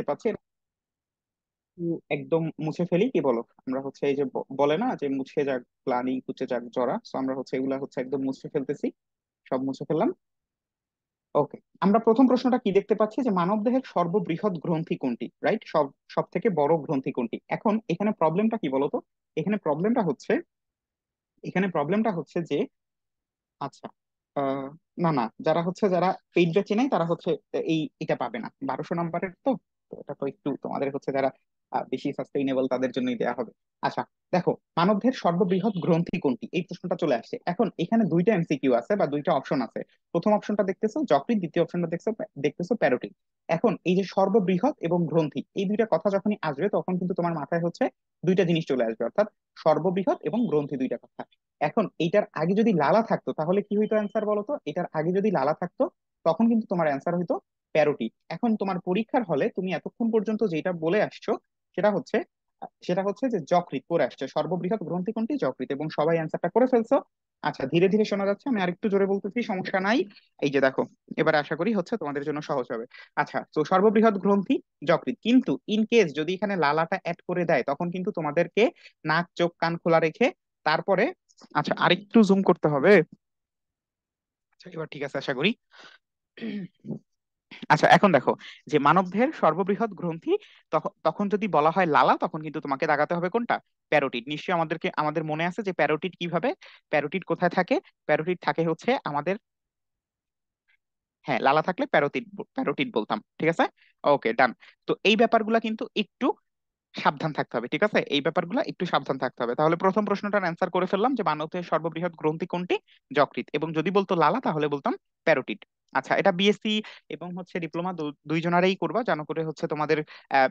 দেখতে পাচ্ছি একদম মুছে ফেলি কি বলো আমরা হচ্ছে এই যে বলে না যে মুছে যাক গ্লানি কুচে যাক জরা তো আমরা হচ্ছে এগুলা হচ্ছে একদম মুছে ফেলতেছি সব মুছে ফেললাম ওকে আমরা প্রথম প্রশ্নটা কি দেখতে পাচ্ছি যে মানব দেহের সর্ববৃহৎ গ্রন্থি কোনটি রাইট সব সব থেকে বড় গ্রন্থি কোনটি এখন এখানে প্রবলেমটা কি বলতো এখানে প্রবলেমটা হচ্ছে এখানে প্রবলেমটা হচ্ছে যে আচ্ছা না না যারা হচ্ছে যারা পেইডরা চেনাই তারা হচ্ছে এই এটা পাবে না বারোশো নাম্বারের তো তো এটা তো একটু তোমাদের হচ্ছে যারা বেশি সাস্টেইনেবল তাদের জন্যই দেয়া হবে আচ্ছা দেখো মানবদের সর্ববৃহৎ গ্রন্থি কোনটি এই প্রশ্নটা চলে আসছে এখন এখানে দুইটা এমসিকিউ আছে বা দুইটা অপশন আছে প্রথম অপশনটা দেখতেছো যকৃত দ্বিতীয় অপশনটা দেখছো দেখতেছো প্যারোটিন এখন এই যে সর্ববৃহৎ এবং গ্রন্থি এই দুইটা কথা যখনই আসবে তখন কিন্তু তোমার মাথায় হচ্ছে দুইটা জিনিস চলে আসবে অর্থাৎ সর্ববৃহৎ এবং গ্রন্থি দুইটা কথা এখন এইটার আগে যদি লালা থাকতো তাহলে কি হইতো অ্যান্সার বলতো এটার আগে যদি লালা থাকতো তখন কিন্তু তোমার অ্যান্সার হইতো প্যারোটি এখন তোমার পরীক্ষার হলে তুমি এতক্ষণ পর্যন্ত যেটা বলে আসছো সেটা হচ্ছে সেটা হচ্ছে যে যকৃত করে আসছে সর্ববৃহৎ গ্রন্থি কোনটি যকৃত এবং সবাই অ্যান্সারটা করে ফেলছো আচ্ছা ধীরে ধীরে শোনা যাচ্ছে আমি আরেকটু জোরে বলতেছি সমস্যা নাই এই যে দেখো এবার আশা করি হচ্ছে তোমাদের জন্য সহজ হবে আচ্ছা তো সর্ববৃহৎ গ্রন্থি যকৃত কিন্তু ইন কেস যদি এখানে লালাটা অ্যাড করে দেয় তখন কিন্তু তোমাদেরকে নাক চোখ কান খোলা রেখে তারপরে আচ্ছা আরেকটু জুম করতে হবে আচ্ছা এবার ঠিক আছে আশা করি আচ্ছা এখন দেখো যে মানবদেহের সর্ববৃহৎ গ্রন্থি তখন যদি বলা হয় লালা তখন কিন্তু তোমাকে দাগাতে হবে কোনটা প্যারোটিড নিশ্চয়ই আমাদেরকে আমাদের মনে আছে যে প্যারোটিড কিভাবে প্যারোটিড কোথায় থাকে প্যারোটিড থাকে হচ্ছে আমাদের হ্যাঁ লালা থাকলে প্যারোটিড প্যারোটিড বলতাম ঠিক আছে ওকে ডান তো এই ব্যাপারগুলো কিন্তু একটু সাবধান থাকতে হবে ঠিক আছে এই ব্যাপারগুলো একটু সাবধান থাকতে হবে তাহলে প্রথম প্রশ্নটার অ্যান্সার করে ফেললাম যে মানবদেহের সর্ববৃহৎ গ্রন্থি কোনটি যকৃত এবং যদি বলতো লালা তাহলে বলতাম প্যারোটিড আচ্ছা এটা বিএসসি এবং হচ্ছে ডিপ্লোমা দুইজনারই করবা জানো করে হচ্ছে তোমাদের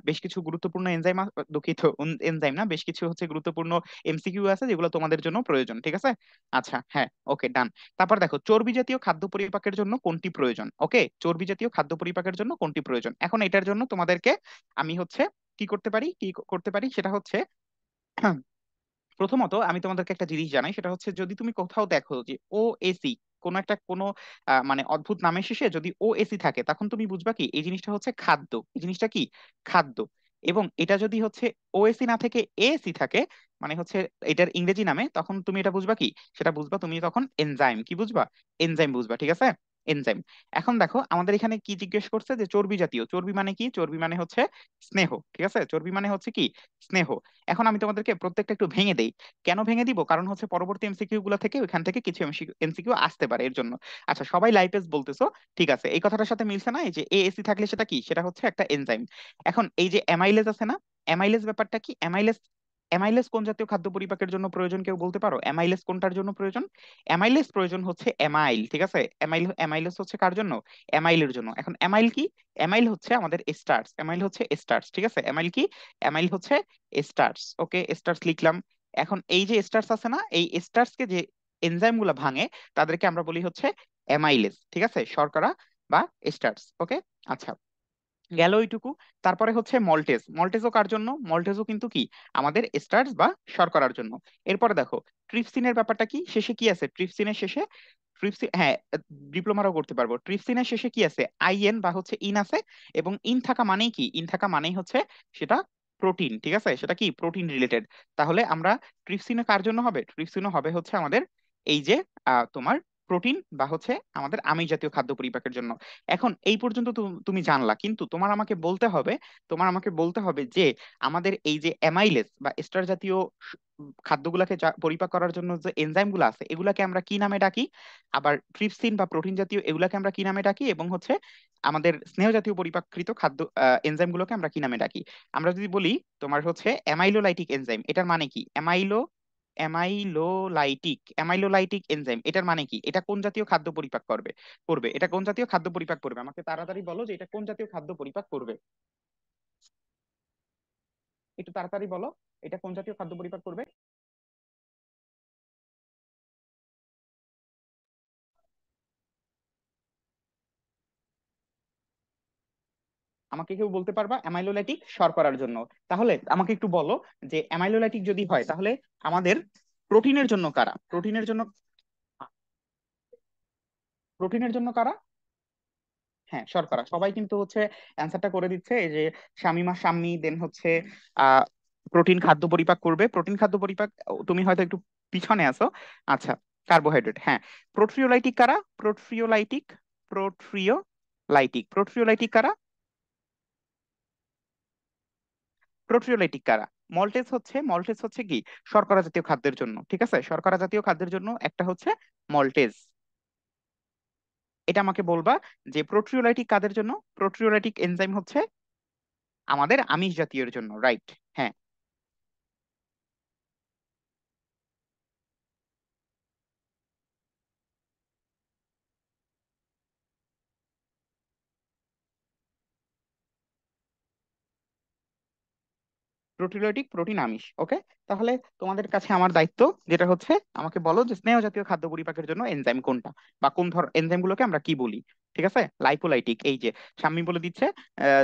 বেশ কিছু গুরুত্বপূর্ণ এনজাইম দুঃখিত এনজাইম না বেশ কিছু হচ্ছে গুরুত্বপূর্ণ এমসিকিউ আছে যেগুলো তোমাদের জন্য প্রয়োজন ঠিক আছে আচ্ছা হ্যাঁ ওকে ডান তারপর দেখো চর্বি জাতীয় খাদ্য পরিপাকের জন্য কোনটি প্রয়োজন ওকে চর্বি জাতীয় খাদ্য পরিপাকের জন্য কোনটি প্রয়োজন এখন এটার জন্য তোমাদেরকে আমি হচ্ছে কি করতে পারি কি করতে পারি সেটা হচ্ছে প্রথমত আমি তোমাদেরকে একটা জিনিস জানাই সেটা হচ্ছে যদি তুমি কোথাও দেখো যে ও এসি কোনো একটা কোনো মানে অদ্ভুত নামের শেষে যদি ও এসি e থাকে তখন তুমি বুঝবা কি এই জিনিসটা হচ্ছে খাদ্য এই জিনিসটা কি খাদ্য এবং এটা যদি হচ্ছে ওএসি e না থেকে এসি e থাকে মানে হচ্ছে এটার ইংরেজি নামে তখন তুমি এটা বুঝবা কি সেটা বুঝবা তুমি তখন এনজাইম কি বুঝবা এনজাইম বুঝবা ঠিক আছে এনজাইম এখন দেখো আমাদের এখানে কি জিজ্ঞেস করছে যে চর্বি জাতীয় চর্বি মানে কি চর্বি মানে হচ্ছে স্নেহ ঠিক আছে চর্বি মানে হচ্ছে কি স্নেহ এখন আমি তোমাদেরকে প্রত্যেকটা একটু ভেঙে দেই কেন ভেঙে দিব কারণ হচ্ছে পরবর্তী এমসিকিউ গুলো থেকে ওইখান থেকে কিছু এমসিকিউ আসতে পারে এর জন্য আচ্ছা সবাই লাইপেজ বলতেছো ঠিক আছে এই কথাটার সাথে মিলছে না এই যে এএসি থাকলে সেটা কি সেটা হচ্ছে একটা এনজাইম এখন এই যে অ্যামাইলেজ আছে না অ্যামাইলেজ ব্যাপারটা কি অ্যামাইলেজ অ্যামাইলেস কোন জাতীয় খাদ্য পরিপাকের জন্য প্রয়োজন কেউ বলতে পারো অ্যামাইলেস কোনটার জন্য প্রয়োজন অ্যামাইলেস প্রয়োজন হচ্ছে অ্যামাইল ঠিক আছে অ্যামাইল অ্যামাইলেস হচ্ছে কার জন্য অ্যামাইলের জন্য এখন অ্যামাইল কি অ্যামাইল হচ্ছে আমাদের স্টার্স অ্যামাইল হচ্ছে স্টার্স ঠিক আছে অ্যামাইল কি অ্যামাইল হচ্ছে স্টার্স ওকে স্টার্স লিখলাম এখন এই যে স্টার্স আছে না এই স্টার্স কে যে এনজাইম এনজাইমগুলো ভাঙে তাদেরকে আমরা বলি হচ্ছে অ্যামাইলেস ঠিক আছে শর্করা বা স্টার্স ওকে আচ্ছা গেল ওইটুকু তারপরে হচ্ছে মল্টেজ মল্টেজও কার জন্য মল্টেজও কিন্তু কি আমাদের স্টার্স বা শর্করার জন্য এরপরে দেখো ট্রিপসিনের ব্যাপারটা কি শেষে কি আছে ট্রিপসিনের শেষে ট্রিপসিন হ্যাঁ ডিপ্লোমারও করতে পারবো ট্রিপসিনের শেষে কি আছে আইএন বা হচ্ছে ইন আছে এবং ইন থাকা মানেই কি ইন থাকা মানেই হচ্ছে সেটা প্রোটিন ঠিক আছে সেটা কি প্রোটিন রিলেটেড তাহলে আমরা ট্রিপসিনে কার জন্য হবে ট্রিপসিনও হবে হচ্ছে আমাদের এই যে তোমার প্রোটিন বা হচ্ছে আমাদের আমি জাতীয় খাদ্য পরিপাকের জন্য এখন এই পর্যন্ত তুমি জানলা কিন্তু তোমার আমাকে বলতে হবে তোমার আমাকে বলতে হবে যে আমাদের এই যে অ্যামাইলেস বা স্টার জাতীয় খাদ্যগুলাকে পরিপাক করার জন্য যে এনজাইমগুলো আছে এগুলাকে আমরা কি নামে ডাকি আবার ট্রিপসিন বা প্রোটিন জাতীয় এগুলাকে আমরা কি নামে ডাকি এবং হচ্ছে আমাদের স্নেহ জাতীয় পরিপাকৃত খাদ্য এনজাইমগুলোকে আমরা কি নামে ডাকি আমরা যদি বলি তোমার হচ্ছে অ্যামাইলোলাইটিক এনজাইম এটার মানে কি অ্যামাইলো অ্যামাইলোলাইটিক অ্যামাইলোলাইটিক এনজাইম এটার মানে কি এটা কোন জাতীয় খাদ্য পরিপাক করবে করবে এটা কোন জাতীয় খাদ্য পরিপাক করবে আমাকে তাড়াতাড়ি বলো যে এটা কোন জাতীয় খাদ্য পরিপাক করবে একটু তাড়াতাড়ি বলো এটা কোন জাতীয় খাদ্য পরিপাক করবে আমাকে কেউ বলতে পারবা অ্যামাইলোলাইটিক শর্করার জন্য তাহলে আমাকে একটু বলো যে অ্যামাইলোলাইটিক যদি হয় তাহলে আমাদের প্রোটিনের জন্য কারা প্রোটিনের জন্য প্রোটিনের জন্য কারা হ্যাঁ শর্করা সবাই কিন্তু হচ্ছে অ্যান্সারটা করে দিচ্ছে এই যে শামিমা শাম্মি দেন হচ্ছে আহ প্রোটিন খাদ্য পরিপাক করবে প্রোটিন খাদ্য পরিপাক তুমি হয়তো একটু পিছনে আছো আচ্ছা কার্বোহাইড্রেট হ্যাঁ প্রোট্রিওলাইটিক কারা প্রোট্রিওলাইটিক প্রোট্রিওলাইটিক প্রোট্রিওলাইটিক কারা প্রোট্রিওলাইটিক কারা মল্টেজ হচ্ছে মল্টেজ হচ্ছে কি শর্করা জাতীয় খাদ্যের জন্য ঠিক আছে শর্করা জাতীয় খাদ্যের জন্য একটা হচ্ছে মল্টেজ এটা আমাকে বলবা যে প্রোট্রিওলাইটিক কাদের জন্য প্রোট্রিওলাইটিক এনজাইম হচ্ছে আমাদের আমিষ জাতীয়র জন্য রাইট হ্যাঁ প্রোটিওলিটিক প্রোটিন আমিষ ওকে তাহলে তোমাদের কাছে আমার দায়িত্ব যেটা হচ্ছে আমাকে বলো যে স্নেহ জাতীয় খাদ্য পরিপাকের জন্য এনজাইম কোনটা বা কোন ধর এনজাইম গুলোকে আমরা কি বলি ঠিক আছে লাইপোলাইটিক এই যে স্বামী বলে দিচ্ছে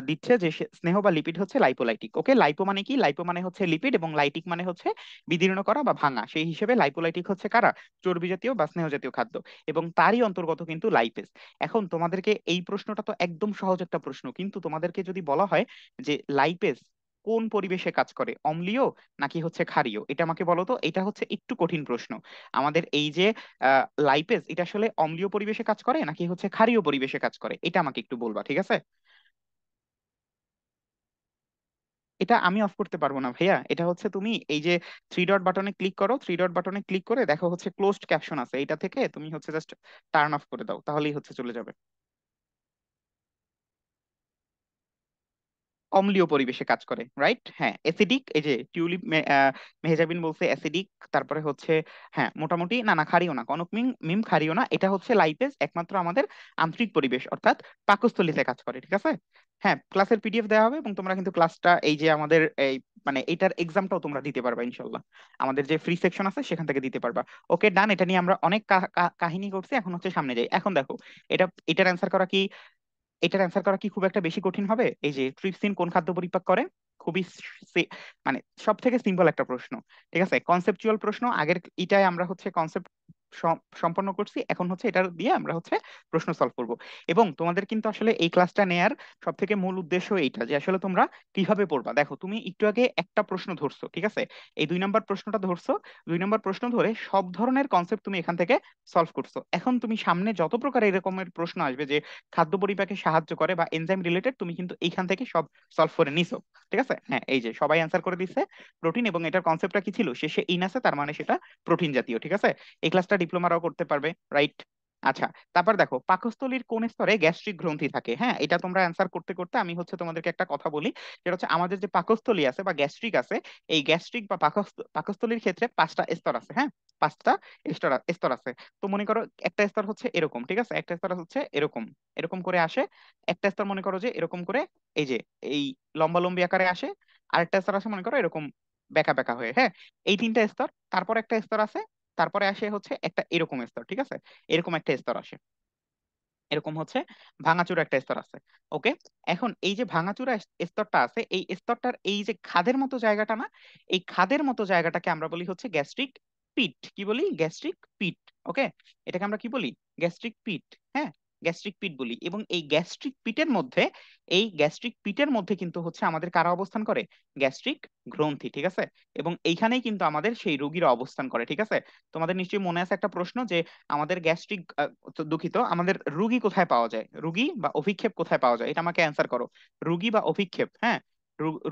দিচ্ছে যে স্নেহ বা লিপিড হচ্ছে লাইপোলাইটিক ওকে লাইপো মানে কি লাইপো মানে হচ্ছে লিপিড এবং লাইটিক মানে হচ্ছে বিদীর্ণ করা বা ভাঙা সেই হিসেবে লাইপোলাইটিক হচ্ছে কারা চর্বি জাতীয় বা স্নেহ জাতীয় খাদ্য এবং তারই অন্তর্গত কিন্তু লাইপেস এখন তোমাদেরকে এই প্রশ্নটা তো একদম সহজ একটা প্রশ্ন কিন্তু তোমাদেরকে যদি বলা হয় যে লাইপেস কোন পরিবেশে কাজ করে অম্লীয় নাকি হচ্ছে ক্ষারীয় এটা আমাকে বলো তো এটা হচ্ছে একটু কঠিন প্রশ্ন আমাদের এই যে লাইপেজ এটা আসলে অম্লীয় পরিবেশে কাজ করে নাকি হচ্ছে ক্ষারীয় পরিবেশে কাজ করে এটা আমাকে একটু বলবা ঠিক আছে এটা আমি অফ করতে পারবো না ভাইয়া এটা হচ্ছে তুমি এই যে থ্রি ডট বাটনে ক্লিক করো থ্রি ডট বাটনে ক্লিক করে দেখো হচ্ছে ক্লোজড ক্যাপশন আছে এটা থেকে তুমি হচ্ছে জাস্ট টার্ন অফ করে দাও তাহলেই হচ্ছে চলে যাবে অম্লীয় পরিবেশে কাজ করে রাইট হ্যাঁ অ্যাসিডিক এই যে টিউলিপ মেহেজাবিন বলছে অ্যাসিডিক তারপরে হচ্ছে হ্যাঁ মোটামুটি না না খারিও না কনক মিম মিম খারিও না এটা হচ্ছে লাইপেজ একমাত্র আমাদের আন্তরিক পরিবেশ অর্থাৎ পাকস্থলিতে কাজ করে ঠিক আছে হ্যাঁ ক্লাসের পিডিএফ দেওয়া হবে এবং তোমরা কিন্তু ক্লাসটা এই যে আমাদের এই মানে এটার এক্সামটাও তোমরা দিতে পারবা ইনশাল্লাহ আমাদের যে ফ্রি সেকশন আছে সেখান থেকে দিতে পারবা ওকে ডান এটা নিয়ে আমরা অনেক কাহিনী করছি এখন হচ্ছে সামনে যাই এখন দেখো এটা এটার অ্যান্সার করা কি এটার অ্যান্সার করা কি খুব একটা বেশি কঠিন হবে এই যে ট্রিপসিন কোন খাদ্য পরিপাক করে খুবই মানে সব থেকে সিম্পল একটা প্রশ্ন ঠিক আছে কনসেপচুয়াল প্রশ্ন আগের এটাই আমরা হচ্ছে কনসেপ্ট সম্পন্ন করছি এখন হচ্ছে এটা দিয়ে আমরা হচ্ছে প্রশ্ন সলভ করব এবং তোমাদের কিন্তু আসলে এই ক্লাসটা নেয়ার সব থেকে মূল উদ্দেশ্য এইটা যে আসলে তোমরা কিভাবে পড়বা দেখো তুমি একটু আগে একটা প্রশ্ন ধরছো ঠিক আছে এই দুই নম্বর প্রশ্নটা ধরছো দুই নম্বর প্রশ্ন ধরে সব ধরনের কনসেপ্ট তুমি এখান থেকে সলভ করছো এখন তুমি সামনে যত প্রকার এরকমের প্রশ্ন আসবে যে খাদ্য পরিপাকে সাহায্য করে বা এনজাইম রিলেটেড তুমি কিন্তু এইখান থেকে সব সলভ করে নিছো ঠিক আছে হ্যাঁ এই যে সবাই অ্যান্সার করে দিচ্ছে প্রোটিন এবং এটার কনসেপ্টটা কি ছিল শেষে ইন আছে তার মানে সেটা প্রোটিন জাতীয় ঠিক আছে এই ক্লাসটা ডিপ্লোমারাও করতে পারবে রাইট আচ্ছা তারপর দেখো পাকস্থলীর কোন স্তরে গ্যাস্ট্রিক গ্রন্থি থাকে হ্যাঁ এটা তোমরা অ্যান্সার করতে করতে আমি হচ্ছে তোমাদেরকে একটা কথা বলি যেটা হচ্ছে আমাদের যে পাকস্থলী আছে বা গ্যাস্ট্রিক আছে এই গ্যাস্ট্রিক বা পাকস্থলীর ক্ষেত্রে পাঁচটা স্তর আছে হ্যাঁ পাঁচটা স্তর স্তর আছে তো মনে করো একটা স্তর হচ্ছে এরকম ঠিক আছে একটা স্তর হচ্ছে এরকম এরকম করে আসে একটা স্তর মনে করো যে এরকম করে এই যে এই লম্বা লম্বি আকারে আসে আরেকটা স্তর আছে মনে করো এরকম বেঁকা বেঁকা হয়ে হ্যাঁ এই তিনটা স্তর তারপর একটা স্তর আছে তারপরে আসে হচ্ছে একটা এরকম স্তর ঠিক আছে এরকম একটা স্তর আসে এরকম হচ্ছে ভাঙাচুরা একটা স্তর আছে ওকে এখন এই যে ভাঙাচুরা স্তরটা আছে এই স্তরটার এই যে খাদের মতো জায়গাটা না এই খাদের মতো জায়গাটাকে আমরা বলি হচ্ছে গ্যাস্ট্রিক পিট কি বলি গ্যাস্ট্রিক পিট ওকে এটাকে আমরা কি বলি গ্যাস্ট্রিক পিট হ্যাঁ গ্যাস্ট্রিক পিট বলি এবং এই গ্যাস্ট্রিক পিটের মধ্যে এই গ্যাস্ট্রিক পিটের মধ্যে কিন্তু হচ্ছে আমাদের কারা অবস্থান করে গ্যাস্ট্রিক গ্রন্থি ঠিক আছে এবং এইখানেই কিন্তু আমাদের সেই রোগীরা অবস্থান করে ঠিক আছে তোমাদের নিশ্চয়ই মনে আছে একটা প্রশ্ন যে আমাদের গ্যাস্ট্রিক দুঃখিত আমাদের রুগী কোথায় পাওয়া যায় রুগী বা অভিক্ষেপ কোথায় পাওয়া যায় এটা আমাকে অ্যান্সার করো রুগী বা অভিক্ষেপ হ্যাঁ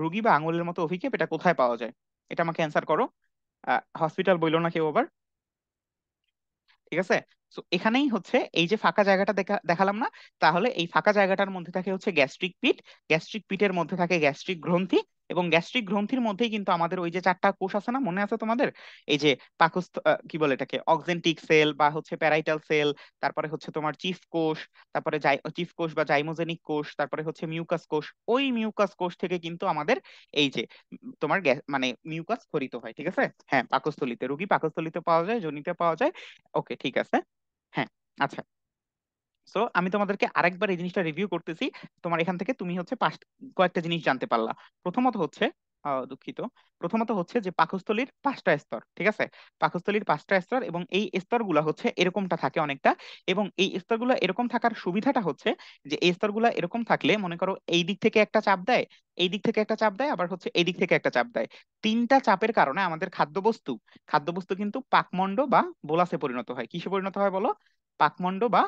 রুগী বা আঙুলের মতো অভিক্ষেপ এটা কোথায় পাওয়া যায় এটা আমাকে অ্যান্সার করো হসপিটাল বইলো না কেউ আবার ঠিক আছে সো এখানেই হচ্ছে এই যে ফাঁকা জায়গাটা দেখা দেখালাম না তাহলে এই ফাঁকা জায়গাটার মধ্যে থাকে হচ্ছে গ্যাস্ট্রিক পিট গ্যাস্ট্রিক পিটের মধ্যে থাকে গ্যাস্ট্রিক গ্রন্থি এবং গ্যাস্ট্রিক গ্রন্থির মধ্যেই কিন্তু আমাদের ওই যে চারটা কোষ আছে না মনে আছে তোমাদের এই যে পাকস্থ কি বলে এটাকে অক্সেন্টিক সেল বা হচ্ছে প্যারাইটাল সেল তারপরে হচ্ছে তোমার চিফ কোষ তারপরে চিফ কোষ বা জাইমোজেনিক কোষ তারপরে হচ্ছে মিউকাস কোষ ওই মিউকাস কোষ থেকে কিন্তু আমাদের এই যে তোমার মানে মিউকাস খরিত হয় ঠিক আছে হ্যাঁ পাকস্থলিতে রুগী পাকস্থলিতে পাওয়া যায় জনিতে পাওয়া যায় ওকে ঠিক আছে হ্যাঁ আচ্ছা সো আমি তোমাদেরকে আরেকবার এই জিনিসটা রিভিউ করতেছি তোমার এখান থেকে তুমি হচ্ছে পাঁচ কয়েকটা জিনিস জানতে পারলা প্রথমত হচ্ছে দুঃখিত প্রথমত হচ্ছে যে পাকস্থলীর পাঁচটা স্তর ঠিক আছে পাকস্থলীর পাঁচটা স্তর এবং এই স্তরগুলো হচ্ছে এরকমটা থাকে অনেকটা এবং এই স্তরগুলো এরকম থাকার সুবিধাটা হচ্ছে যে এই স্তরগুলো এরকম থাকলে মনে করো এই দিক থেকে একটা চাপ দেয় এই দিক থেকে একটা চাপ দেয় আবার হচ্ছে এই দিক থেকে একটা চাপ দেয় তিনটা চাপের কারণে আমাদের খাদ্যবস্তু খাদ্যবস্তু কিন্তু পাকমণ্ড বা বোলাসে পরিণত হয় কিসে পরিণত হয় বলো পাকমণ্ড বা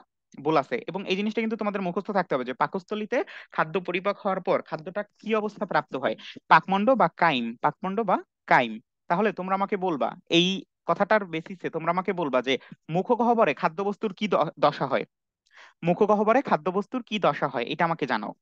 বোলাসে এবং এই জিনিসটা কিন্তু তোমাদের মুখস্থ থাকতে হবে যে পাকস্থলিতে খাদ্য পরিপাক হওয়ার পর খাদ্যটা কি অবস্থা প্রাপ্ত হয় পাকমন্ড বা কাইম পাকমন্ড বা কাইম তাহলে তোমরা আমাকে বলবা এই কথাটার বেসিসে তোমরা আমাকে বলবা যে মুখগহ্বরে খাদ্যবস্তুর কি দশা হয় মুখগহ্বরে খাদ্যবস্তুর কি দশা হয় এটা আমাকে জানাও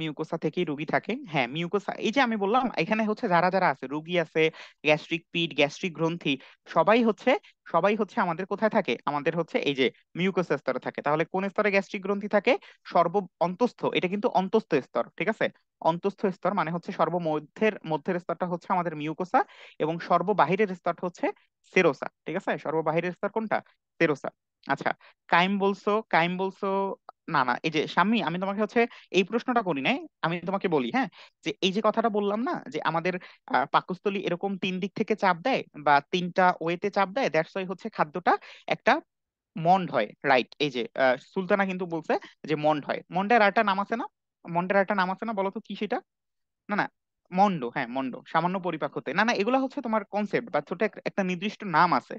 মিউকোসা থেকেই রুগী থাকে হ্যাঁ মিউকোসা এই যে আমি বললাম এখানে হচ্ছে যারা যারা আছে রোগী আছে গ্যাস্ট্রিক পিট গ্যাস্ট্রিক গ্রন্থি সবাই হচ্ছে সবাই হচ্ছে আমাদের কোথায় থাকে আমাদের হচ্ছে এই যে মিউকোসা স্তরে থাকে তাহলে কোন স্তরে গ্যাস্ট্রিক গ্রন্থি থাকে সর্ব অন্তস্থ এটা কিন্তু অন্তস্থ স্তর ঠিক আছে অন্তস্থ স্তর মানে হচ্ছে সর্বমধ্যের মধ্যের স্তরটা হচ্ছে আমাদের মিউকোসা এবং সর্ববাহিরের স্তরটা হচ্ছে সেরোসা ঠিক আছে সর্ববাহিরের স্তর কোনটা সেরোসা আচ্ছা কাইম বলছো কাইম বলছো না না এই যে শাম্মী আমি তোমাকে হচ্ছে এই প্রশ্নটা করি নাই আমি তোমাকে বলি হ্যাঁ যে এই যে কথাটা বললাম না যে আমাদের পাকস্থলী এরকম তিন দিক থেকে চাপ দেয় বা তিনটা ওয়েতে চাপ দেয় দ্যাটস ওয়াই হচ্ছে খাদ্যটা একটা মন্ড হয় রাইট এই যে সুলতানা কিন্তু বলছে যে মন্ড হয় মন্ডের আরটা নাম আছে না মন্ডের আরটা নাম আছে না বলো তো কি সেটা না না মন্ড হ্যাঁ মন্ড সামান্য পরিপাক হতে না না এগুলা হচ্ছে তোমার কনসেপ্ট বা ছোট একটা নির্দিষ্ট নাম আছে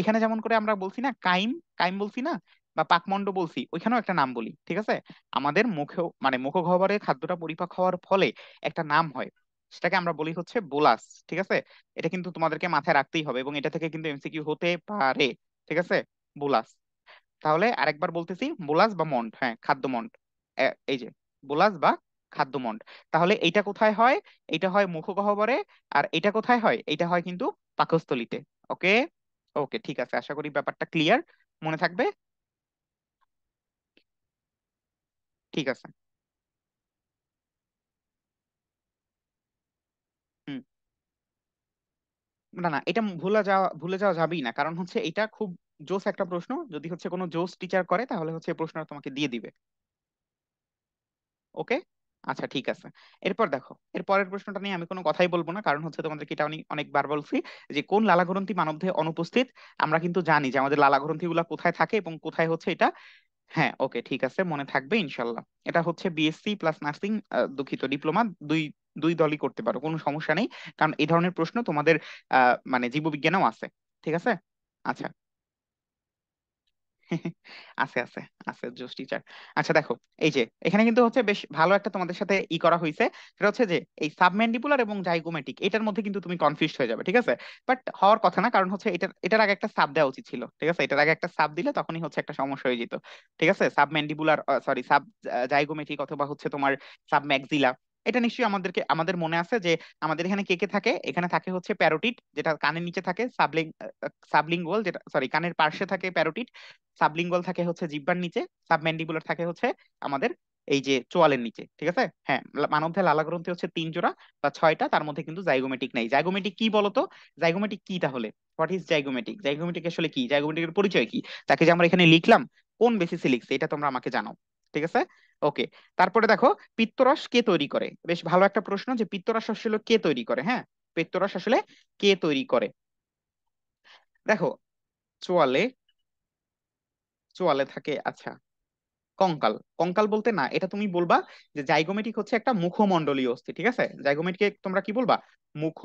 এখানে যেমন করে আমরা বলছি না কাইম কাইম বলছি না বা পাকমন্ড বলছি ওইখানেও একটা নাম বলি ঠিক আছে আমাদের মুখেও মানে মুখগহ্বরে খাদ্যটা পরিপাক হওয়ার ফলে একটা নাম হয় সেটাকে আমরা বলি হচ্ছে বোলাস ঠিক আছে এটা কিন্তু তোমাদেরকে মাথায় রাখতেই হবে এবং এটা থেকে কিন্তু এমসিকিউ হতে পারে ঠিক আছে বোলাস তাহলে আরেকবার বলতেছি বোলাস বা মন্ড হ্যাঁ খাদ্য মন্ড এই যে বোলাস বা খাদ্য মন্ড তাহলে এইটা কোথায় হয় এটা হয় মুখগহ্বরে আর এটা কোথায় হয় এটা হয় কিন্তু পাকস্থলিতে ওকে ওকে ঠিক আছে আশা করি ব্যাপারটা ক্লিয়ার মনে থাকবে ঠিক আছে না, না এটা ভুলে যাওয়া ভুলে যাওয়া যাবেই না। কারণ হচ্ছে এটা খুব জোস একটা প্রশ্ন। যদি হচ্ছে কোনো জোস টিচার করে তাহলে হচ্ছে এই প্রশ্নটা তোমাকে দিয়ে দিবে। ওকে? আচ্ছা ঠিক আছে। এরপর দেখো, এর পরের প্রশ্নটা নিয়ে আমি কোনো কথাই বলবো না। কারণ হচ্ছে তোমাদেরকে এটা আমি অনেকবার বলছি যে কোন লালাগ্রন্থি মানবদেহে অনুপস্থিত। আমরা কিন্তু জানি যে আমাদের লালাগ্রন্থিগুলো কোথায় থাকে এবং কোথায় হচ্ছে এটা হ্যাঁ ওকে ঠিক আছে মনে থাকবে ইনশাল্লাহ এটা হচ্ছে বিএসসি প্লাস নার্সিং দুঃখিত ডিপ্লোমা দুই দুই দলই করতে পারো কোনো সমস্যা নেই কারণ এই ধরনের প্রশ্ন তোমাদের মানে জীববিজ্ঞানেও আছে ঠিক আছে আচ্ছা আছে আছে আছে জোস টিচার আচ্ছা দেখো এই যে এখানে কিন্তু হচ্ছে বেশ ভালো একটা তোমাদের সাথে ই করা হয়েছে সেটা হচ্ছে যে এই সাবম্যান্ডিপুলার এবং জাইগোমেটিক এটার মধ্যে কিন্তু তুমি কনফিউজ হয়ে যাবে ঠিক আছে বাট হওয়ার কথা না কারণ হচ্ছে এটা এটার আগে একটা সাব দেওয়া উচিত ছিল ঠিক আছে এটার আগে একটা সাব দিলে তখনই হচ্ছে একটা সমস্যা হয়ে যেত ঠিক আছে সাবম্যান্ডিপুলার সরি সাব জাইগোমেটিক অথবা হচ্ছে তোমার সাব ম্যাক্সিলা এটা নিশ্চয়ই আমাদেরকে আমাদের মনে আছে যে আমাদের এখানে কে কে থাকে এখানে থাকে হচ্ছে প্যারোটিট যেটা কানের নিচে থাকে সাবলিং সাবলিঙ্গুয়াল যেটা সরি কানের পার্শ্বে থাকে প্যারোটিড সাবলিঙ্গুয়াল থাকে হচ্ছে জিব্বার নিচে সাবম্যান্ডিবুলার থাকে হচ্ছে আমাদের এই যে চোয়ালের নিচে ঠিক আছে হ্যাঁ মানবদেহ লালা গ্রন্থি হচ্ছে তিন জোড়া বা ছয়টা তার মধ্যে কিন্তু জাইগোমেটিক নাই জাইগোমেটিক কি বলতো জাইগোমেটিক কি তাহলে হোয়াট ইজ জাইগোমেটিক জাইগোমেটিক আসলে কি জাইগোমেটিকের পরিচয় কি তাকে যে আমরা এখানে লিখলাম কোন বেসিসে লিখছে এটা তোমরা আমাকে জানাও ঠিক আছে ওকে তারপরে দেখো পিত্তরস কে তৈরি করে বেশ ভালো একটা প্রশ্ন যে পিত্তরস আসলে কে তৈরি করে হ্যাঁ পিত্তরস আসলে কে তৈরি করে দেখো চোয়ালে চোয়ালে থাকে আচ্ছা কঙ্কাল কঙ্কাল বলতে না এটা তুমি বলবা যে জাইগোমেটিক হচ্ছে একটা মুখমন্ডলীয় অস্থি ঠিক আছে জাইগোমেটিক তোমরা কি বলবা মুখ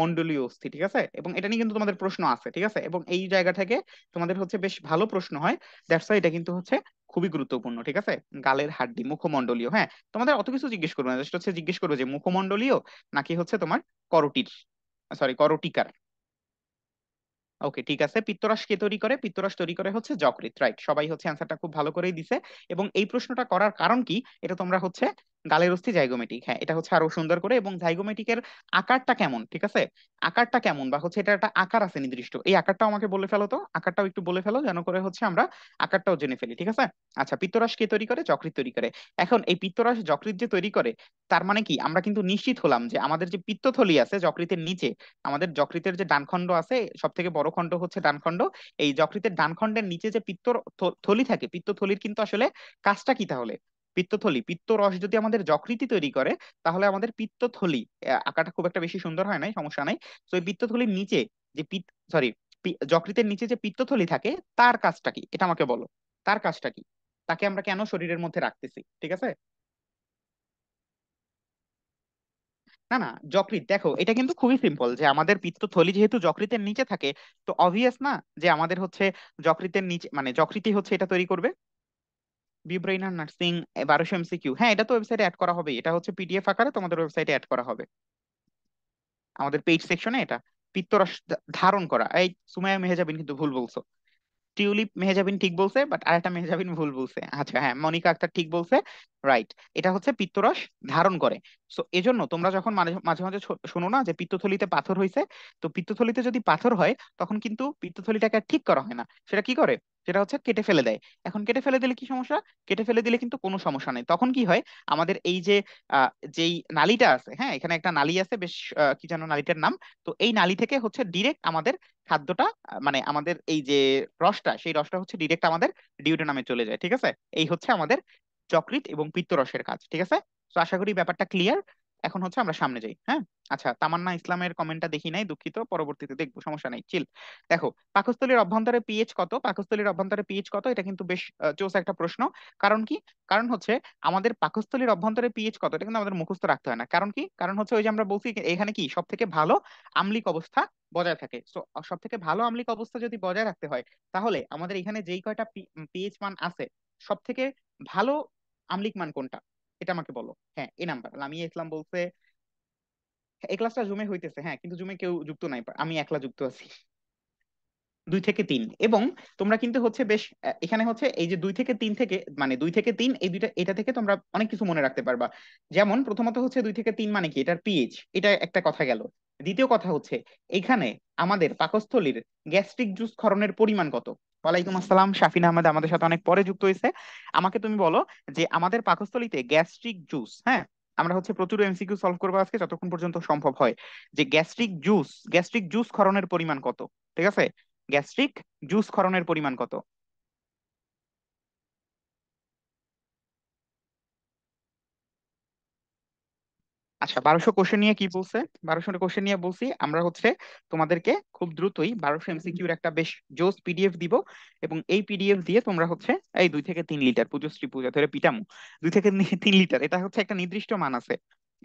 মন্ডলীয় অস্থি ঠিক আছে এবং এটা নিয়ে কিন্তু তোমাদের প্রশ্ন আছে ঠিক আছে এবং এই জায়গা থেকে তোমাদের হচ্ছে বেশ ভালো প্রশ্ন হয় দ্যাটস এটা কিন্তু হচ্ছে খুবই গুরুত্বপূর্ণ ঠিক আছে গালের হাড্ডি মুখমন্ডলীয় হ্যাঁ তোমাদের অত কিছু জিজ্ঞেস করবে না জাস্ট হচ্ছে জিজ্ঞেস করবে যে মুখমন্ডলীয় নাকি হচ্ছে তোমার করটির সরি করটিকার ওকে ঠিক আছে পিত্তরাস কে তৈরি করে পিত্তরাস তৈরি করে হচ্ছে যকৃত রাইট সবাই হচ্ছে অ্যান্সারটা খুব ভালো করেই দিছে এবং এই প্রশ্নটা করার কারণ কি এটা তোমরা হচ্ছে গালের অস্থি জাইগোমেটিক হ্যাঁ এটা হচ্ছে আরো সুন্দর করে এবং জাইগোমেটিকের আকারটা কেমন ঠিক আছে আকারটা কেমন বা হচ্ছে এটা একটা আকার আছে নির্দিষ্ট এই আকারটাও আমাকে বলে ফেলো তো আকারটাও একটু বলে ফেলো যেন করে হচ্ছে আমরা আকারটাও জেনে ফেলি ঠিক আছে আচ্ছা পিত্তরাস কে তৈরি করে যকৃত তৈরি করে এখন এই পিত্তরাস যকৃত যে তৈরি করে তার মানে কি আমরা কিন্তু নিশ্চিত হলাম যে আমাদের যে পিত্তথলি আছে যকৃতের নিচে আমাদের যকৃতের যে ডানখণ্ড আছে সব থেকে বড় খণ্ড হচ্ছে ডানখণ্ড এই যকৃতের ডানখণ্ডের নিচে যে পিত্ত থলি থাকে পিত্ত থলির কিন্তু আসলে কাজটা কি তাহলে পিত্তথলি পিত্ত রস যদি আমাদের যকৃতি তৈরি করে তাহলে আমাদের পিত্তথলি আঁকাটা খুব একটা বেশি সুন্দর হয় নাই সমস্যা নাই তো এই পিত্তথলির নিচে যে পিত সরি যকৃতের নিচে যে পিত্তথলি থাকে তার কাজটা কি এটা আমাকে বলো তার কাজটা কি তাকে আমরা কেন শরীরের মধ্যে রাখতেছি ঠিক আছে না না যকৃত দেখো এটা কিন্তু খুবই সিম্পল যে আমাদের পিত্তথলি যেহেতু যকৃতের নিচে থাকে তো অবভিয়াস না যে আমাদের হচ্ছে যকৃতের নিচে মানে যকৃতি হচ্ছে এটা তৈরি করবে নার্সিং বারোশো এমসিকিউ হ্যাঁ এটা তো ওয়েবসাইটে অ্যাড করা হবে এটা হচ্ছে পিডিএফ আকারে তোমাদের ওয়েবসাইটে অ্যাড করা হবে আমাদের পেজ সেকশনে এটা পিত্তরস ধারণ করা এই সুমাইয়া মেহেজাবিন কিন্তু ভুল বলছো টিউলিপ মেহেজাবিন ঠিক বলছে বাট আরেকটা মেহেজাবিন ভুল বলছে আচ্ছা হ্যাঁ মনিকা আক্তার ঠিক বলছে রাইট এটা হচ্ছে পিত্তরস ধারণ করে সো এজন্য তোমরা যখন মাঝে মাঝে শোনো না যে পিত্তথলিতে পাথর হয়েছে তো পিত্তথলিতে যদি পাথর হয় তখন কিন্তু পিত্তথলিটাকে ঠিক করা হয় না সেটা কি করে সেটা হচ্ছে কেটে ফেলে দেয় এখন কেটে ফেলে দিলে কি সমস্যা কেটে ফেলে দিলে কিন্তু কোনো সমস্যা নেই তখন কি হয় আমাদের এই যে যেই নালীটা আছে হ্যাঁ এখানে একটা নালী আছে বেশ কি যেন নালীটার নাম তো এই নালী থেকে হচ্ছে ডিরেক্ট আমাদের খাদ্যটা মানে আমাদের এই যে রসটা সেই রসটা হচ্ছে ডিরেক্ট আমাদের ডিউটে নামে চলে যায় ঠিক আছে এই হচ্ছে আমাদের যকৃত এবং পিত্তরসের কাজ ঠিক আছে তো আশা করি ব্যাপারটা ক্লিয়ার এখন হচ্ছে আমরা সামনে যাই হ্যাঁ আচ্ছা তামান্না ইসলামের কমেন্টটা দেখি নাই দুঃখিত পরবর্তীতে দেখবো সমস্যা নাই চিল দেখো পাকস্থলীর অভ্যন্তরে পিএইচ কত পাকস্থলীর অভ্যন্তরে পিএইচ কত এটা কিন্তু বেশ চোস একটা প্রশ্ন কারণ কি কারণ হচ্ছে আমাদের পাকস্থলীর অভ্যন্তরে পিএইচ কত এটা কিন্তু আমাদের মুখস্থ রাখতে হয় না কারণ কি কারণ হচ্ছে ওই যে আমরা বলছি এখানে কি সব থেকে ভালো আম্লিক অবস্থা বজায় থাকে সো সব থেকে ভালো আম্লিক অবস্থা যদি বজায় রাখতে হয় তাহলে আমাদের এখানে যেই কয়টা পিএইচ মান আছে সব থেকে ভালো আম্লিক মান কোনটা এটা আমাকে বলো হ্যাঁ এই নাম্বার আমি ইসলাম বলছে এই ক্লাসটা জুমে হইতেছে হ্যাঁ কিন্তু জুমে কেউ যুক্ত নাই আমি একলা যুক্ত আছি দুই থেকে তিন এবং তোমরা কিন্তু হচ্ছে বেশ এখানে হচ্ছে এই যে দুই থেকে তিন থেকে মানে দুই থেকে তিন এই দুইটা এটা থেকে তোমরা অনেক কিছু মনে রাখতে পারবা যেমন প্রথমত হচ্ছে দুই থেকে তিন মানে কি এটার পিএইচ এটা একটা কথা গেল দ্বিতীয় কথা হচ্ছে এখানে আমাদের পাকস্থলীর গ্যাস্ট্রিক জুস ক্ষরণের পরিমাণ কত ওয়ালাইকুম আসসালাম শাফিন আহমেদ আমাদের সাথে অনেক পরে যুক্ত হয়েছে আমাকে তুমি বলো যে আমাদের পাকস্থলীতে গ্যাস্ট্রিক জুস হ্যাঁ আমরা হচ্ছে প্রচুর এমসিকিউ সলভ করবো আজকে যতক্ষণ পর্যন্ত সম্ভব হয় যে গ্যাস্ট্রিক জুস গ্যাস্ট্রিক জুস ক্ষরণের পরিমাণ কত ঠিক আছে গ্যাস্ট্রিক জুস ক্ষরণের পরিমাণ কত আচ্ছা বারোশো কোশ্চেন নিয়ে কি বলছে বারোশো কোশ্চেন নিয়ে বলছি আমরা হচ্ছে তোমাদেরকে খুব দ্রুতই বারোশো এমসিকিউর একটা বেশ জোস পিডিএফ দিব এবং এই পিডিএফ দিয়ে তোমরা হচ্ছে এই দুই থেকে তিন লিটার পুজো শ্রী পুজো ধরে পিটামু দুই থেকে তিন লিটার এটা হচ্ছে একটা নির্দিষ্ট মান আছে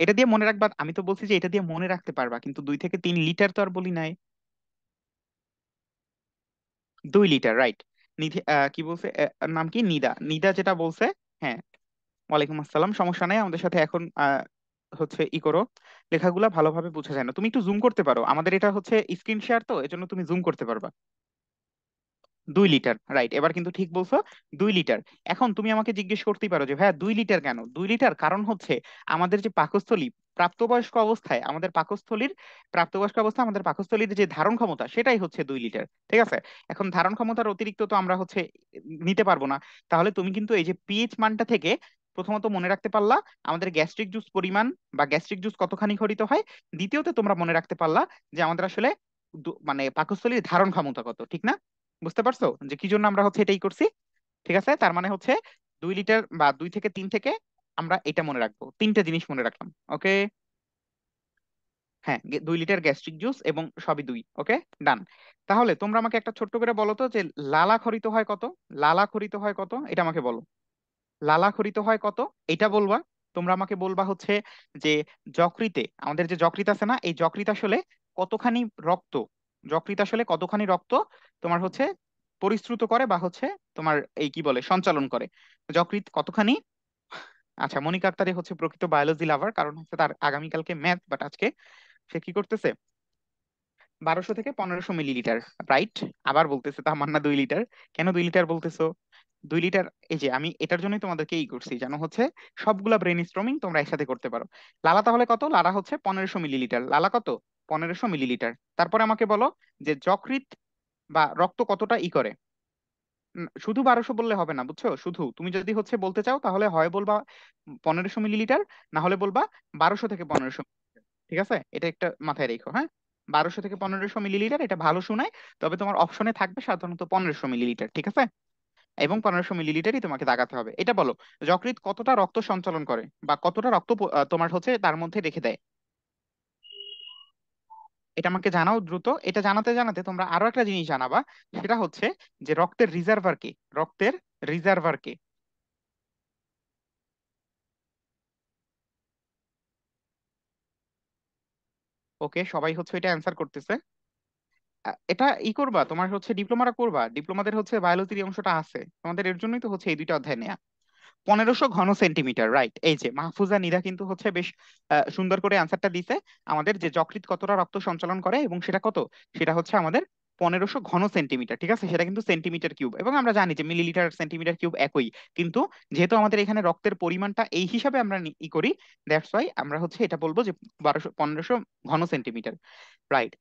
এটা দিয়ে মনে রাখবা আমি তো বলছি যে এটা দিয়ে মনে রাখতে পারবা কিন্তু দুই থেকে তিন লিটার তো আর বলি নাই দুই লিটার রাইট কি বলছে নাম কি নিদা নিদা যেটা বলছে হ্যাঁ ওয়ালাইকুম আসসালাম সমস্যা নাই আমাদের সাথে এখন হচ্ছে ই করো লেখাগুলো ভালোভাবে বোঝা যায় না তুমি একটু জুম করতে পারো আমাদের এটা হচ্ছে স্ক্রিন শেয়ার তো এজন্য তুমি জুম করতে পারবা দুই লিটার রাইট এবার কিন্তু ঠিক বলছো দুই লিটার এখন তুমি আমাকে জিজ্ঞেস করতেই পারো যে ভাইয়া দুই লিটার কেন দুই লিটার কারণ হচ্ছে আমাদের যে পাকস্থলী প্রাপ্তবয়স্ক অবস্থায় আমাদের পাকস্থলীর প্রাপ্তবয়স্ক অবস্থা আমাদের পাকস্থলীর যে ধারণ ক্ষমতা সেটাই হচ্ছে দুই লিটার ঠিক আছে এখন ধারণ ক্ষমতার অতিরিক্ত তো আমরা হচ্ছে নিতে পারবো না তাহলে তুমি কিন্তু এই যে পিএইচ মানটা থেকে প্রথমত মনে রাখতে পারলা আমাদের গ্যাস্ট্রিক জুস পরিমাণ বা গ্যাস্ট্রিক জুস কতখানি খরিত হয় দ্বিতীয়তে তোমরা মনে রাখতে পারলা যে আমাদের আসলে মানে পাকস্থলীর ধারণ ক্ষমতা কত ঠিক না বুঝতে পারছো যে কি জন্য আমরা হচ্ছে এটাই করছি ঠিক আছে তার মানে হচ্ছে দুই লিটার বা দুই থেকে তিন থেকে আমরা এটা মনে রাখবো তিনটা জিনিস মনে রাখলাম ওকে হ্যাঁ দুই লিটার গ্যাস্ট্রিক জুস এবং সবই দুই ওকে ডান তাহলে তোমরা আমাকে একটা ছোট্ট করে বলো তো যে লালা খরিত হয় কত লালা খরিত হয় কত এটা আমাকে বলো লালা খরিত হয় কত এটা বলবা তোমরা আমাকে বলবা হচ্ছে যে যকৃতে আমাদের যে যকৃত আছে না এই যকৃত আসলে কতখানি রক্ত যকৃত আসলে কতখানি রক্ত তোমার হচ্ছে পরিশ্রুত করে বা হচ্ছে তোমার এই কি বলে সঞ্চালন করে যকৃত কতখানি আচ্ছা মনিকা আক্তারে হচ্ছে প্রকৃত বায়োলজি লাভার কারণ হচ্ছে তার আগামীকালকে ম্যাথ বাট আজকে সে কি করতেছে বারোশো থেকে পনেরোশো মিলিলিটার রাইট আবার বলতেছে মান্না দুই লিটার কেন দুই লিটার বলতেছো দুই লিটার এই যে আমি এটার জন্যই তোমাদেরকে ই করছি জানো হচ্ছে সবগুলো ব্রেন স্ট্রমিং তোমরা একসাথে করতে পারো লালা তাহলে কত লালা হচ্ছে পনেরোশো মিলিলিটার লালা কত পনেরোশো মিলিলিটার তারপরে আমাকে বলো যে যকৃত বা রক্ত কতটা ই করে শুধু বারোশো বললে হবে না বুঝছো শুধু তুমি যদি হচ্ছে বলতে চাও তাহলে হয় বলবা পনেরোশো মিলিলিটার না হলে বলবা বারোশো থেকে পনেরোশো ঠিক আছে এটা একটা মাথায় রেখো হ্যাঁ বারোশো থেকে পনেরোশো মিলিলিটার এটা ভালো শোনায় তবে তোমার অপশনে থাকবে সাধারণত পনেরোশো মিলিলিটার ঠিক আছে এবং পনেরোশো মিলিলিটারই তোমাকে দাগাতে হবে এটা বলো যকৃৎ কতটা রক্ত সঞ্চালন করে বা কতটা রক্ত তোমার হচ্ছে তার মধ্যে রেখে দেয় এটা আমাকে জানাও দ্রুত এটা জানাতে জানাতে তোমরা আরো একটা জিনিস জানাবা সেটা হচ্ছে যে রক্তের রিজার্ভার কে রক্তের রিজার্ভার কে ওকে সবাই হচ্ছে এটা অ্যান্সার করতেছে এটা ই করবা তোমার হচ্ছে ডিপ্লোমাটা করবা ডিপ্লোমাদের হচ্ছে বায়োলজির অংশটা আছে তোমাদের এর জন্যই তো হচ্ছে এই দুইটা অধ্যায় নেয়া পনেরোশো ঘন সেন্টিমিটার রাইট এই যে মাহফুজা নিরা কিন্তু হচ্ছে বেশ সুন্দর করে আনসারটা দিছে আমাদের যে যকৃত কতটা রক্ত সঞ্চালন করে এবং সেটা কত সেটা হচ্ছে আমাদের পনেরোশো ঘন সেন্টিমিটার ঠিক আছে সেটা কিন্তু সেন্টিমিটার কিউব এবং আমরা জানি যে মিলিলিটার সেন্টিমিটার কিউব একই কিন্তু যেহেতু আমাদের এখানে রক্তের পরিমাণটা এই হিসাবে আমরা ই করি দ্যাটস ওয়াই আমরা হচ্ছে এটা বলবো যে বারোশো পনেরোশো ঘন সেন্টিমিটার রাইট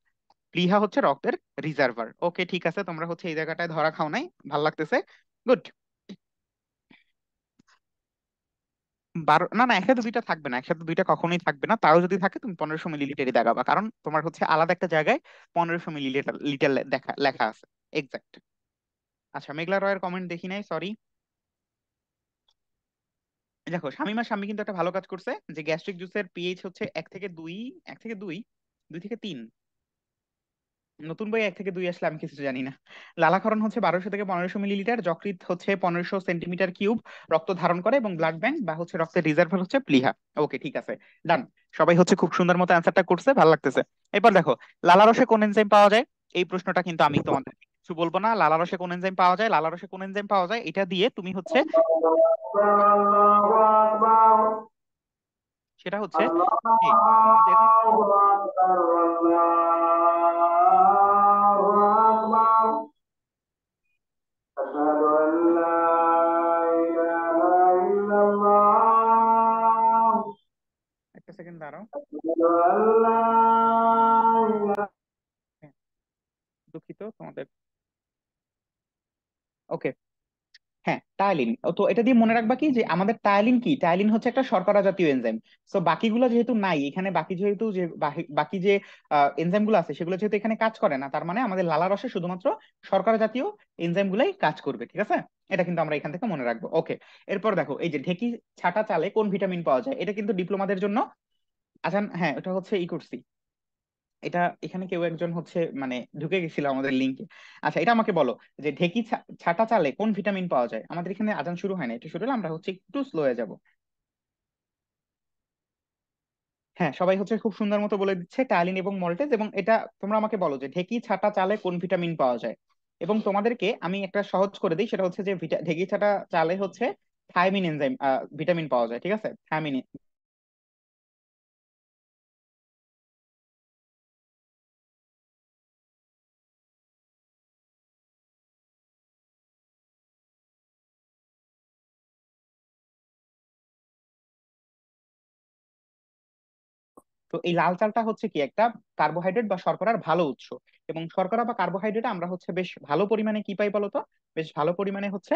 প্লিহা হচ্ছে রক্তের রিজার্ভার ওকে ঠিক আছে তোমরা হচ্ছে এই জায়গাটায় ধরা খাও নাই ভাল লাগতেছে গুড বারো না না একসাথে দুইটা থাকবে না একসাথে দুইটা কখনোই থাকবে না তাও যদি থাকে তুমি পনেরোশো মিলি লিটারই দেখাবা কারণ তোমার হচ্ছে আলাদা একটা জায়গায় পনেরোশো মিলি লিটার লিটার দেখা লেখা আছে এক্সাক্ট আচ্ছা মেঘলা রয়ের কমেন্ট দেখি নাই সরি দেখো শামিমা স্বামী কিন্তু একটা ভালো কাজ করছে যে গ্যাস্ট্রিক জুসের পিএইচ হচ্ছে এক থেকে দুই এক থেকে দুই দুই থেকে তিন নতুন বই এক থেকে দুই আসলে আমি কিছু জানি না লালাকরণ হচ্ছে বারোশো থেকে পনেরোশো মিলিলিটার যকৃত হচ্ছে পনেরোশো সেন্টিমিটার কিউব রক্ত ধারণ করে এবং ব্লাড ব্যাংক বা হচ্ছে রক্তের রিজার্ভার হচ্ছে প্লিহা ওকে ঠিক আছে ডান সবাই হচ্ছে খুব সুন্দর মতো অ্যান্সারটা করছে ভালো লাগতেছে এরপর দেখো লালারসে কোন এনজাইম পাওয়া যায় এই প্রশ্নটা কিন্তু আমি তোমাদের কিছু বলবো না লালারসে কোন এনজাইম পাওয়া যায় লালারসে কোন এনজাইম পাওয়া যায় এটা দিয়ে তুমি হচ্ছে সেটা হচ্ছে দুঃখিত তোমাদের ওকে হ্যাঁ তো এটা দিয়ে মনে রাখবা কি যে আমাদের কি হচ্ছে একটা শর্করা জাতীয় এনজাইম বাকিগুলো যেহেতু নাই এখানে বাকি যেহেতু যে বাকি যে এনজাইম গুলো আছে সেগুলো যেহেতু এখানে কাজ করে না তার মানে আমাদের লালা রসে শুধুমাত্র শর্করা জাতীয় এনজাইম গুলাই কাজ করবে ঠিক আছে এটা কিন্তু আমরা এখান থেকে মনে রাখবো ওকে এরপর দেখো এই যে ঢেকি ছাটা চালে কোন ভিটামিন পাওয়া যায় এটা কিন্তু ডিপ্লোমাদের জন্য আচ্ছা হ্যাঁ ওটা হচ্ছে ই করছি এটা এখানে কেউ একজন হচ্ছে মানে ঢুকে গেছিল আমাদের লিঙ্কে আচ্ছা এটা আমাকে বলো যে ঢেকি ছাটা চালে কোন ভিটামিন পাওয়া যায় আমাদের এখানে আজান শুরু হয় না এটা শুরু হলে আমরা হচ্ছে একটু স্লো হয়ে যাবো হ্যাঁ সবাই হচ্ছে খুব সুন্দর মতো বলে দিচ্ছে টালিন এবং মল্টেজ এবং এটা তোমরা আমাকে বলো যে ঢেকি ছাটা চালে কোন ভিটামিন পাওয়া যায় এবং তোমাদেরকে আমি একটা সহজ করে দিই সেটা হচ্ছে যে ঢেকি ছাটা চালে হচ্ছে থাইমিন এনজাইম ভিটামিন পাওয়া যায় ঠিক আছে থাইমিন তো এই লাল চালটা হচ্ছে কি একটা কার্বোহাইড্রেট বা শর্করার ভালো উৎস এবং শর্করা বা কার্বোহাইড্রেট আমরা হচ্ছে বেশ ভালো পরিমাণে কি পাই বলতো বেশ ভালো পরিমাণে হচ্ছে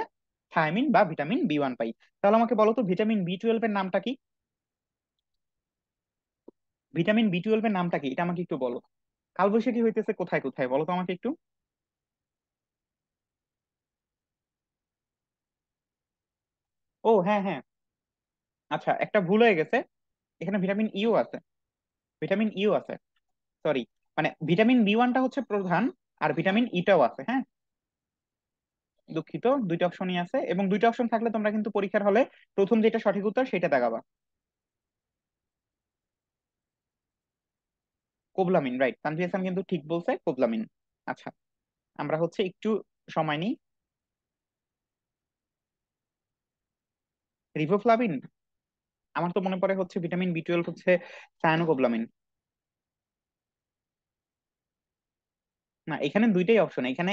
থায়ামিন বা ভিটামিন বি ওয়ান পাই তাহলে আমাকে বলতো ভিটামিন বি টুয়েলভ এর নামটা কি ভিটামিন বি টুয়েলভ এর নামটা কি এটা আমাকে একটু বলো কালবৈশাখী হইতেছে কোথায় কোথায় বলো তো আমাকে একটু ও হ্যাঁ হ্যাঁ আচ্ছা একটা ভুল হয়ে গেছে এখানে ভিটামিন ইও e আছে ভিটামিন ইউ আছে সরি মানে ভিটামিন বি ওয়ানটা হচ্ছে প্রধান আর ভিটামিন ইটাও আছে হ্যাঁ দুঃখিত দুইটা অপশনই আছে এবং দুইটা অপশন থাকলে তোমরা কিন্তু পরীক্ষার হলে প্রথম যেটা সঠিক উত্তর সেটা দেখাবা কোবলামিন রাইট তানভি কিন্তু ঠিক বলছে কোবলামিন আচ্ছা আমরা হচ্ছে একটু সময় নিই রিভোফ্লাবিন আমার তো মনে পড়ে হচ্ছে ভিটামিন বি টুয়েলভ হচ্ছে সায়ানোকোবলামিন না এখানে দুইটাই অপশন এখানে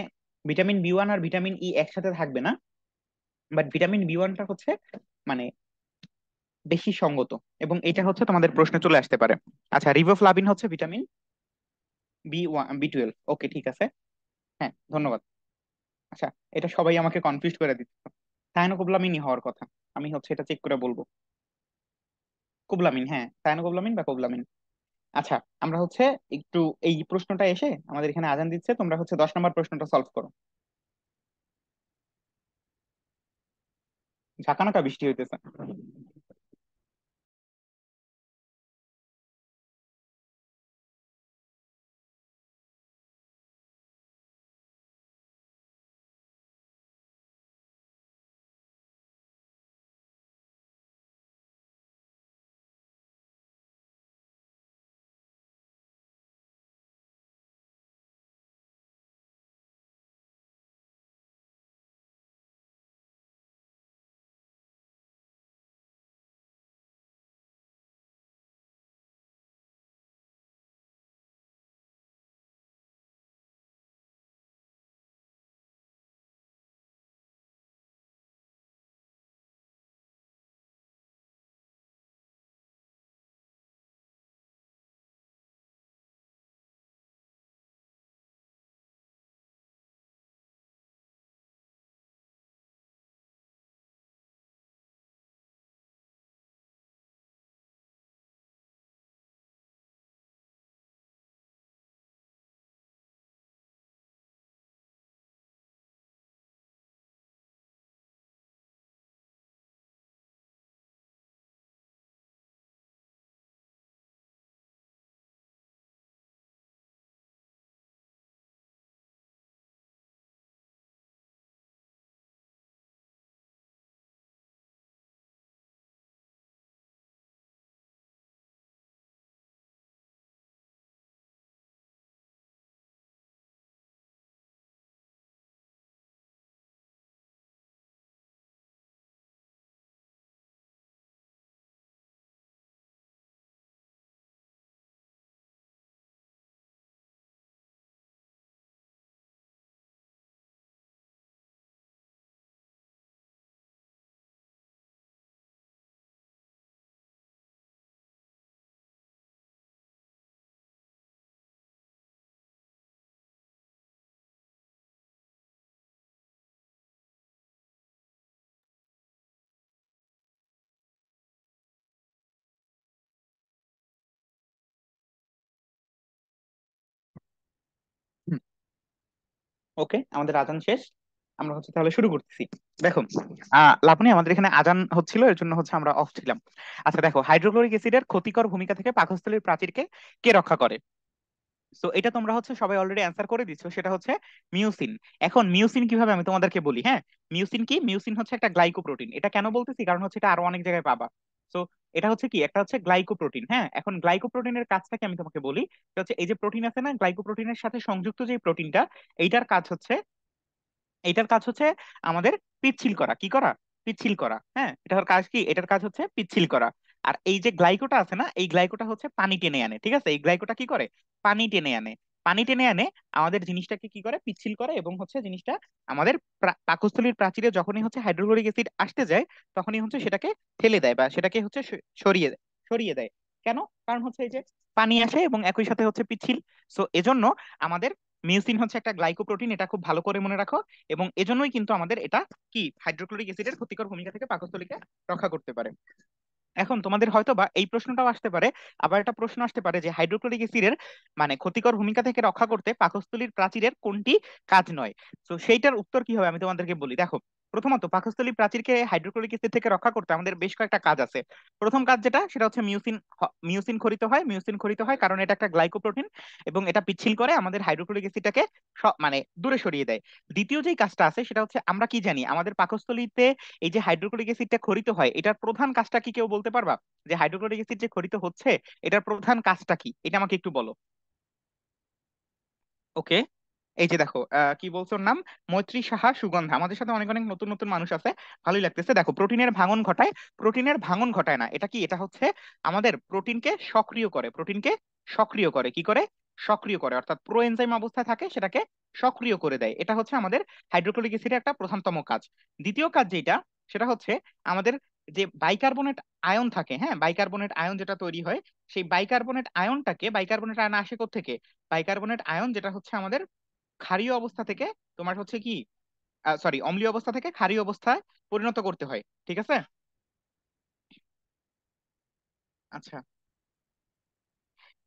ভিটামিন বি ওয়ান আর ভিটামিন ই e একসাথে থাকবে না বাট ভিটামিন বি ওয়ানটা হচ্ছে মানে বেশি সঙ্গত এবং এটা হচ্ছে তোমাদের প্রশ্নে চলে আসতে পারে আচ্ছা রিবোফ্লাভিন হচ্ছে vitamin B one B twelve okay ঠিক আছে হ্যাঁ ধন্যবাদ আচ্ছা এটা সবাই আমাকে কনফিউজ করে দিচ্ছে সায়ানোকোবলামিনই হওয়ার কথা আমি হচ্ছে এটা চেক করে বলবো কোবলামিন হ্যাঁ সায়ানোকোবলামিন বা কোবলামিন আচ্ছা আমরা হচ্ছে একটু এই প্রশ্নটা এসে আমাদের এখানে আজান দিচ্ছে তোমরা হচ্ছে দশ নম্বর প্রশ্নটা সলভ করো ঝাঁকানোটা বৃষ্টি হইতেছে ওকে আমাদের আজান শেষ আমরা হচ্ছে তাহলে শুরু করতেছি দেখো লাবণী আমাদের এখানে আজান হচ্ছিল এর জন্য হচ্ছে আমরা অফ ছিলাম আচ্ছা দেখো হাইড্রোক্লোরিক অ্যাসিডের ক্ষতিকর ভূমিকা থেকে পাকস্থলীর প্রাচীরকে কে রক্ষা করে তো এটা তোমরা হচ্ছে সবাই অলরেডি অ্যান্সার করে দিচ্ছ সেটা হচ্ছে মিউসিন এখন মিউসিন কিভাবে আমি তোমাদেরকে বলি হ্যাঁ মিউসিন কি মিউসিন হচ্ছে একটা গ্লাইকোপ্রোটিন এটা কেন বলতেছি কারণ হচ্ছে এটা আরো অনেক জায়গায় পাবা তো এটা হচ্ছে কি একটা হচ্ছে গ্লাইকোপ্রোটিন হ্যাঁ এখন গ্লাইকোপ্রোটিনের কাজটাকে আমি তোমাকে বলি এটা হচ্ছে এই যে প্রোটিন আছে না গ্লাইকোপ্রোটিনের সাথে সংযুক্ত যে প্রোটিনটা এইটার কাজ হচ্ছে এইটার কাজ হচ্ছে আমাদের পিচ্ছিল করা কি করা পিচ্ছিল করা হ্যাঁ এটার কাজ কি এটার কাজ হচ্ছে পিচ্ছিল করা আর এই যে গ্লাইকোটা আছে না এই গ্লাইকোটা হচ্ছে পানি টেনে আনে ঠিক আছে এই গ্লাইকোটা কি করে পানি টেনে আনে পানি টেনে আনে আমাদের জিনিসটাকে কি করে পিচ্ছিল করে এবং হচ্ছে জিনিসটা আমাদের পাকস্থলীর প্রাচীরে যখনই হচ্ছে হাইড্রোক্লোরিক অ্যাসিড আসতে যায় তখনই হচ্ছে সেটাকে ঠেলে দেয় বা সেটাকে হচ্ছে সরিয়ে দেয় সরিয়ে দেয় কেন কারণ হচ্ছে এই যে পানি আসে এবং একই সাথে হচ্ছে পিচ্ছিল সো এজন্য আমাদের মিউসিন হচ্ছে একটা গ্লাইকোপ্রোটিন এটা খুব ভালো করে মনে রাখো এবং এজন্যই কিন্তু আমাদের এটা কি হাইড্রোক্লোরিক অ্যাসিডের ক্ষতিকর ভূমিকা থেকে পাকস্থলীকে রক্ষা করতে পারে এখন তোমাদের হয়তো বা এই প্রশ্নটাও আসতে পারে আবার একটা প্রশ্ন আসতে পারে যে হাইড্রোক্লোরিক অ্যাসিডের মানে ক্ষতিকর ভূমিকা থেকে রক্ষা করতে পাকস্থলীর প্রাচীরের কোনটি কাজ নয় তো সেইটার উত্তর কি হবে আমি তোমাদেরকে বলি দেখো প্রথমত পাকস্থলী প্রাচীরকে হাইড্রোক্লোরিক অ্যাসিড থেকে রক্ষা করতে আমাদের বেশ কয়েকটা কাজ আছে প্রথম কাজ যেটা সেটা হচ্ছে মিউসিন মিউসিন খরিত হয় মিউসিন খরিত হয় কারণ এটা একটা গ্লাইকোপ্রোটিন এবং এটা পিছিল করে আমাদের হাইড্রোক্লোরিক অ্যাসিডটাকে মানে দূরে সরিয়ে দেয় দ্বিতীয় যেই কাজটা আছে সেটা হচ্ছে আমরা কি জানি আমাদের পাকস্থলীতে এই যে হাইড্রোক্লোরিক অ্যাসিডটা খরিত হয় এটার প্রধান কাজটা কি কেউ বলতে পারবা যে হাইড্রোক্লোরিক অ্যাসিড যে খরিত হচ্ছে এটার প্রধান কাজটা কি এটা আমাকে একটু বলো ওকে এই যে দেখো কি বলছো নাম মৈত্রী সাহা সুগন্ধা আমাদের সাথে অনেক অনেক নতুন নতুন মানুষ আছে ভালোই লাগতেছে দেখো প্রোটিনের ভাঙন ঘটায় প্রোটিনের ভাঙন ঘটায় না এটা কি এটা হচ্ছে আমাদের প্রোটিনকে সক্রিয় করে প্রোটিনকে সক্রিয় করে কি করে সক্রিয় করে অর্থাৎ প্রোএনজাইম অবস্থায় থাকে সেটাকে সক্রিয় করে দেয় এটা হচ্ছে আমাদের হাইড্রোক্লোরিক অ্যাসিডের একটা প্রধানতম কাজ দ্বিতীয় কাজ যেটা সেটা হচ্ছে আমাদের যে বাইকার্বনেট আয়ন থাকে হ্যাঁ বাইকার্বনেট আয়ন যেটা তৈরি হয় সেই বাইকার্বনেট আয়নটাকে বাইকার্বনেট আয়ন আসে থেকে বাইকার্বনেট আয়ন যেটা হচ্ছে আমাদের ক্ষারীয় অবস্থা থেকে তোমার হচ্ছে কি সরি অম্লীয় অবস্থা থেকে ক্ষারীয় অবস্থায় পরিণত করতে হয় ঠিক আছে আচ্ছা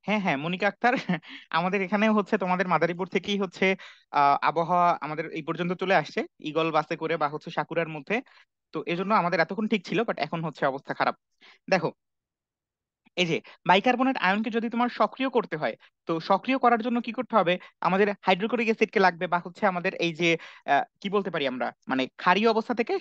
হ্যাঁ হ্যাঁ মনিকা আক্তার আমাদের এখানে হচ্ছে তোমাদের মাদারীপুর থেকেই হচ্ছে আবহাওয়া আমাদের এই পর্যন্ত চলে আসছে ইগল বাসে করে বা হচ্ছে সাকুরার মধ্যে তো এজন্য আমাদের এতক্ষণ ঠিক ছিল বাট এখন হচ্ছে অবস্থা খারাপ দেখো এই যে বাইকার্বনেট আয়নকে যদি তোমার সক্রিয় করতে হয় তো সক্রিয় করার জন্য কি করতে হবে আমাদের হাইড্রোক্লোরিক অ্যাসিডকে লাগবে বা হচ্ছে আমাদের এই যে কি বলতে পারি আমরা মানে ক্ষারীয় অবস্থা থেকে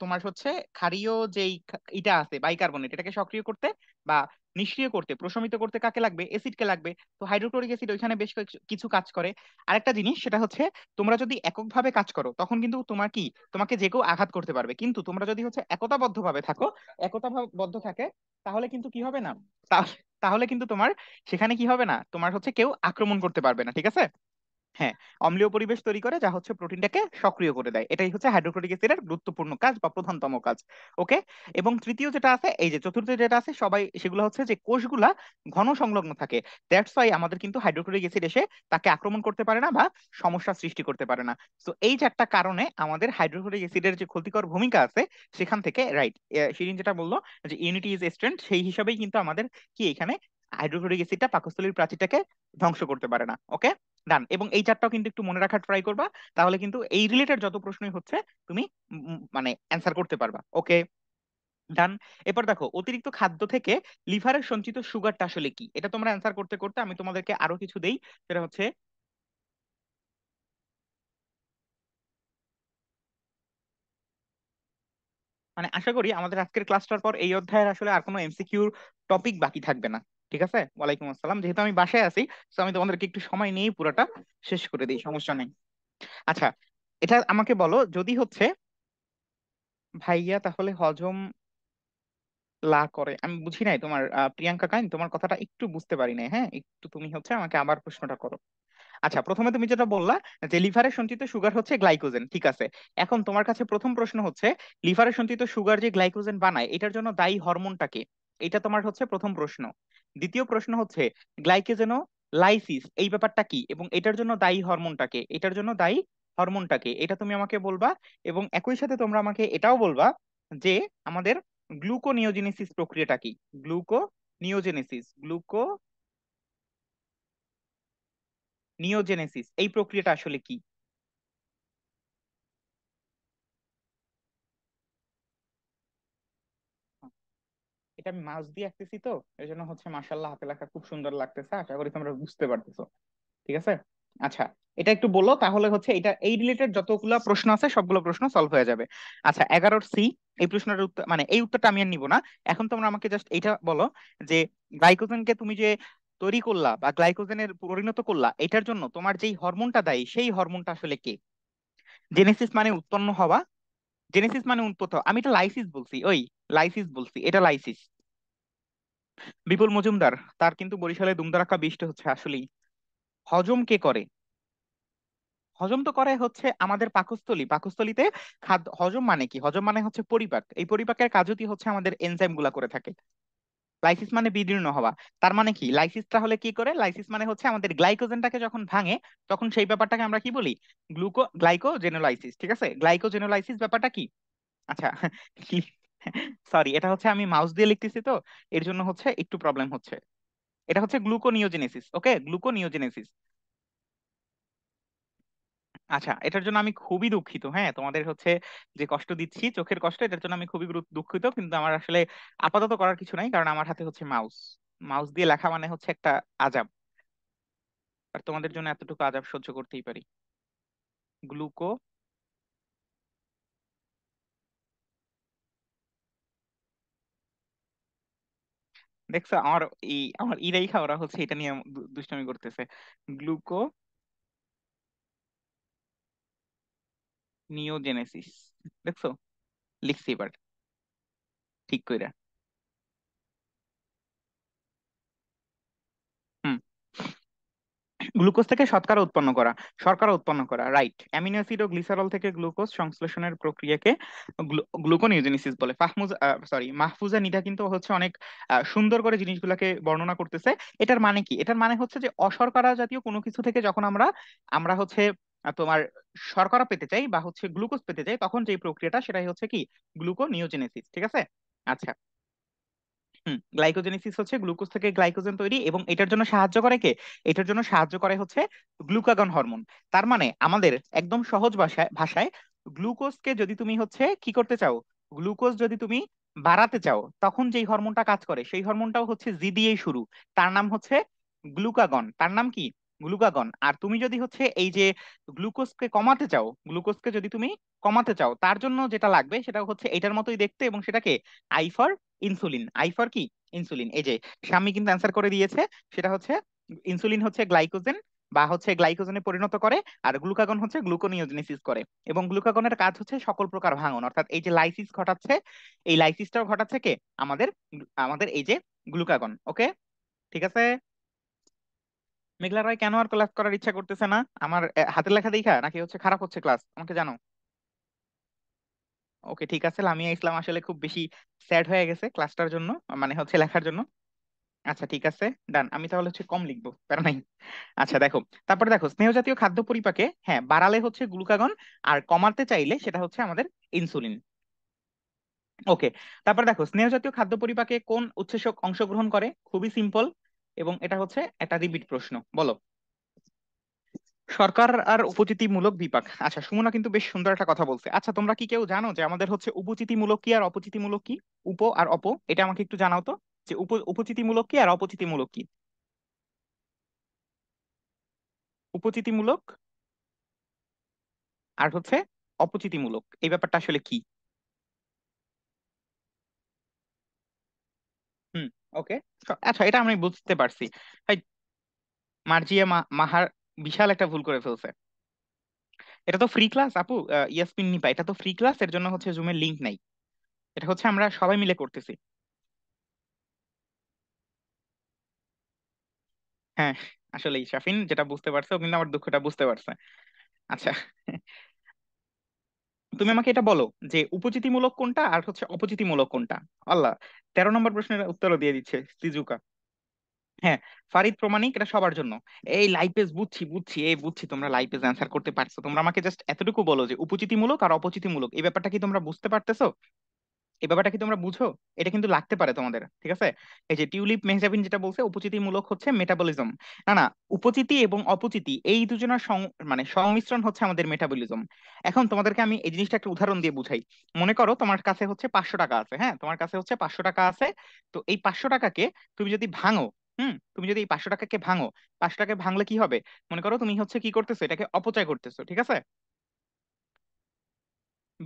তোমার হচ্ছে ক্ষারীয় যেই এটা আছে বাইকার্বনেট এটাকে সক্রিয় করতে বা নিষ্ক্রিয় করতে প্রশমিত করতে কাকে লাগবে অ্যাসিডকে লাগবে তো হাইড্রোক্লোরিক অ্যাসিড ওইখানে বেশ কিছু কাজ করে আরেকটা জিনিস সেটা হচ্ছে তোমরা যদি এককভাবে কাজ করো তখন কিন্তু তোমার কি তোমাকে যে কেউ আঘাত করতে পারবে কিন্তু তোমরা যদি হচ্ছে একতাবদ্ধভাবে থাকো একতাবদ্ধ থাকে তাহলে কিন্তু কি হবে না তাহলে কিন্তু তোমার সেখানে কি হবে না তোমার হচ্ছে কেউ আক্রমণ করতে পারবে না ঠিক আছে হ্যাঁ অম্লীয় পরিবেশ তৈরি করে যা হচ্ছে প্রোটিনটাকে সক্রিয় করে দেয় এটাই হচ্ছে হাইড্রোক্লোরিক অ্যাসিডের গুরুত্বপূর্ণ কাজ বা প্রধানতম কাজ ওকে এবং তৃতীয় যেটা আছে এই যে চতুর্থ যেটা আছে সবাই সেগুলো হচ্ছে যে কোষগুলা ঘন সংলগ্ন থাকে দ্যাটস ওয়াই আমাদের কিন্তু হাইড্রোক্লোরিক অ্যাসিড এসে তাকে আক্রমণ করতে পারে না বা সমস্যা সৃষ্টি করতে পারে না তো এই চারটা কারণে আমাদের হাইড্রোক্লোরিক অ্যাসিডের যে ক্ষতিকর ভূমিকা আছে সেখান থেকে রাইট শিরিন যেটা বললো যে ইউনিটি ইজ স্ট্রেন্থ সেই হিসাবেই কিন্তু আমাদের কি এখানে হাইড্রোক্লোরিক অ্যাসিডটা পাকস্থলীর প্রাচীরটাকে ধ্বংস করতে পারে না ওকে ডান এবং এই চারটাও কিন্তু একটু মনে রাখার ট্রাই করবা তাহলে কিন্তু এই রিলেটেড যত প্রশ্নই হচ্ছে তুমি মানে অ্যান্সার করতে পারবা ওকে ডান এরপর দেখো অতিরিক্ত খাদ্য থেকে লিভারের সঞ্চিত সুগারটা আসলে কি এটা তোমরা অ্যান্সার করতে করতে আমি তোমাদেরকে আরো কিছু দেই সেটা হচ্ছে মানে আশা করি আমাদের আজকের ক্লাসটার পর এই অধ্যায়ের আসলে আর কোনো এমসিকিউর টপিক বাকি থাকবে না ঠিক আছে ওয়ালাইকুম আসসালাম যেহেতু আমি বাসায় আছি তো আমি তোমাদেরকে একটু সময় নিয়ে পুরোটা শেষ করে দিই সমস্যা নেই আচ্ছা এটা আমাকে বলো যদি হচ্ছে ভাইয়া তাহলে হজম লা করে আমি বুঝি নাই তোমার প্রিয়াঙ্কা কাইন তোমার কথাটা একটু বুঝতে পারি নাই হ্যাঁ একটু তুমি হচ্ছে আমাকে আবার প্রশ্নটা করো আচ্ছা প্রথমে তুমি যেটা বললা যে লিভারে সঞ্চিত সুগার হচ্ছে গ্লাইকোজেন ঠিক আছে এখন তোমার কাছে প্রথম প্রশ্ন হচ্ছে লিভারে সঞ্চিত সুগার যে গ্লাইকোজেন বানায় এটার জন্য দায়ী হরমোনটা কি এটা তোমার হচ্ছে প্রথম প্রশ্ন দ্বিতীয় প্রশ্ন হচ্ছে গ্লাইকেজেনো লাইসিস এই ব্যাপারটা কি এবং এটার জন্য দায়ী হরমোনটাকে এটার জন্য দায়ী হরমোনটাকে এটা তুমি আমাকে বলবা এবং একই সাথে তোমরা আমাকে এটাও বলবা যে আমাদের গ্লুকোনিওজেনেসিস প্রক্রিয়াটা কি গ্লুকো নিওজেনেসিস গ্লুকো নিওজেনেসিস এই প্রক্রিয়াটা আসলে কি এটা আমি মাছ দিয়ে আঁকতেছি তো এই জন্য হচ্ছে মাসাল্লাহ হাতে লেখা খুব সুন্দর লাগতেছে আশা করি তোমরা বুঝতে পারতেছো ঠিক আছে আচ্ছা এটা একটু বলো তাহলে হচ্ছে এটা এই রিলেটেড যতগুলো প্রশ্ন আছে সবগুলো প্রশ্ন সলভ হয়ে যাবে আচ্ছা এগারোর সি এই প্রশ্নটার উত্তর মানে এই উত্তরটা আমি আর নিবো না এখন তোমরা আমাকে জাস্ট এটা বলো যে গ্লাইকোজেনকে তুমি যে তৈরি করলা বা গ্লাইকোজেনের পরিণত করলা এটার জন্য তোমার যেই হরমোনটা দায়ী সেই হরমোনটা আসলে কে জেনেসিস মানে উৎপন্ন হওয়া জেনেসিস মানে উৎপত্ত আমি এটা লাইসিস বলছি ওই লাইসিস বলছি এটা লাইসিস বিপুল মজুমদার তার কিন্তু বরিশালে দুমদারাক্কা বৃষ্টি হচ্ছে আসলেই হজম কে করে হজম তো করে হচ্ছে আমাদের পাকস্থলী পাকস্থলীতে খাদ্য হজম মানে কি হজম মানে হচ্ছে পরিপাক এই পরিপাকের কাজটি হচ্ছে আমাদের এনজাইম গুলা করে থাকে লাইসিস মানে বিদীর্ণ হওয়া তার মানে কি লাইসিস তাহলে কি করে লাইসিস মানে হচ্ছে আমাদের গ্লাইকোজেনটাকে যখন ভাঙে তখন সেই ব্যাপারটাকে আমরা কি বলি গ্লুকো গ্লাইকোজেনোলাইসিস ঠিক আছে গ্লাইকোজেনোলাইসিস ব্যাপারটা কি আচ্ছা সরি এটা হচ্ছে আমি মাউস দিয়ে লিখতেছি তো এর জন্য হচ্ছে একটু প্রবলেম হচ্ছে এটা হচ্ছে গ্লুকোনিওজেনেসিস ওকে গ্লুকোনিওজেনেসিস আচ্ছা এটার জন্য আমি খুবই দুঃখিত হ্যাঁ তোমাদের হচ্ছে যে কষ্ট দিচ্ছি চোখের কষ্ট এটার জন্য আমি খুবই দুঃখিত কিন্তু আমার আসলে আপাতত করার কিছু নাই কারণ আমার হাতে হচ্ছে মাউস মাউস দিয়ে লেখা মানে হচ্ছে একটা আজাব আর তোমাদের জন্য এতটুকু আজাব সহ্য করতেই পারি গ্লুকো দেখছো আমার এই আমার ইরাই খাওয়ারা হচ্ছে এটা নিয়ে দুষ্টামি করতেছে গ্লুকো নিওজেনেসিস দেখছো লিখছি এবার ঠিক কইরা গ্লুকোজ থেকে শতকরা উৎপন্ন করা শর্করা উৎপন্ন করা রাইট অ্যামিনো অ্যাসিড ও গ্লিসারল থেকে গ্লুকোজ সংশ্লেষণের প্রক্রিয়াকে গ্লুকোনিউজেনেসিস বলে ফাহমুজ সরি মাহফুজা নিধা কিন্তু হচ্ছে অনেক সুন্দর করে জিনিসগুলোকে বর্ণনা করতেছে এটার মানে কি এটার মানে হচ্ছে যে অশর্করা জাতীয় কোনো কিছু থেকে যখন আমরা আমরা হচ্ছে তোমার শর্করা পেতে চাই বা হচ্ছে গ্লুকোজ পেতে চাই তখন যে প্রক্রিয়াটা সেটাই হচ্ছে কি গ্লুকোনিউজেনেসিস ঠিক আছে আচ্ছা গ্লাইকোজেনেসিস হচ্ছে গ্লুকোজ থেকে গ্লাইকোজেন তৈরি এবং এটার জন্য সাহায্য করে কে এটার জন্য সাহায্য করে হচ্ছে গ্লুকাগন হরমোন তার মানে আমাদের একদম সহজ ভাষায় ভাষায় গ্লুকোজকে যদি তুমি হচ্ছে কি করতে চাও গ্লুকোজ যদি তুমি বাড়াতে চাও তখন যেই হরমোনটা কাজ করে সেই হরমোনটাও হচ্ছে জি দিয়েই শুরু তার নাম হচ্ছে গ্লুকাগন তার নাম কি গ্লুকাগন আর তুমি যদি হচ্ছে এই যে গ্লুকোজকে কমাতে চাও গ্লুকোজকে যদি তুমি কমাতে চাও তার জন্য যেটা লাগবে সেটা হচ্ছে এটার মতোই দেখতে এবং সেটাকে I for insulin I for কি ইনসুলিন এই যে স্বামী কিন্তু অ্যান্সার করে দিয়েছে সেটা হচ্ছে ইনসুলিন হচ্ছে গ্লাইকোজেন বা হচ্ছে গ্লাইকোজেনে পরিণত করে আর গ্লুকাগন হচ্ছে গ্লুকোনিওজেনেসিস করে এবং গ্লুকাগনের কাজ হচ্ছে সকল প্রকার ভাঙন অর্থাৎ এই যে লাইসিস ঘটাচ্ছে এই লাইসিসটাও ঘটাচ্ছে কে আমাদের আমাদের এই যে গ্লুকাগন ওকে ঠিক আছে মেঘলা রায় কেন আর ক্লাস করার ইচ্ছা করতেছে না আমার হাতের লেখা দেখা নাকি হচ্ছে খারাপ হচ্ছে ক্লাস আমাকে জানো ওকে ঠিক আছে লামিয়া ইসলাম আসলে খুব বেশি স্যাড হয়ে গেছে ক্লাসটার জন্য মানে হচ্ছে লেখার জন্য আচ্ছা ঠিক আছে ডান আমি তাহলে হচ্ছে কম লিখবো প্যারা মানে। নাই আচ্ছা দেখো তারপরে দেখো স্নেহ জাতীয় খাদ্য পরিপাকে হ্যাঁ বাড়ালে হচ্ছে গ্লুকাগন আর কমাতে চাইলে সেটা হচ্ছে আমাদের ইনসুলিন ওকে তারপরে দেখো স্নেহ জাতীয় খাদ্য পরিপাকে কোন উৎসেচক অংশগ্রহণ করে খুবই সিম্পল এবং এটা হচ্ছে একটা রিপিট প্রশ্ন বলো সরকার আর উপচিতিমূলক বিপাক আচ্ছা সুমনা কিন্তু বেশ সুন্দর একটা কথা বলছে আচ্ছা তোমরা কি কেউ জানো যে আমাদের হচ্ছে উপচিতিমূলক কি আর অপচিতিমূলক কি উপ আর অপ এটা আমাকে একটু জানাও তো যে উপ উপচিতিমূলক কি আর অপচিতিমূলক কি উপচিতিমূলক আর হচ্ছে অপচিতিমূলক এই ব্যাপারটা আসলে কি হুম ওকে আচ্ছা এটা আমি বুঝতে পারছি ভাই মার্জিয়া মাহার বিশাল একটা ভুল করে ফেলছে এটা তো ফ্রি ক্লাস আপু ইয়াসমিন নিপা এটা তো ফ্রি ক্লাস এর জন্য হচ্ছে জুমের লিংক নাই এটা হচ্ছে আমরা সবাই মিলে করতেছি হ্যাঁ আসলে শাফিন যেটা বুঝতে পারছে ও কিন্তু আমার দুঃখটা বুঝতে পারছে আচ্ছা তুমি আমাকে এটা বলো যে উপজাতিমূলক কোনটা আর হচ্ছে অপজাতিমূলক কোনটা আল্লাহ তেরো নম্বর প্রশ্নের উত্তরও দিয়ে দিচ্ছে সিজুকা হ্যাঁ ফারিদ প্রমাণিক এটা সবার জন্য এই লাইপেজ বুঝছি বুঝছি এই বুঝছি তোমরা লাইপেজ অ্যান্সার করতে পারছো তোমরা আমাকে জাস্ট এতটুকু বলো যে উপচিতিমূলক আর অপচিতিমূলক এই ব্যাপারটা কি তোমরা বুঝতে পারতেছো এই ব্যাপারটা কি তোমরা বুঝো এটা কিন্তু লাগতে পারে তোমাদের ঠিক আছে এই যে টিউলিপ মেহজাবিন যেটা বলছে উপচিতিমূলক হচ্ছে মেটাবলিজম না না উপচিতি এবং অপচিতি এই দুজনের মানে সংমিশ্রণ হচ্ছে আমাদের মেটাবলিজম এখন তোমাদেরকে আমি এই জিনিসটা একটা উদাহরণ দিয়ে বুঝাই মনে করো তোমার কাছে হচ্ছে পাঁচশো টাকা আছে হ্যাঁ তোমার কাছে হচ্ছে পাঁচশো টাকা আছে তো এই পাঁচশো টাকাকে তুমি যদি ভাঙো হুম তুমি যদি এই পাঁচশো টাকাকে ভাঙো পাঁচশো টাকা ভাঙলে কি হবে মনে করো তুমি হচ্ছে কি করতেছো এটাকে অপচয় করতেছো ঠিক আছে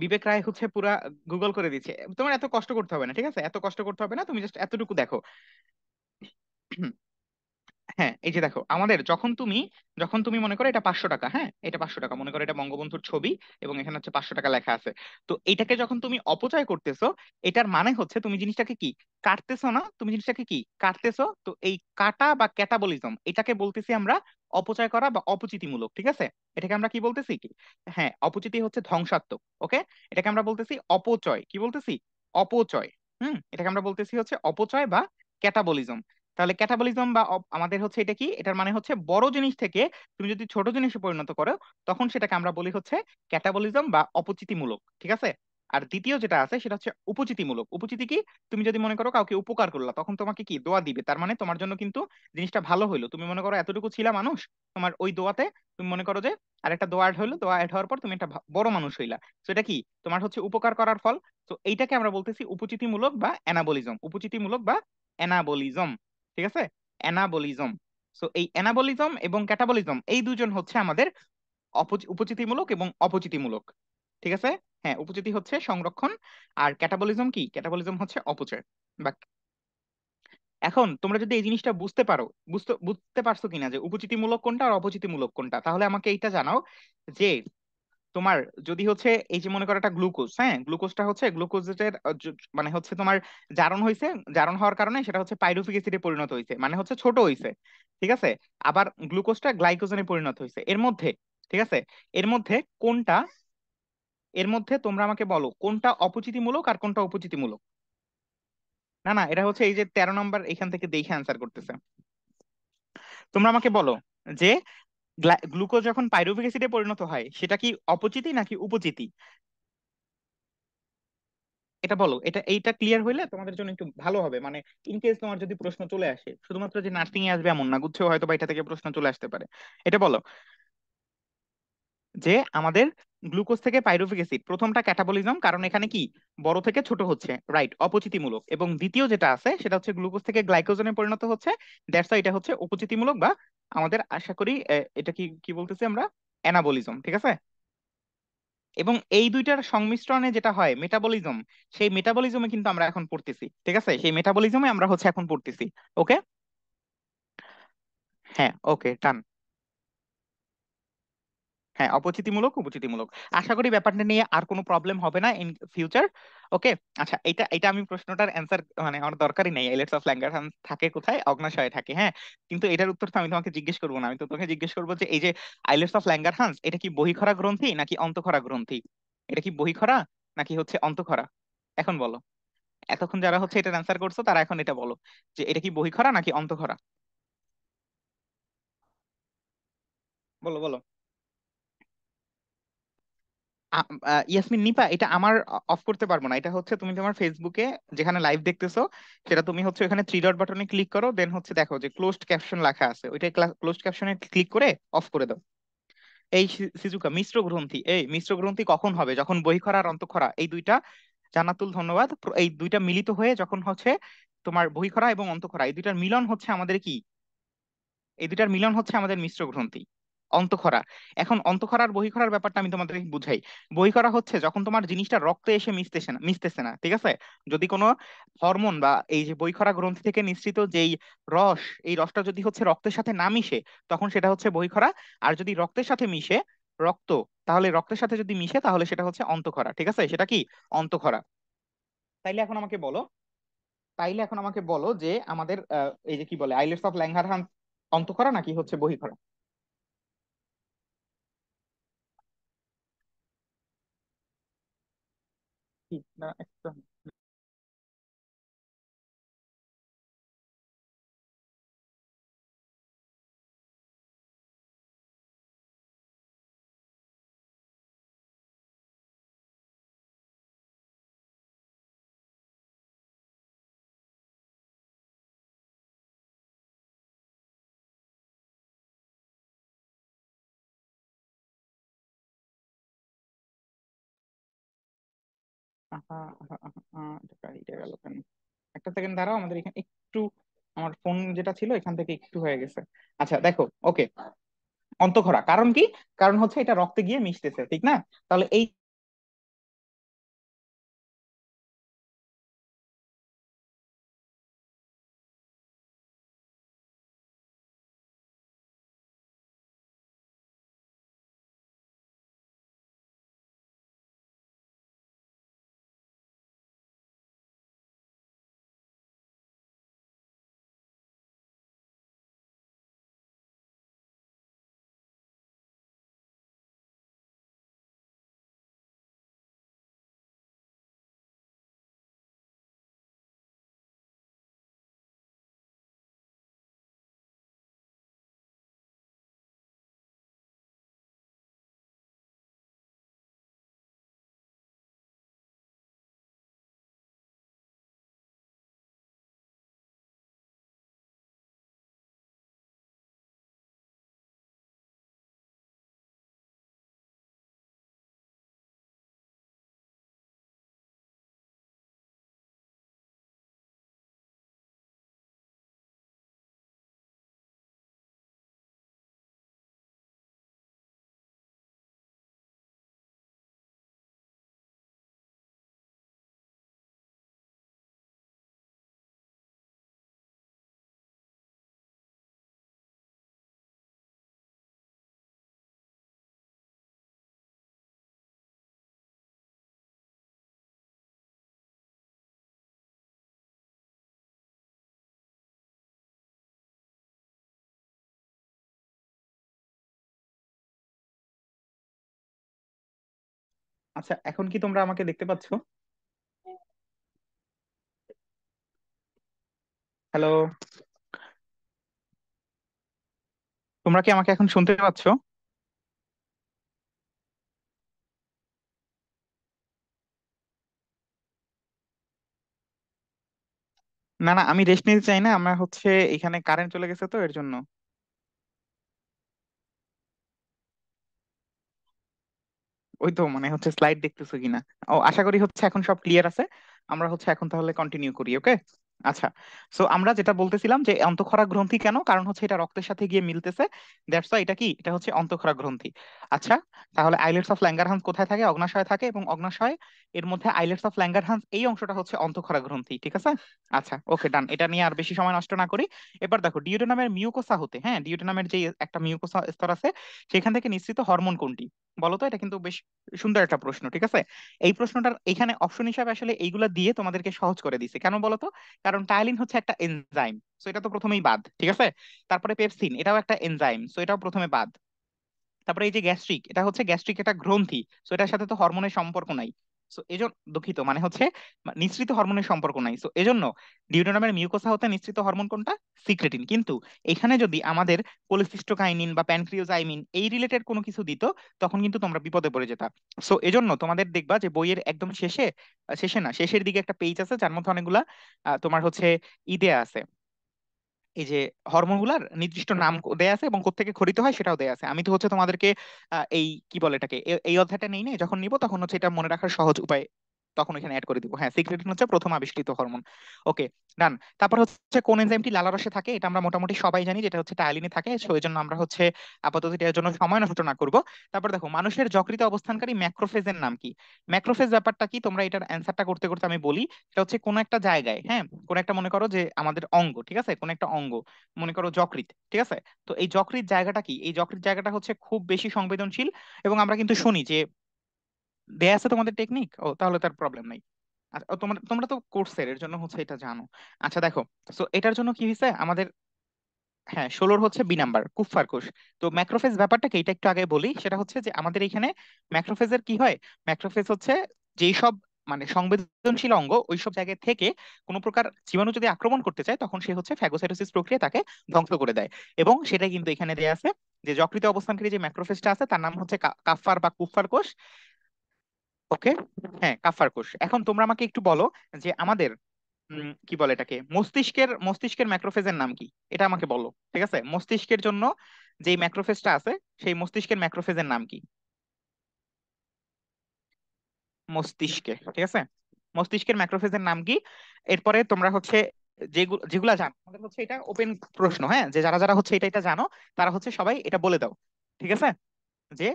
বিবেক রায় হচ্ছে পুরা গুগল করে দিচ্ছে তোমার এত কষ্ট করতে হবে না ঠিক আছে এত কষ্ট করতে হবে না তুমি জাস্ট এতটুকু দেখো হ্যাঁ এই যে দেখো আমাদের যখন তুমি যখন তুমি মনে করো এটা পাঁচশো টাকা হ্যাঁ এটা পাঁচশো টাকা মনে করো এটা বঙ্গবন্ধুর ছবি এবং এখানে হচ্ছে পাঁচশো টাকা লেখা আছে তো এটাকে যখন তুমি অপচয় করতেছো এটার মানে হচ্ছে তুমি জিনিসটাকে কি কাটতেছো না তুমি জিনিসটাকে কি কাটতেছো তো এই কাটা বা ক্যাটাবলিজম এটাকে বলতেছি আমরা অপচয় করা বা অপচিতিমূলক ঠিক আছে এটাকে আমরা কি বলতেছি কি হ্যাঁ অপচিতি হচ্ছে ধ্বংসাত্মক ওকে এটাকে আমরা বলতেছি অপচয় কি বলতেছি অপচয় হুম এটাকে আমরা বলতেছি হচ্ছে অপচয় বা ক্যাটাবলিজম তাহলে ক্যাটাবলিজম বা আমাদের হচ্ছে এটা কি এটার মানে হচ্ছে বড় জিনিস থেকে তুমি যদি ছোট জিনিসে পরিণত করো তখন সেটাকে আমরা বলি হচ্ছে ক্যাটাবলিজম বা অপচিতিমূলক ঠিক আছে আর দ্বিতীয় যেটা আছে সেটা হচ্ছে উপচিতিমূলক উপচিতি কি তুমি যদি মনে করো কাউকে উপকার করলা তখন তোমাকে কি দোয়া দিবে তার মানে তোমার জন্য কিন্তু জিনিসটা ভালো হইলো তুমি মনে করো এতটুকু ছিলা মানুষ তোমার ওই দোয়াতে তুমি মনে করো যে আরেকটা দোয়া অ্যাড হলো দোয়া অ্যাড হওয়ার পর তুমি একটা বড় মানুষ হইলা তো এটা কি তোমার হচ্ছে উপকার করার ফল তো এইটাকে আমরা বলতেছি উপচিতিমূলক বা অ্যানাবলিজম উপচিতিমূলক বা অ্যানাবলিজম ঠিক আছে অ্যানাবলিজম সো এই অ্যানাবলিজম এবং ক্যাটাবলিজম এই দুজন হচ্ছে আমাদের উপচিতিমূলক এবং অপচিতিমূলক ঠিক আছে হ্যাঁ উপচিতি হচ্ছে সংরক্ষণ আর ক্যাটাবলিজম কি ক্যাটাবলিজম হচ্ছে অপচয় বা এখন তোমরা যদি এই জিনিসটা বুঝতে পারো বুঝতে বুঝতে পারছো কিনা যে উপচিতিমূলক কোনটা আর অপচিতিমূলক কোনটা তাহলে আমাকে এইটা জানাও যে তোমার যদি হচ্ছে এই যে মনে করো একটা গ্লুকোজ হ্যাঁ গ্লুকোজটা হচ্ছে গ্লুকোজের মানে হচ্ছে তোমার জারণ হয়েছে জারণ হওয়ার কারণে সেটা হচ্ছে পাইরুভিক অ্যাসিডে পরিণত হয়েছে মানে হচ্ছে ছোট হয়েছে ঠিক আছে আবার গ্লুকোজটা গ্লাইকোজেনে পরিণত হয়েছে এর মধ্যে ঠিক আছে এর মধ্যে কোনটা এর মধ্যে তোমরা আমাকে বলো কোনটা অপচিতিমূলক আর কোনটা উপচিতিমূলক না না এটা হচ্ছে এই যে তেরো নম্বর এখান থেকে দেখে আনসার করতেছে তোমরা আমাকে বলো যে গ্লুকোজ যখন পাইরুভিক অ্যাসিডে পরিণত হয় সেটা কি অপচিতি নাকি উপচিতি এটা বলো এটা এইটা ক্লিয়ার হইলে তোমাদের জন্য একটু ভালো হবে মানে ইন কেস তোমার যদি প্রশ্ন চলে আসে শুধুমাত্র যে নার্সিং এ আসবে এমন না গুচ্ছেও হয়তো বা এটা থেকে প্রশ্ন চলে আসতে পারে এটা বলো যে আমাদের গ্লুকোজ থেকে পাইরুভিক অ্যাসিড প্রথমটা ক্যাটাবলিজম কারণ এখানে কি বড় থেকে ছোট হচ্ছে রাইট অপচিতিমূলক এবং দ্বিতীয় যেটা আছে সেটা হচ্ছে গ্লুকোজ থেকে গ্লাইকোজনে পরিণত হচ্ছে দ্যাটস এটা হচ্ছে অপচিতিমূলক বা আমাদের আশা করি এটা কি কি বলতেছি আমরা অ্যানাবলিজম ঠিক আছে এবং এই দুইটার সংমিশ্রণে যেটা হয় মেটাবলিজম সেই মেটাবলিজমে কিন্তু আমরা এখন পড়তেছি ঠিক আছে সেই মেটাবলিজমে আমরা হচ্ছে এখন পড়তেছি ওকে হ্যাঁ ওকে টান হ্যাঁ অপচিতিমূলক উপচিতিমূলক আশা করি ব্যাপারটা নিয়ে আর কোনো প্রবলেম হবে না ইন ফিউচার ওকে আচ্ছা এটা এটা আমি প্রশ্নটার অ্যান্সার মানে আমার দরকারই নেই এলেটস অফ ল্যাঙ্গারহান থাকে কোথায় অগ্নাশয়ে থাকে হ্যাঁ কিন্তু এটার উত্তর তো আমি তোমাকে জিজ্ঞেস করবো না আমি তো তোমাকে জিজ্ঞেস করবো যে এই যে আইলেটস অফ ল্যাঙ্গারহান্স এটা কি বহিখরা গ্রন্থি নাকি অন্তখরা গ্রন্থি এটা কি বহিখরা নাকি হচ্ছে অন্তখরা এখন বলো এতক্ষণ যারা হচ্ছে এটার অ্যান্সার করছো তারা এখন এটা বলো যে এটা কি বহিখরা নাকি অন্তখরা বলো বলো ইয়াসমিন নিপা এটা আমার অফ করতে পারবো না এটা হচ্ছে তুমি তোমার ফেসবুকে যেখানে লাইভ দেখতেছো সেটা তুমি হচ্ছে এখানে থ্রি ডট বাটনে ক্লিক করো দেন হচ্ছে দেখো যে ক্লোজড ক্যাপশন লেখা আছে ওইটা ক্লোজড ক্যাপশনে ক্লিক করে অফ করে দাও এই সিজুকা মিশ্র গ্রন্থি এই মিশ্র গ্রন্থি কখন হবে যখন বই বহিখরা আর অন্তঃখরা এই দুইটা জানাতুল ধন্যবাদ এই দুইটা মিলিত হয়ে যখন হচ্ছে তোমার বহিখরা এবং অন্তঃখরা এই দুইটার মিলন হচ্ছে আমাদের কি এই দুইটার মিলন হচ্ছে আমাদের মিশ্র গ্রন্থি অন্তঃখরা এখন বহি বহিঃক্ষরার ব্যাপারটা আমি তোমাদের বুঝাই বহিঃক্ষরা হচ্ছে যখন তোমার জিনিসটা রক্তে এসে মিশতেছে না মিশতেছে না ঠিক আছে যদি কোনো হরমোন বা এই যে বহিঃক্ষরা গ্রন্থি থেকে নিঃসৃত যেই রস এই রসটা যদি হচ্ছে রক্তের সাথে না মিশে তখন সেটা হচ্ছে বহিঃক্ষরা আর যদি রক্তের সাথে মিশে রক্ত তাহলে রক্তের সাথে যদি মিশে তাহলে সেটা হচ্ছে অন্তঃখরা ঠিক আছে সেটা কি অন্তঃখরা তাইলে এখন আমাকে বলো তাইলে এখন আমাকে বলো যে আমাদের এই যে কি বলে আইলেটস অফ ল্যাংহারহান অন্তঃক্ষরা নাকি হচ্ছে বহিঃক্ষরা Sí, no, esto no. এটা গেল কেন একটা সেকেন্ড দাঁড়াও আমাদের এখানে একটু আমার ফোন যেটা ছিল এখান থেকে একটু হয়ে গেছে আচ্ছা দেখো ওকে অন্তঃক্ষরা কারণ কি কারণ হচ্ছে এটা রক্তে গিয়ে মিশতেছে ঠিক না তাহলে এই আচ্ছা এখন কি তোমরা আমাকে দেখতে পাচ্ছ হ্যালো তোমরা কি আমাকে এখন শুনতে পাচ্ছ না না আমি রেস্ট নিতে চাই না আমার হচ্ছে এখানে কারেন্ট চলে গেছে তো এর জন্য ওই তো মানে হচ্ছে স্লাইড দেখতেছো কিনা ও আশা করি হচ্ছে এখন সব ক্লিয়ার আছে আমরা হচ্ছে এখন তাহলে কন্টিনিউ করি ওকে আচ্ছা সো আমরা যেটা বলতেছিলাম যে অন্তঃক্ষরা গ্রন্থি কেন কারণ হচ্ছে এটা রক্তের সাথে গিয়ে মিলতেছে দ্যাটস এটা কি এটা হচ্ছে অন্তঃক্ষরা গ্রন্থি আচ্ছা তাহলে আইলেটস অফ ল্যাঙ্গারহান্স কোথায় থাকে অগ্নাশয়ে থাকে এবং অগ্নাশয় এর মধ্যে আইলেটস অফ ল্যাঙ্গারহান্স এই অংশটা হচ্ছে অন্তঃক্ষরা গ্রন্থি ঠিক আছে আচ্ছা ওকে ডান এটা নিয়ে আর বেশি সময় নষ্ট না করি এবার দেখো ডিউটোনামের মিউকোসা হতে হ্যাঁ ডিউটোনামের যে একটা মিউকোসা স্তর আছে সেখান থেকে নিঃসৃত হরমোন কোনটি বলতো এটা কিন্তু বেশ সুন্দর একটা প্রশ্ন ঠিক আছে এই প্রশ্নটার এখানে অপশন হিসাবে আসলে এইগুলা দিয়ে তোমাদেরকে সহজ করে দিছে কেন বলতো কারণ টাইলিন হচ্ছে একটা এনজাইম সো এটা তো প্রথমেই বাদ ঠিক আছে তারপরে পেপসিন এটাও একটা এনজাইম সো এটাও প্রথমে বাদ তারপরে এই যে গ্যাস্ট্রিক এটা হচ্ছে গ্যাস্ট্রিক একটা গ্রন্থি সো এটার সাথে তো হরমোনের সম্পর্ক নাই সো এজন্য দুঃখিত মানে হচ্ছে নিঃসৃত হরমোনের সম্পর্ক নাই সো এজন্য ডিউটোনামের মিউকোসা হতে নিঃসৃত হরমোন কোনটা সিক্রেটিন কিন্তু এখানে যদি আমাদের কোলেসিস্টোকাইনিন বা প্যানক্রিওজাইমিন এই রিলেটেড কোনো কিছু দিত তখন কিন্তু তোমরা বিপদে পড়ে যেতা সো এজন্য তোমাদের দেখবা যে বইয়ের একদম শেষে শেষে না শেষের দিকে একটা পেজ আছে যার মধ্যে অনেকগুলা তোমার হচ্ছে ইদে আছে এই যে হরমোনগুলার নির্দিষ্ট নাম আচ্ছা। দেয়া আছে এবং কোথেকে খরিত হয় সেটাও দেয়া আছে আমি তো হচ্ছে তোমাদেরকে এই কি বলে এটাকে এই অধ্যায়টা নেই না যখন নিব তখন হচ্ছে এটা মনে রাখার সহজ উপায় তখন এখানে অ্যাড করে দিব হ্যাঁ সিক্রেটিন হচ্ছে প্রথম আবিষ্কৃত হরমোন ওকে ডান তারপর হচ্ছে কোন এনজাইমটি রসে থাকে এটা আমরা মোটামুটি সবাই জানি যেটা হচ্ছে টায়ালিনে থাকে সেই জন্য আমরা হচ্ছে আপাতত এটার জন্য সময় নষ্ট না করব তারপর দেখো মানুষের যকৃতে অবস্থানকারী ম্যাক্রোফেজের নাম কি ম্যাক্রোফেজ ব্যাপারটা কি তোমরা এটার অ্যান্সারটা করতে করতে আমি বলি এটা হচ্ছে কোন একটা জায়গায় হ্যাঁ কোন একটা মনে করো যে আমাদের অঙ্গ ঠিক আছে কোন একটা অঙ্গ মনে করো যকৃত ঠিক আছে তো এই যকৃত জায়গাটা কি এই যকৃত জায়গাটা হচ্ছে খুব বেশি সংবেদনশীল এবং আমরা কিন্তু শুনি যে দেয়া আছে তোমাদের টেকনিক ও তাহলে তার প্রবলেম নাই তোমরা তোমরা তো কোর্সের এর জন্য হচ্ছে এটা জানো আচ্ছা দেখো তো এটার জন্য কি হয়েছে আমাদের হ্যাঁ ষোলোর হচ্ছে বি নাম্বার কুফফার কোষ তো ম্যাক্রোফেজ ব্যাপারটা এটা একটু আগে বলি সেটা হচ্ছে যে আমাদের এখানে ম্যাক্রোফেজের কি হয় ম্যাক্রোফেজ হচ্ছে যেই সব মানে সংবেদনশীল অঙ্গ ওই সব জায়গায় থেকে কোনো প্রকার জীবাণু যদি আক্রমণ করতে চায় তখন সে হচ্ছে ফ্যাগোসাইটোসিস প্রক্রিয়া তাকে ধ্বংস করে দেয় এবং সেটা কিন্তু এখানে দেয়া আছে যে যকৃত অবস্থানকারী যে ম্যাক্রোফেজটা আছে তার নাম হচ্ছে কাফার বা কুফার কোষ ওকে হ্যাঁ কাফার কোষ এখন তোমরা আমাকে একটু বলো যে আমাদের কি বলে এটাকে মস্তিষ্কের মস্তিষ্কের ম্যাক্রোফেজের নাম কি এটা আমাকে বলো ঠিক আছে মস্তিষ্কের জন্য যে ম্যাক্রোফেজটা আছে সেই মস্তিষ্কের ম্যাক্রোফেজের নাম কি মস্তিষ্কে ঠিক আছে মস্তিষ্কের ম্যাক্রোফেজের নাম কি এরপরে তোমরা হচ্ছে যেগুলো যেগুলা জানো আমাদের হচ্ছে এটা ওপেন প্রশ্ন হ্যাঁ যে যারা যারা হচ্ছে এটা এটা জানো তারা হচ্ছে সবাই এটা বলে দাও ঠিক আছে যে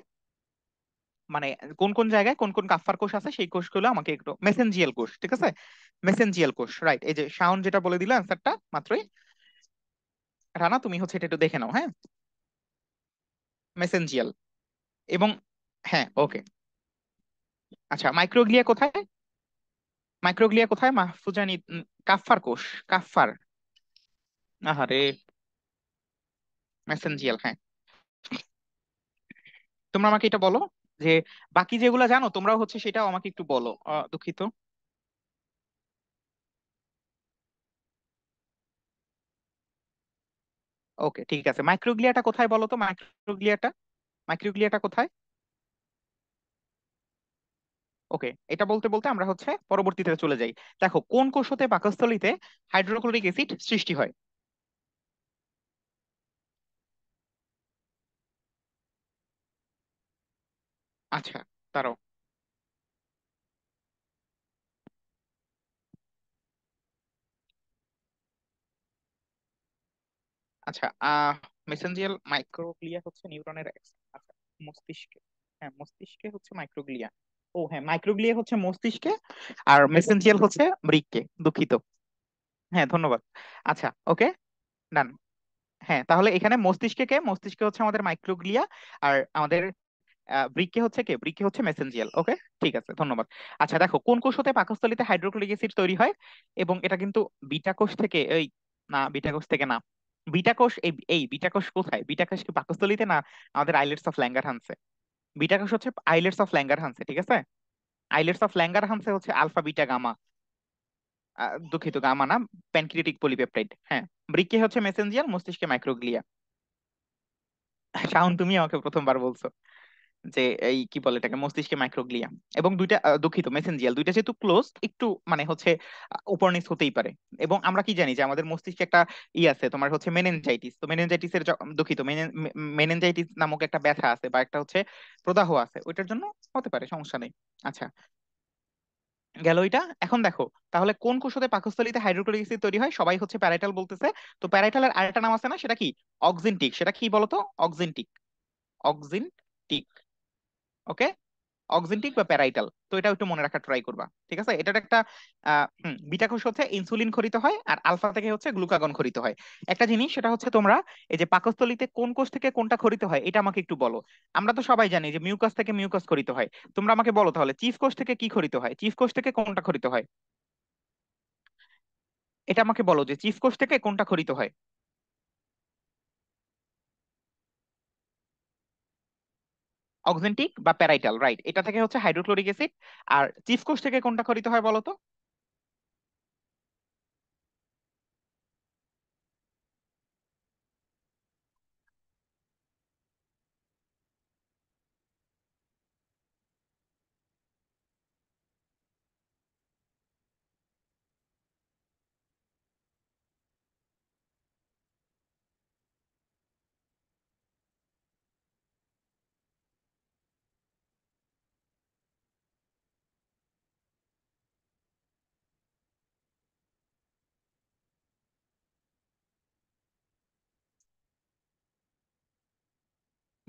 মানে কোন কোন জায়গায় কোন কোন কাফার কোষ আছে সেই কোষগুলো আমাকে একটু মেসেঞ্জিয়াল কোষ ঠিক আছে মেসেঞ্জিয়াল কোষ রাইট এই যে শাওন যেটা বলে দিল অ্যান্সারটা মাত্রই রানা তুমি হচ্ছে এটা একটু দেখে নাও হ্যাঁ মেসেঞ্জিয়াল এবং হ্যাঁ ওকে আচ্ছা মাইক্রোগ্লিয়া কোথায় মাইক্রোগ্লিয়া কোথায় মাহফুজানি কাফফার কোষ কাফফার আহারে মেসেঞ্জিয়াল হ্যাঁ তোমরা আমাকে এটা বলো যে বাকি যেগুলো জানো তোমরাও হচ্ছে সেটা আমাকে একটু বলো দুঃখিত ওকে ঠিক আছে মাইক্রোগ্লিয়াটা কোথায় বলো তো মাইক্রোগ্লিয়াটা মাইক্রোগ্লিয়াটা কোথায় ওকে এটা বলতে বলতে আমরা হচ্ছে পরবর্তীতে চলে যাই দেখো কোন কোষ হতে পাকস্থলীতে হাইড্রোক্লোরিক অ্যাসিড সৃষ্টি হয় আচ্ছা দাঁড়াও আচ্ছা আহ মেসেঞ্জিয়াল মাইক্রোগ্লিয়া হচ্ছে নিউরনের আচ্ছা মস্তিষ্কে হ্যাঁ মস্তিষ্কে হচ্ছে মাইক্রোগ্লিয়া ও হ্যাঁ মাইক্রোগ্লিয়া হচ্ছে মস্তিষ্কে আর মেসেঞ্জিয়াল হচ্ছে বৃক্কে দুঃখিত হ্যাঁ ধন্যবাদ আচ্ছা ওকে ডান হ্যাঁ তাহলে এখানে মস্তিষ্কে কে মস্তিষ্কে হচ্ছে আমাদের মাইক্রোগ্লিয়া আর আমাদের ব্রিকে হচ্ছে কে ব্রিকে হচ্ছে মেসেঞ্জিয়াল ওকে ঠিক আছে ধন্যবাদ আচ্ছা দেখো কোন কোষ হতে পাকস্থলীতে হাইড্রোক্লোরিক অ্যাসিড তৈরি হয় এবং এটা কিন্তু বিটা কোষ থেকে এই না বিটা কোষ থেকে না বিটা কোষ এই এই বিটা কোষ কোথায় বিটা কোষ কি পাকস্থলীতে না আমাদের আইলেটস অফ ল্যাঙ্গার হানসে বিটা কোষ হচ্ছে আইলেটস অফ ল্যাঙ্গার হানসে ঠিক আছে আইলেটস অফ ল্যাঙ্গার হানসে হচ্ছে আলফা বিটা গামা দুঃখিত গামা না প্যানক্রিয়েটিক পলিপেপটাইড হ্যাঁ ব্রিকে হচ্ছে মেসেঞ্জিয়াল মস্তিষ্কে মাইক্রোগ্লিয়া শাহন তুমি আমাকে প্রথমবার বলছো যে এই কি বলে এটাকে মস্তিষ্কে মাইক্রোগ্লিয়া এবং দুইটা দুঃখিত মেসেঞ্জিয়াল দুইটা যেহেতু ক্লোজ একটু মানে হচ্ছে উপর নিচ হতেই পারে এবং আমরা কি জানি যে আমাদের মস্তিষ্কে একটা ই আছে তোমার হচ্ছে মেনেনজাইটিস তো এর দুঃখিত মেনেনজাইটিস নামক একটা ব্যথা আছে বা একটা হচ্ছে প্রদাহ আছে ওইটার জন্য হতে পারে সমস্যা নেই আচ্ছা গেল এটা এখন দেখো তাহলে কোন কোষতে পাকস্থলীতে হাইড্রোক্লোরিক অ্যাসিড তৈরি হয় সবাই হচ্ছে প্যারাইটাল বলতেছে তো প্যারাইটালের আরেকটা নাম আছে না সেটা কি অক্সিনটিক সেটা কি বলতো অক্সিনটিক অক্সিনটিক ওকে অক্সিনটিক বা প্যারাইটাল তো এটা একটু মনে রাখার ট্রাই করবা ঠিক আছে এটার একটা বিটা কোষ হচ্ছে ইনসুলিন খরিত হয় আর আলফা থেকে হচ্ছে গ্লুকাগন খরিত হয় একটা জিনিস সেটা হচ্ছে তোমরা এই যে পাকস্থলীতে কোন কোষ থেকে কোনটা খরিত হয় এটা আমাকে একটু বলো আমরা তো সবাই জানি যে মিউকাস থেকে মিউকাস খরিত হয় তোমরা আমাকে বলো তাহলে চিফ কোষ থেকে কি খরিত হয় চিফ কোষ থেকে কোনটা খরিত হয় এটা আমাকে বলো যে চিফ কোষ থেকে কোনটা খরিত হয় অক্সেন্টিক বা প্যারাইটাল রাইট এটা থেকে হচ্ছে হাইড্রোক্লোরিক অ্যাসিড আর চিফ কোষ থেকে কোনটা খরিত হয় বলতো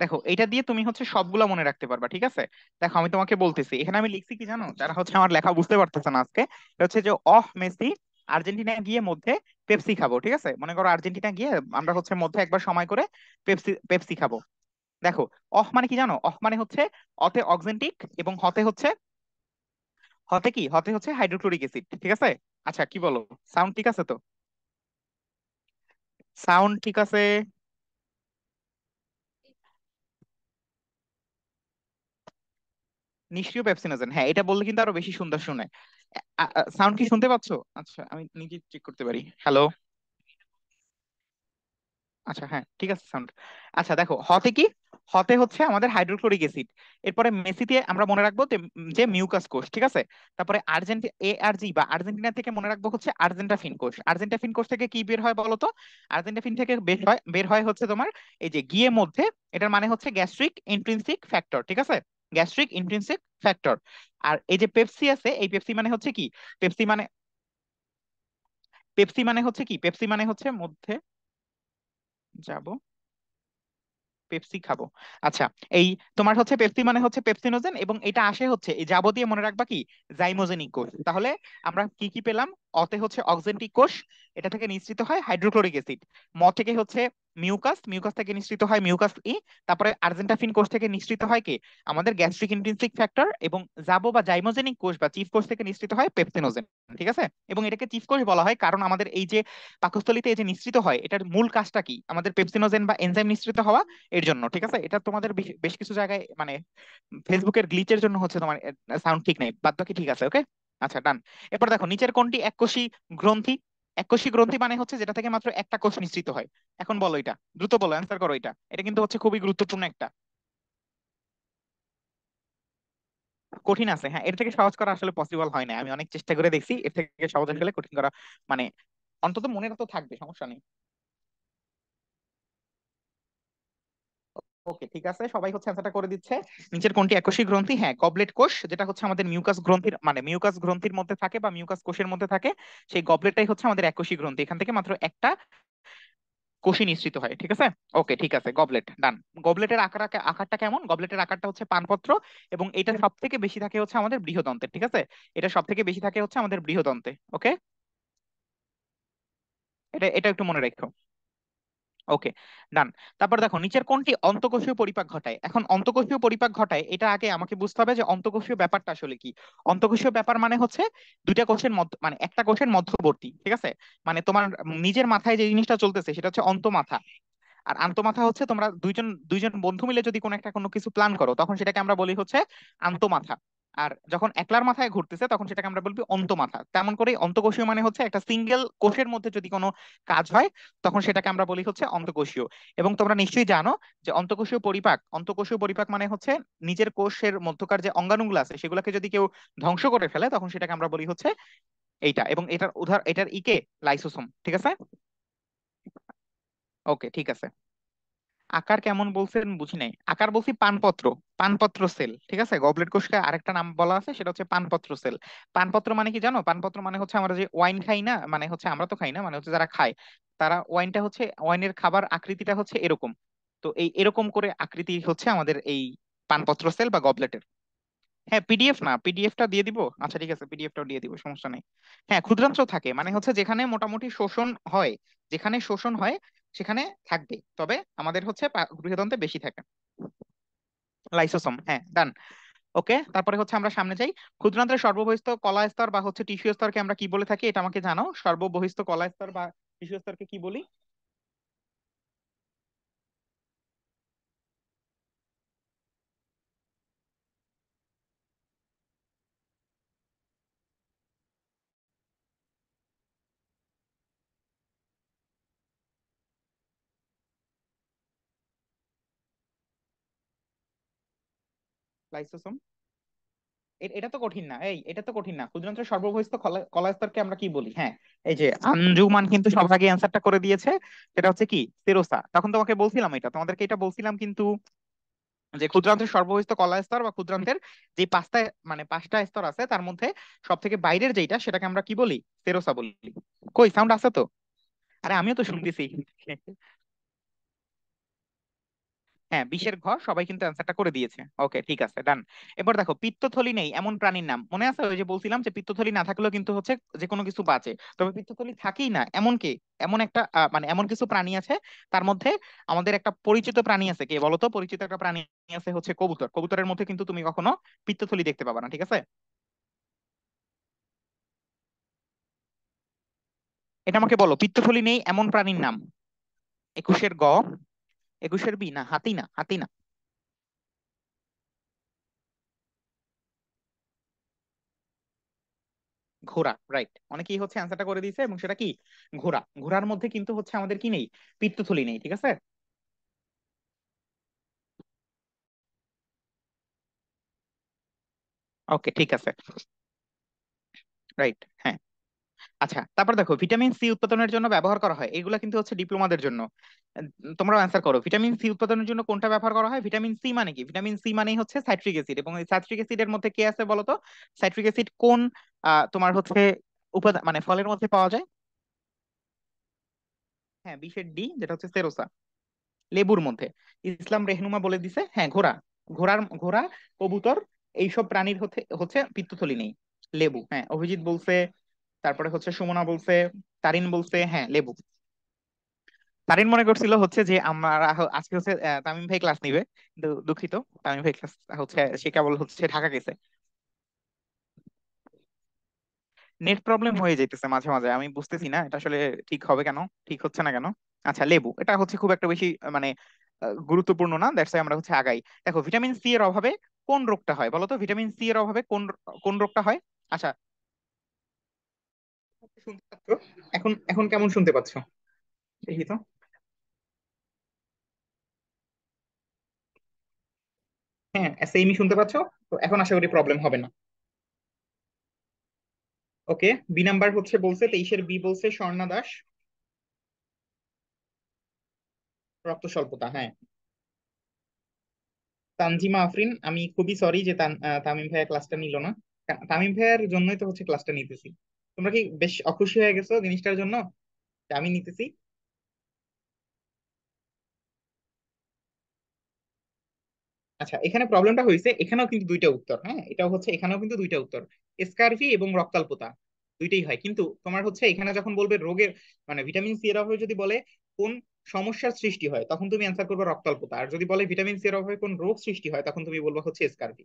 দেখো এটা দিয়ে তুমি হচ্ছে সবগুলো মনে রাখতে পারবা ঠিক আছে দেখো আমি তোমাকে বলতেছি এখানে আমি লিখছি কি জানো যারা হচ্ছে আমার লেখা বুঝতে পারতেছে না আজকে হচ্ছে যে অহ মেসি আর্জেন্টিনা গিয়ে মধ্যে পেপসি খাবো ঠিক আছে মনে করো আর্জেন্টিনা গিয়ে আমরা হচ্ছে মধ্যে একবার সময় করে পেপসি পেপসি খাবো দেখো অহ মানে কি জানো অহ মানে হচ্ছে অতে অক্সেন্টিক এবং হতে হচ্ছে হতে কি হতে হচ্ছে হাইড্রোক্লোরিক অ্যাসিড ঠিক আছে আচ্ছা কি বলো সাউন্ড ঠিক আছে তো সাউন্ড ঠিক আছে নিষ্ক্রিয় প্যাপসিনোজেন হ্যাঁ এটা বললে কিন্তু আরো বেশি সুন্দর শুনে সাউন্ড কি শুনতে পাচ্ছ আচ্ছা আমি নিজে চেক করতে পারি হ্যালো আচ্ছা হ্যাঁ ঠিক আছে সাউন্ড আচ্ছা দেখো হতে কি হতে হচ্ছে আমাদের হাইড্রোক্লোরিক অ্যাসিড এরপরে মেসিতে আমরা মনে রাখবো যে মিউকাস কোষ ঠিক আছে তারপরে আর্জেন্ট এ আর জি বা আর্জেন্টিনা থেকে মনে রাখবো হচ্ছে আর্জেন্টাফিন কোষ আর্জেন্টাফিন কোষ থেকে কি বের হয় বলো তো আর্জেন্টাফিন থেকে বের হয় বের হয় হচ্ছে তোমার এই যে গিয়ে মধ্যে এটার মানে হচ্ছে গ্যাস্ট্রিক ইন্ট্রিনসিক ফ্যাক্টর ঠিক আছে গ্যাস্ট্রিক ইন্ট্রিনসিক ফ্যাক্টর আর এই যে পেপসি আছে এই পেপসি মানে হচ্ছে কি পেপসি মানে পেপসি মানে হচ্ছে কি পেপসি মানে হচ্ছে মধ্যে যাব পেপসি খাবো আচ্ছা এই তোমার হচ্ছে পেপসি মানে হচ্ছে পেপসিনোজেন এবং এটা আসে হচ্ছে এই যাবতীয় মনে রাখবা কি জাইমোজেনিক কোষ তাহলে আমরা কি কি পেলাম অতে হচ্ছে অক্সেন্টিক কোষ এটা থেকে নিঃসৃত হয় হাইড্রোক্লোরিক অ্যাসিড ম থেকে হচ্ছে মিউকাস মিউকাস থেকে নিঃসৃত হয় মিউকাস ই e, তারপরে আর্জেন্টাফিন কোষ থেকে নিঃসৃত হয় কি আমাদের গ্যাস্ট্রিক ইন্ট্রিনসিক ফ্যাক্টর এবং জাবো বা জাইমোজেনিক কোষ বা চিফ কোষ থেকে নিঃসৃত হয় পেপসিনোজেন ঠিক আছে এবং এটাকে চিফ কোষ বলা হয় কারণ আমাদের এই যে পাকস্থলীতে এই যে নিঃসৃত হয় এটার মূল কাজটা কি আমাদের পেপসিনোজেন বা এনজাইম নিঃসৃত হওয়া এর জন্য ঠিক আছে এটা তোমাদের বেশ কিছু জায়গায় মানে ফেসবুকের গ্লিচের জন্য হচ্ছে তোমার সাউন্ড ঠিক নেই বাদ বাকি ঠিক আছে ওকে আচ্ছা ডান এরপর দেখো নিচের কোনটি এককোষী গ্রন্থি এককোষী গ্রন্থি মানে হচ্ছে যেটা থেকে মাত্র একটা কোষ নিঃসৃত হয় এখন বলো এটা দ্রুত বলো অ্যান্সার করো এটা এটা কিন্তু হচ্ছে খুবই গুরুত্বপূর্ণ একটা কঠিন আছে হ্যাঁ এর থেকে সহজ করা আসলে পসিবল হয় না আমি অনেক চেষ্টা করে দেখছি এর থেকে সহজ আসলে কঠিন করা মানে অন্তত মনে তো থাকবে সমস্যা নেই ওকে ঠিক আছে সবাই হচ্ছে অ্যানসারটা করে দিচ্ছে নিচের কোনটি একশী গ্রন্থি হ্যাঁ গবলেট কোষ যেটা হচ্ছে আমাদের মিউকাস গ্রন্থির মানে মিউকাস গ্রন্থির মধ্যে থাকে বা মিউকাস কোষের মধ্যে থাকে সেই গবলেটটাই হচ্ছে আমাদের এককোষী গ্রন্থি এখান থেকে মাত্র একটা কোষে নিঃসৃত হয় ঠিক আছে ওকে ঠিক আছে গবলেট ডান গবলেটের আকার আকারটা কেমন গবলেটের আকারটা হচ্ছে পানপত্র এবং এটা হ্যাঁ। সব থেকে বেশি থাকে হচ্ছে আমাদের বৃহদন্তে ঠিক আছে এটা সব থেকে বেশি থাকে হচ্ছে আমাদের বৃহদন্তে ওকে এটা এটা একটু মনে রাখো ওকে ডান তারপর দেখো নিচের কোনটি অন্তকোষীয় পরিপাক ঘটায় এখন অন্তকোষীয় পরিপাক ঘটায় এটা আগে আমাকে বুঝতে হবে যে অন্তকোষীয় ব্যাপারটা আসলে কি অন্তকোষীয় ব্যাপার মানে হচ্ছে দুইটা কোষের মধ্যে মানে একটা কোষের মধ্যবর্তী ঠিক আছে মানে তোমার নিজের মাথায় যে জিনিসটা চলতেছে সেটা হচ্ছে অন্তমাথা আর আন্তমাথা হচ্ছে তোমরা দুইজন দুইজন বন্ধু মিলে যদি কোনো একটা কোনো কিছু প্ল্যান করো তখন সেটাকে আমরা বলি হচ্ছে আন্তমাথা আর যখন একলার মাথায় ঘুরতেছে তখন সেটাকে আমরা বলবি মাথা তেমন করে অন্তকোষীয় মানে হচ্ছে একটা সিঙ্গেল কোষের মধ্যে যদি কোনো কাজ হয় তখন সেটাকে আমরা বলি হচ্ছে অন্তকোষীয় এবং তোমরা নিশ্চয়ই জানো যে অন্তকোষীয় পরিপাক অন্তকোষীয় পরিপাক মানে হচ্ছে নিজের কোষের মধ্যকার যে অঙ্গাণুগুলো আছে সেগুলোকে যদি কেউ ধ্বংস করে ফেলে তখন সেটাকে আমরা বলি হচ্ছে এইটা এবং এটার উদাহরণ এটার ইকে লাইসোসোম ঠিক আছে ওকে ঠিক আছে আকার কেমন বলছেন বুঝি নাই আকার বলছি পানপত্র পানপত্র সেল ঠিক আছে গবলেট কোষকে আরেকটা নাম বলা আছে সেটা হচ্ছে পানপত্র সেল পানপত্র মানে কি জানো পানপত্র মানে হচ্ছে আমরা যে ওয়াইন খাই না মানে হচ্ছে আমরা তো খাই না মানে হচ্ছে যারা খায় তারা ওয়াইনটা হচ্ছে ওয়াইনের খাবার আকৃতিটা হচ্ছে এরকম তো এই এরকম করে আকৃতি হচ্ছে আমাদের এই পানপত্র সেল বা গবলেটের হ্যাঁ পিডিএফ না পিডিএফটা দিয়ে দিব আচ্ছা ঠিক আছে পিডিএফটাও দিয়ে দিব সমস্যা নেই হ্যাঁ ক্ষুদ্রাংশ থাকে মানে হচ্ছে যেখানে মোটামুটি শোষণ হয় যেখানে শোষণ হয় সেখানে থাকবে তবে আমাদের হচ্ছে গৃহতন্ত্রে বেশি থাকে লাইসোসম হ্যাঁ ডান ওকে তারপরে হচ্ছে আমরা সামনে যাই ক্ষুদ্রান্তের সর্ববহিস্ত কলা স্তর বা হচ্ছে টিস্যু স্তরকে আমরা কি বলে থাকি এটা আমাকে জানাও সর্ববহিস্থ কলা স্তর বা টিস্যু স্তরকে কি বলি লাইসোসোম এটা তো কঠিন না এই এটা তো কঠিন না ক্ষুদ্রাংশের সর্ববহিস্থ কলাস্তরকে আমরা কি বলি হ্যাঁ এই যে আঞ্জুমান কিন্তু সব আগে অ্যান্সারটা করে দিয়েছে সেটা হচ্ছে কি সেরোসা তখন তোমাকে বলছিলাম এটা তোমাদেরকে এটা বলছিলাম কিন্তু যে ক্ষুদ্রান্তের সর্বহিস্ত কলা স্তর বা ক্ষুদ্রান্তের যে পাঁচটা মানে পাঁচটা স্তর আছে তার মধ্যে সব থেকে বাইরের যেটা সেটাকে আমরা কি বলি সেরোসা বলি কই সাউন্ড আছে তো আরে আমিও তো শুনতেছি হ্যাঁ বিশের ঘ সবাই কিন্তু অ্যান্সারটা করে দিয়েছে ওকে ঠিক আছে ডান এবার দেখো পিত্তথলি নেই এমন প্রাণীর নাম মনে আছে ওই যে বলছিলাম যে পিত্তথলি না থাকলেও কিন্তু হচ্ছে যে কোনো কিছু বাঁচে তবে পিত্তথলি থাকেই না এমন কি এমন একটা মানে এমন কিছু প্রাণী আছে তার মধ্যে আমাদের একটা পরিচিত প্রাণী আছে কে বলতো পরিচিত একটা প্রাণী আছে হচ্ছে কবুতর কবুতরের মধ্যে কিন্তু তুমি কখনো পিত্তথলি দেখতে পাবা না ঠিক আছে এটা আমাকে বলো পিত্তথলি নেই এমন প্রাণীর নাম একুশের গ একুশের বি না হাতি না হাতি না ঘোড়া রাইট অনেকেই হচ্ছে অ্যান্সারটা করে দিয়েছে এবং সেটা কি ঘোড়া ঘোড়ার মধ্যে কিন্তু হচ্ছে আমাদের কি নেই পিত্তথলি নেই ঠিক আছে ওকে ঠিক আছে রাইট হ্যাঁ আচ্ছা তারপর দেখো ভিটামিন সি উৎপাদনের জন্য ব্যবহার করা হয় এগুলো কিন্তু হচ্ছে ডিপ্লোমাদের জন্য তোমরা অ্যান্সার করো ভিটামিন সি উৎপাদনের জন্য কোনটা ব্যবহার করা হয় ভিটামিন সি মানে কি ভিটামিন সি মানেই হচ্ছে সাইট্রিক অ্যাসিড এবং এই সাইট্রিক অ্যাসিডের মধ্যে কে আছে বলো তো সাইট্রিক অ্যাসিড কোন তোমার হচ্ছে উপাদান মানে ফলের মধ্যে পাওয়া যায় হ্যাঁ বিশের ডি যেটা হচ্ছে সেরোসা লেবুর মধ্যে ইসলাম রেহনুমা বলে দিছে হ্যাঁ ঘোড়া ঘোড়ার ঘোড়া কবুতর এইসব প্রাণীর হচ্ছে হচ্ছে পিত্তথলি নেই লেবু হ্যাঁ অভিজিৎ বলছে তারপরে হচ্ছে সুমনা বলছে তারিন বলছে হ্যাঁ লেবু তারিন মনে করছিল হচ্ছে যে আমরা আজকে হচ্ছে তামিম ভাই ক্লাস নিবে কিন্তু দুঃখিত তামিম ভাই ক্লাস হচ্ছে সে কেবল হচ্ছে ঢাকা গেছে নেট প্রবলেম হয়ে যেতেছে মাঝে মাঝে আমি বুঝতেছি না এটা আসলে ঠিক হবে কেন ঠিক হচ্ছে না কেন আচ্ছা লেবু এটা হচ্ছে খুব একটা বেশি মানে গুরুত্বপূর্ণ না দ্যাটস আমরা হচ্ছে আগাই দেখো ভিটামিন সি এর অভাবে কোন রোগটা হয় বলতো ভিটামিন সি এর অভাবে কোন কোন রোগটা হয় আচ্ছা এখন এখন কেমন শুনতে পাচ্ছ দেখি তো হ্যাঁ সেইমই শুনতে পাচ্ছ তো এখন আশা করি প্রবলেম হবে না ওকে বি নাম্বার হচ্ছে বলছে তেইশের বি বলছে স্বর্ণা দাস রক্ত স্বল্পতা হ্যাঁ তানজিমা আফরিন আমি খুবই সরি যে তামিম ভাইয়া ক্লাসটা নিল না তামিম ভাইয়ার জন্যই তো হচ্ছে ক্লাসটা নিতেছি তোমরা কি বেশ অখুশি হয়ে গেছো জিনিসটার জন্য আমি নিতেছি আচ্ছা এখানে প্রবলেমটা হয়েছে এখানেও কিন্তু দুইটা উত্তর হ্যাঁ এটাও হচ্ছে এখানেও কিন্তু দুইটা উত্তর স্কারভি এবং রক্তাল্পতা দুইটাই হয় কিন্তু তোমার হচ্ছে এখানে যখন বলবে রোগের মানে ভিটামিন সি এর অভাবে যদি বলে কোন সমস্যার সৃষ্টি হয় তখন তুমি অ্যান্সার করবে রক্তাল্পতা আর যদি বলে ভিটামিন সি এর অভাবে কোন রোগ সৃষ্টি হয় তখন তুমি বলবো হচ্ছে স্কারভি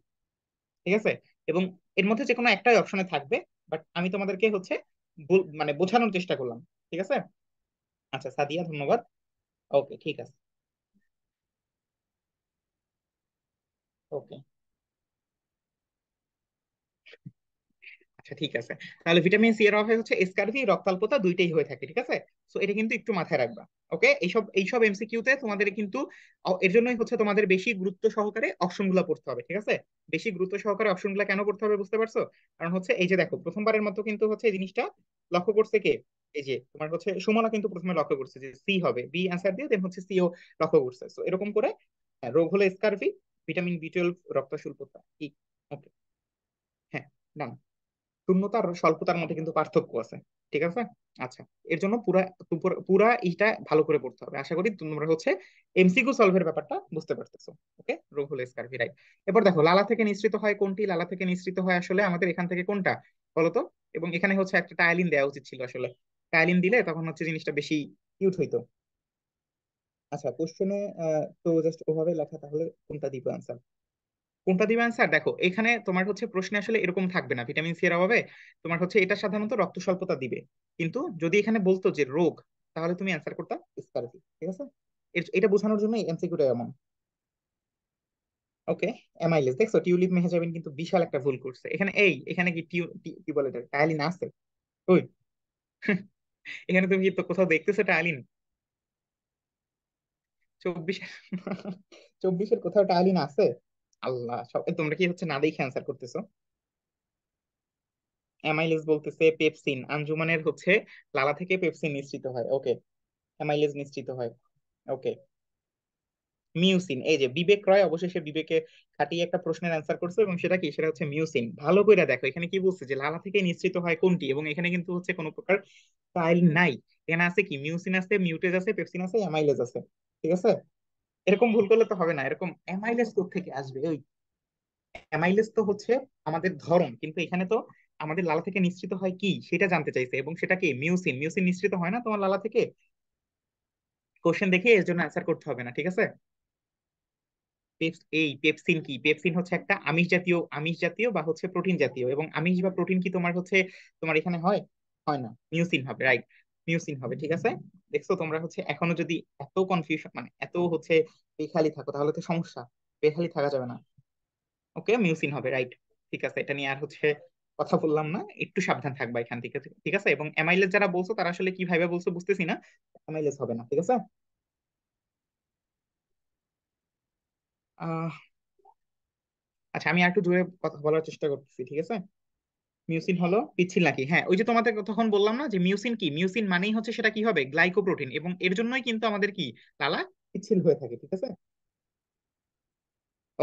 ঠিক আছে এবং এর মধ্যে যে কোনো একটাই অপশনে থাকবে বাট আমি তোমাদেরকে হচ্ছে মানে বোঝানোর চেষ্টা করলাম ঠিক আছে আচ্ছা সাদিয়া ধন্যবাদ ওকে ঠিক আছে ওকে আচ্ছা ঠিক আছে তাহলে ভিটামিন সি এর অভাবে হচ্ছে এসকারভি রক্তাল্পতা দুইটাই হয়ে থাকে ঠিক আছে সো এটা কিন্তু একটু মাথায় রাখবা ওকে এইসব এইসব এমসিকিউতে তোমাদের কিন্তু এর জন্যই হচ্ছে তোমাদের বেশি গুরুত্ব সহকারে অপশনগুলো পড়তে হবে ঠিক আছে বেশি গুরুত্ব সহকারে অপশনগুলো কেন পড়তে হবে বুঝতে পারছো কারণ হচ্ছে এই যে দেখো প্রথমবারের মতো কিন্তু হচ্ছে এই জিনিসটা লক্ষ্য করছে কে এই যে তোমার হচ্ছে সুমনা কিন্তু প্রথমে লক্ষ্য করছে যে সি হবে বি অ্যান্সার দিয়ে দেন হচ্ছে সিও লক্ষ্য করছে সো এরকম করে রোগ হলো স্কারভি ভিটামিন বি টুয়েলভ রক্ত স্বল্পতা ই ওকে হ্যাঁ ডান শূন্যতার স্বল্পতার মধ্যে কিন্তু পার্থক্য আছে ঠিক আছে আচ্ছা এর জন্য পুরা পুরা এইটা ভালো করে পড়তে হবে আশা করি তোমরা হচ্ছে এমসিকিউ সলভের ব্যাপারটা বুঝতে পারতেছো ওকে রঘুল এসকারভি রাইট এবার দেখো লালা থেকে নিঃসৃত হয় কোনটি লালা থেকে নিঃসৃত হয় আসলে আমাদের এখান থেকে কোনটা বলতো এবং এখানে হচ্ছে একটা টাইলিন দেওয়া উচিত ছিল আসলে টাইলিন দিলে তখন হচ্ছে জিনিসটা বেশি কিউট হইতো আচ্ছা কোশ্চেনে তো জাস্ট ওভাবে লেখা তাহলে কোনটা দিব আনসার কোনটা দিবে অ্যান্সার দেখো এখানে তোমার হচ্ছে প্রশ্নে আসলে এরকম থাকবে না ভিটামিন সি এর অভাবে তোমার হচ্ছে এটা সাধারণত রক্ত স্বল্পতা দিবে কিন্তু যদি এখানে বলতো যে রোগ তাহলে তুমি অ্যান্সার করতে স্কারফি ঠিক আছে এটা বোঝানোর জন্য এমসিকিউটা এমন ওকে এমআইলেস দেখছো টিউলিপ মেহেজাবিন কিন্তু বিশাল একটা ভুল করছে এখানে এই এখানে কি টিউ কি বলে এটা টায়ালিন আছে ওই এখানে তুমি কি তো কোথাও দেখতেছো টায়ালিন চব্বিশ চব্বিশের কোথাও টায়ালিন আছে আল্লাহ সব তোমরা কি হচ্ছে না দেখে অ্যান্সার করতেছো অ্যামাইলেজ বলতেছে পেপসিন আঞ্জুমানের হচ্ছে লালা থেকে পেপসিন নিশ্চিত হয় ওকে অ্যামাইলেজ নিশ্চিত হয় ওকে মিউসিন এই যে বিবেক রয় অবশেষে বিবেকে খাটিয়ে একটা প্রশ্নের অ্যান্সার করছে এবং সেটা কি সেটা হচ্ছে মিউসিন ভালো করে দেখো এখানে কি বলছে যে লালা থেকে নিশ্চিত হয় কোনটি এবং এখানে কিন্তু হচ্ছে কোনো প্রকার সাইল নাই এখানে আছে কি মিউসিন আছে মিউটেজ আছে পেপসিন আছে অ্যামাইলেজ আছে ঠিক আছে এরকম ভুল করলে তো হবে না এরকম অ্যামাইলেস থেকে আসবে ওই অ্যামাইলেস তো হচ্ছে আমাদের ধরন কিন্তু এখানে তো আমাদের লালা থেকে নিঃসৃত হয় কি সেটা জানতে চাইছে এবং সেটা কি মিউসিন মিউসিন নিঃসৃত হয় না তোমার লালা থেকে কোশ্চেন দেখে এর জন্য অ্যান্সার করতে হবে না ঠিক আছে এই পেপসিন কি পেপসিন হচ্ছে একটা আমিষ জাতীয় আমিষ জাতীয় বা হচ্ছে প্রোটিন জাতীয় এবং আমিষ বা প্রোটিন কি তোমার হচ্ছে তোমার এখানে হয় হয় না মিউসিন হবে রাইট মিউসিন হবে ঠিক আছে দেখছো তোমরা হচ্ছে এখনো যদি এত কনফিউশন মানে এত হচ্ছে বেখালি থাকো তাহলে তো সমস্যা বেখালি থাকা যাবে না ওকে মিউসিন হবে রাইট ঠিক আছে এটা নিয়ে আর হচ্ছে কথা বললাম না একটু সাবধান থাকবা এখান থেকে ঠিক আছে এবং এমআইলেস যারা বলছো তারা আসলে কি ভাবে বলছো বুঝতেছি না এমআইলেস হবে না ঠিক আছে আচ্ছা আমি আর একটু জোরে কথা বলার চেষ্টা করতেছি ঠিক আছে মিউসিন হলো পিচ্ছিল নাকি হ্যাঁ ওই যে তোমাদের তখন বললাম না যে মিউসিন কি মিউসিন মানেই হচ্ছে সেটা কি হবে গ্লাইকোপ্রোটিন এবং এর জন্যই কিন্তু আমাদের কি লালা পিচ্ছিল হয়ে থাকে ঠিক আছে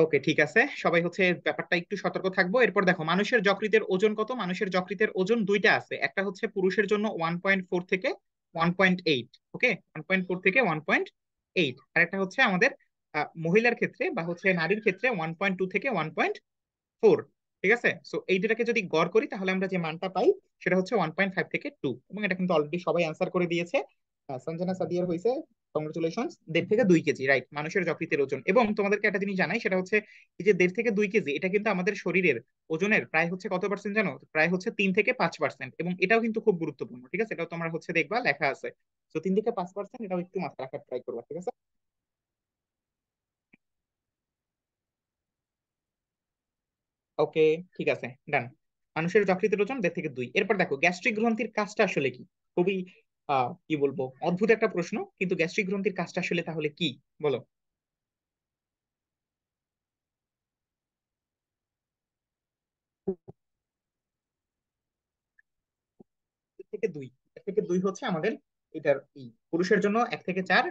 ওকে ঠিক আছে সবাই হচ্ছে ব্যাপারটা একটু সতর্ক থাকবো এরপর দেখো মানুষের যকৃতের ওজন কত মানুষের যকৃতের ওজন দুইটা আছে একটা হচ্ছে পুরুষের জন্য ওয়ান পয়েন্ট ফোর থেকে one point eight okay one point four থেকে ওয়ান পয়েন্ট এইট আর একটা হচ্ছে আমাদের মহিলার ক্ষেত্রে বা হচ্ছে নারীর ক্ষেত্রে ওয়ান পয়েন্ট টু থেকে ওয়ান পয়েন্ট ফোর ঠিক আছে সো এই দুটাকে যদি গড় করি তাহলে আমরা যে মানটা পাই সেটা হচ্ছে ওয়ান পয়েন্ট ফাইভ থেকে টু এবং এটা কিন্তু অলরেডি সবাই অ্যান্সার করে দিয়েছে সঞ্জনা সাদিয়ার হয়েছে কংগ্রেচুলেশন দেড় থেকে দুই কেজি রাইট মানুষের যকৃতের ওজন এবং তোমাদেরকে একটা জিনিস জানাই সেটা হচ্ছে এই যে দেড় থেকে দুই কেজি এটা কিন্তু আমাদের শরীরের ওজনের প্রায় হচ্ছে কত পার্সেন্ট জানো প্রায় হচ্ছে তিন থেকে পাঁচ পার্সেন্ট এবং এটাও কিন্তু খুব গুরুত্বপূর্ণ ঠিক আছে এটাও তোমরা হচ্ছে দেখবা লেখা আছে তো তিন থেকে পাঁচ পার্সেন্ট এটাও একটু মাথায় রাখার ট্রাই করবা ঠিক আছে ওকে ঠিক আছে ডান মানুষের যকৃতের ওজন দেড় থেকে দুই এরপর দেখো গ্যাস্ট্রিক গ্রন্থির কাজটা আসলে কি খুবই কি বলবো অদ্ভুত একটা প্রশ্ন কিন্তু গ্যাস্ট্রিক গ্রন্থির কাজটা আসলে তাহলে কি বলো থেকে দুই এক থেকে দুই হচ্ছে আমাদের এটার পুরুষের জন্য এক থেকে চার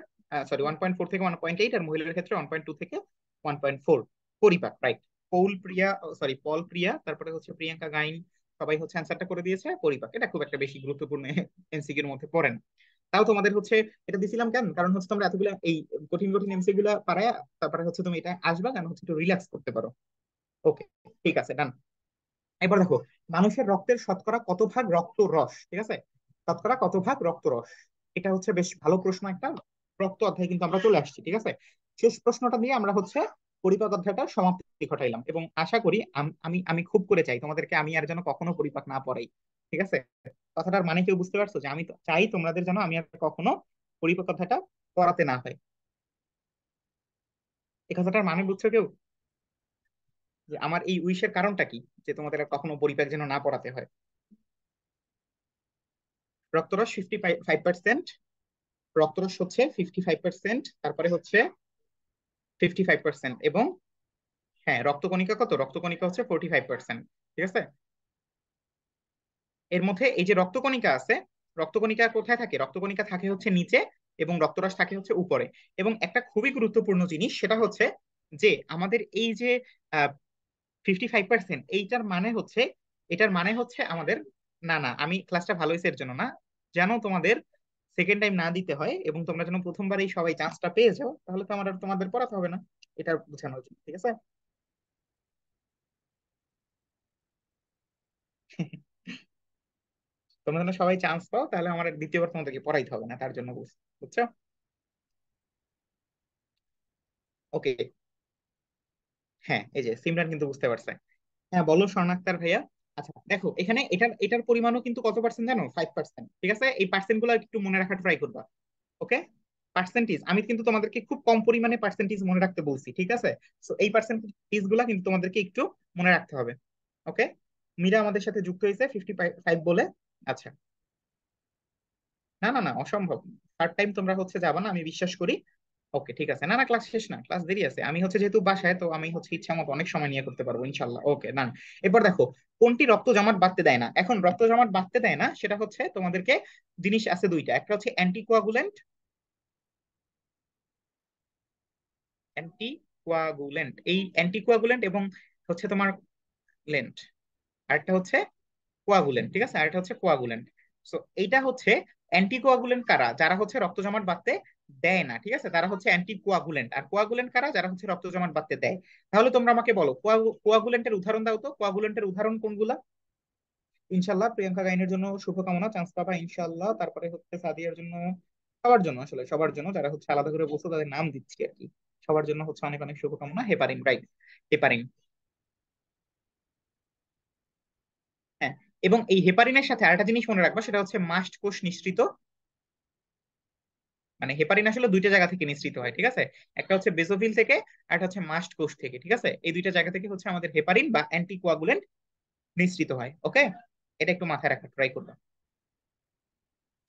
সরি ওয়ান পয়েন্ট ফোর থেকে ওয়ান পয়েন্ট এইট আর মহিলার ক্ষেত্রে ওয়ান পয়েন্ট টু থেকে ওয়ান পয়েন্ট ফোর পরিপাক right Paul Priya sorry Paul Priya তারপরে হচ্ছে প্রিয়াঙ্কা গাইন সবাই হচ্ছে অ্যান্সারটা করে দিয়েছে পরিপাক এটা খুব একটা বেশি গুরুত্বপূর্ণ মধ্যে পড়ে না তাও তোমাদের হচ্ছে এটা দিছিলাম কেন কারণ হচ্ছে তোমরা এই কঠিন কঠিন তারপরে হচ্ছে তুমি এটা আসবা হচ্ছে একটু রিল্যাক্স করতে পারো ওকে ঠিক আছে ডান এবার দেখো মানুষের রক্তের শতকরা কত ভাগ রক্ত রস ঠিক আছে শতকরা কত ভাগ রক্ত রস এটা হচ্ছে বেশ ভালো প্রশ্ন একটা রক্ত অধ্যায় কিন্তু আমরা চলে আসছি ঠিক আছে শেষ প্রশ্নটা দিয়ে আমরা হচ্ছে পরিপাক অধ্যায়টা সমাপ্তি ঘটাইলাম এবং আশা করি আমি আমি খুব করে চাই তোমাদেরকে আমি আর যেন কখনো পরিপাক না পড়াই ঠিক আছে কথাটার মানে কেউ বুঝতে পারছো যে আমি চাই তোমাদের যেন আমি আর কখনো পরিপাক অধ্যায়টা পড়াতে না হয় এই কথাটার মানে বুঝছো কেউ যে আমার এই উইশের কারণটা কি যে তোমাদের কখনো পরিপাক যেন না পড়াতে হয় রক্তরস ফিফটি ফাইভ পার্সেন্ট রক্তরস হচ্ছে ফিফটি ফাইভ পার্সেন্ট তারপরে হচ্ছে ফিফটি ফাইভ পার্সেন্ট এবং হ্যাঁ রক্তকণিকা কত রক্তকণিকা হচ্ছে ফোরটি ফাইভ পার্সেন্ট ঠিক আছে এর মধ্যে এই যে রক্তকণিকা আছে রক্তকণিকা কোথায় থাকে রক্তকণিকা থাকে হচ্ছে নিচে এবং রক্তরস থাকে হচ্ছে উপরে এবং একটা খুবই গুরুত্বপূর্ণ জিনিস সেটা হচ্ছে যে আমাদের এই যে ফিফটি ফাইভ পার্সেন্ট এইটার মানে হচ্ছে এটার মানে হচ্ছে আমাদের না না আমি ক্লাসটা ভালো হয়েছে এর জন্য না যেন তোমাদের সেকেন্ড টাইম না দিতে হয় এবং তোমরা যেন প্রথমবার এই সবাই চান্সটা পেয়ে যাও তাহলে তো আমার আর তোমাদের পড়াতে হবে না এটা বোঝানোর জন্য ঠিক আছে তোমরা যেন সবাই চান্স পাও তাহলে আমার দ্বিতীয়বার তোমাদেরকে পড়াইতে হবে না তার জন্য বুঝছো ওকে হ্যাঁ এই যে সিমরান কিন্তু বুঝতে পারছে হ্যাঁ বলো শর্ণাক্তার ভাইয়া আচ্ছা দেখো এখানে এটার এটার পরিমাণও কিন্তু কত পার্সেন্ট জানো ফাইভ পার্সেন্ট ঠিক আছে এই পার্সেন্ট গুলো একটু মনে রাখা ট্রাই করবা ওকে পার্সেন্টেজ আমি কিন্তু তোমাদেরকে খুব কম পরিমাণে পার্সেন্টেজ মনে রাখতে বলছি ঠিক আছে সো এই পার্সেন্টেজ গুলা কিন্তু তোমাদেরকে একটু মনে রাখতে হবে ওকে মীরা আমাদের সাথে যুক্ত হয়েছে ফিফটি ফাইভ বলে আচ্ছা না না না অসম্ভব থার্ড টাইম তোমরা হচ্ছে যাবা না আমি বিশ্বাস করি ওকে ঠিক আছে না না ক্লাস শেষ না ক্লাস দেরি আছে আমি হচ্ছে যেহেতু বাসায় তো আমি হচ্ছে ইচ্ছা মতো অনেক সময় নিয়ে করতে পারবো ইনশাল্লাহ ওকে না এবার দেখো কোনটি রক্ত জমাট বাঁধতে দেয় না এখন রক্ত জমাট বাঁধতে দেয় না সেটা হচ্ছে তোমাদেরকে জিনিস আছে দুইটা একটা হচ্ছে অ্যান্টিকোয়াগুলেন্ট অ্যান্টিকোয়াগুলেন্ট এই অ্যান্টিকোয়াগুলেন্ট এবং হচ্ছে তোমার লেন্ট আরেকটা হচ্ছে কোয়াগুলেন্ট ঠিক আছে আরেকটা হচ্ছে কোয়াগুলেন্ট সো এইটা হচ্ছে অ্যান্টিকোয়াগুলেন্ট কারা যারা হচ্ছে রক্ত জমাট বাঁধতে দেয় না ঠিক আছে তারা হচ্ছে অ্যান্টি কোয়াগুলেন্ট আর কোয়াগুলেন্ট কারা যারা হচ্ছে রক্ত জমাট বাঁধতে দেয় তাহলে তোমরা আমাকে বলো কোয়াগুলেন্টের উদাহরণ দাও তো কোয়াগুলেন্টের উদাহরণ কোনগুলা ইনশাল্লাহ প্রিয়াঙ্কা গাইনের জন্য শুভকামনা চান্স পাবা ইনশাল্লাহ তারপরে হচ্ছে সাদিয়ার জন্য সবার জন্য আসলে সবার জন্য যারা হচ্ছে আলাদা করে বসে তাদের নাম দিচ্ছি আর কি সবার জন্য হচ্ছে অনেক অনেক শুভকামনা হেপারিং রাইট হেপারিং হ্যাঁ এবং এই হেপারিনের সাথে আরেকটা জিনিস মনে রাখবা সেটা হচ্ছে মাস্ট কোষ নিঃসৃত মানে হেপারিন আসলে দুইটা জায়গা থেকে নিঃসৃত হয় ঠিক আছে একটা হচ্ছে বেসোফিল থেকে একটা হচ্ছে মাস্ট কোষ থেকে ঠিক আছে এই দুইটা জায়গা থেকে হচ্ছে আমাদের হেপারিন বা অ্যান্টিকোয়াগুলেন্ট নিঃসৃত হয় ওকে এটা একটু মাথায় রাখা ট্রাই করলাম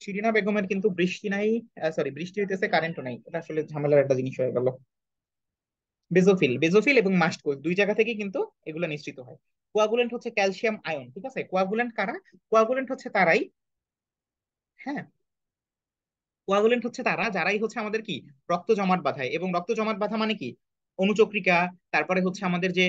শিরিনা বেগমের কিন্তু বৃষ্টি নাই সরি বৃষ্টি হইতেছে কারেন্টও নাই এটা আসলে ঝামেলার একটা জিনিস হয়ে গেল বেজোফিল বেজোফিল এবং মাস্টকোষ দুই জায়গা থেকে কিন্তু এগুলো নিশ্চিত হয় কোয়াগুলেন্ট হচ্ছে ক্যালসিয়াম আয়ন ঠিক আছে কোয়াগুলেন্ট কারা কোয়াগুলেন্ট হচ্ছে তারাই হ্যাঁ কোয়াগুলেন্ট হচ্ছে তারা যারাই হচ্ছে আমাদের কি রক্ত জমাট বাঁধায় এবং রক্ত জমাট বাঁধা মানে কি অনুচক্রিকা তারপরে হচ্ছে আমাদের যে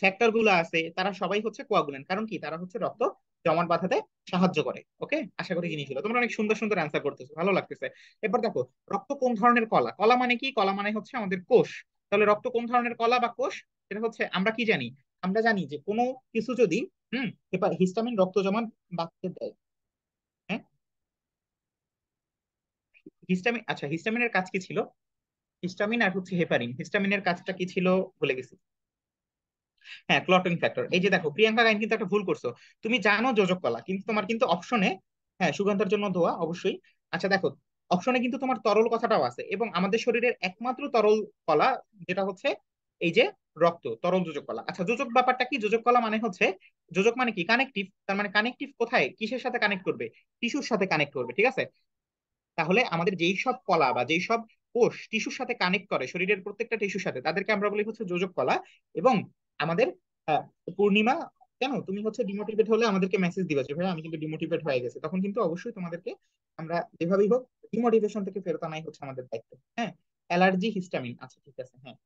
ফ্যাক্টর গুলো আছে তারা সবাই হচ্ছে কোয়াগুলেন্ট কারণ কি তারা হচ্ছে রক্ত জমাট বাঁধাতে সাহায্য করে ওকে আশা করি জিনিসগুলো তোমরা অনেক সুন্দর সুন্দর অ্যান্সার করতেছো ভালো লাগতেছে এরপর দেখো রক্ত কোন ধরনের কলা কলা মানে কি কলা মানে হচ্ছে আমাদের কোষ তাহলে রক্ত কোন ধরনের কলা বা কোষ সেটা হচ্ছে আমরা কি জানি আমরা জানি যে কোনো কিছু যদি হম হিস্টামিন রক্ত জমাট বাঁধতে দেয় হিস্টামিন আচ্ছা হিস্টামিনের কাজ কি ছিল হিস্টামিন আর হচ্ছে হেপারিন হিস্টামিনের কাজটা কি ছিল ভুলে গেছি হ্যাঁ ক্লটিং ফ্যাক্টর এই যে দেখো প্রিয়াঙ্কা গাইন কিন্তু একটা ভুল করছো তুমি জানো যোজক কলা কিন্তু তোমার কিন্তু অপশনে হ্যাঁ সুগন্ধের জন্য ধোয়া অবশ্যই আচ্ছা দেখো অপশনে কিন্তু তোমার তরল কথাটাও আছে এবং আমাদের শরীরের একমাত্র তরল কলা যেটা হচ্ছে এই যে রক্ত তরল যোজক কলা আচ্ছা যোজক ব্যাপারটা কি যোজক কলা মানে হচ্ছে যোজক মানে কি কানেকটিভ তার মানে কানেকটিভ কোথায় কিসের সাথে কানেক্ট করবে টিস্যুর সাথে কানেক্ট করবে ঠিক আছে তাহলে আমাদের যেই সব কলা বা যেই সব কোষ টিস্যুর সাথে কানেক্ট করে শরীরের প্রত্যেকটা টিস্যুর সাথে তাদেরকে আমরা বলি হচ্ছে যোজক কলা এবং আমাদের পূর্ণিমা কেন তুমি হচ্ছে ডিমোটিভেট হলে আমাদেরকে মেসেজ দিবা যে ভাই আমি কিন্তু ডিমোটিভেট হয়ে গেছে তখন কিন্তু অবশ্যই তোমাদেরকে আমরা যেভাবেই হোক ডিমোটিভেশন থেকে ফেরত আনাই হচ্ছে আমাদের দায়িত্ব হ্যাঁ অ্যালার্জি হিস্টামিন আচ্ছা ঠিক আছে হ্যাঁ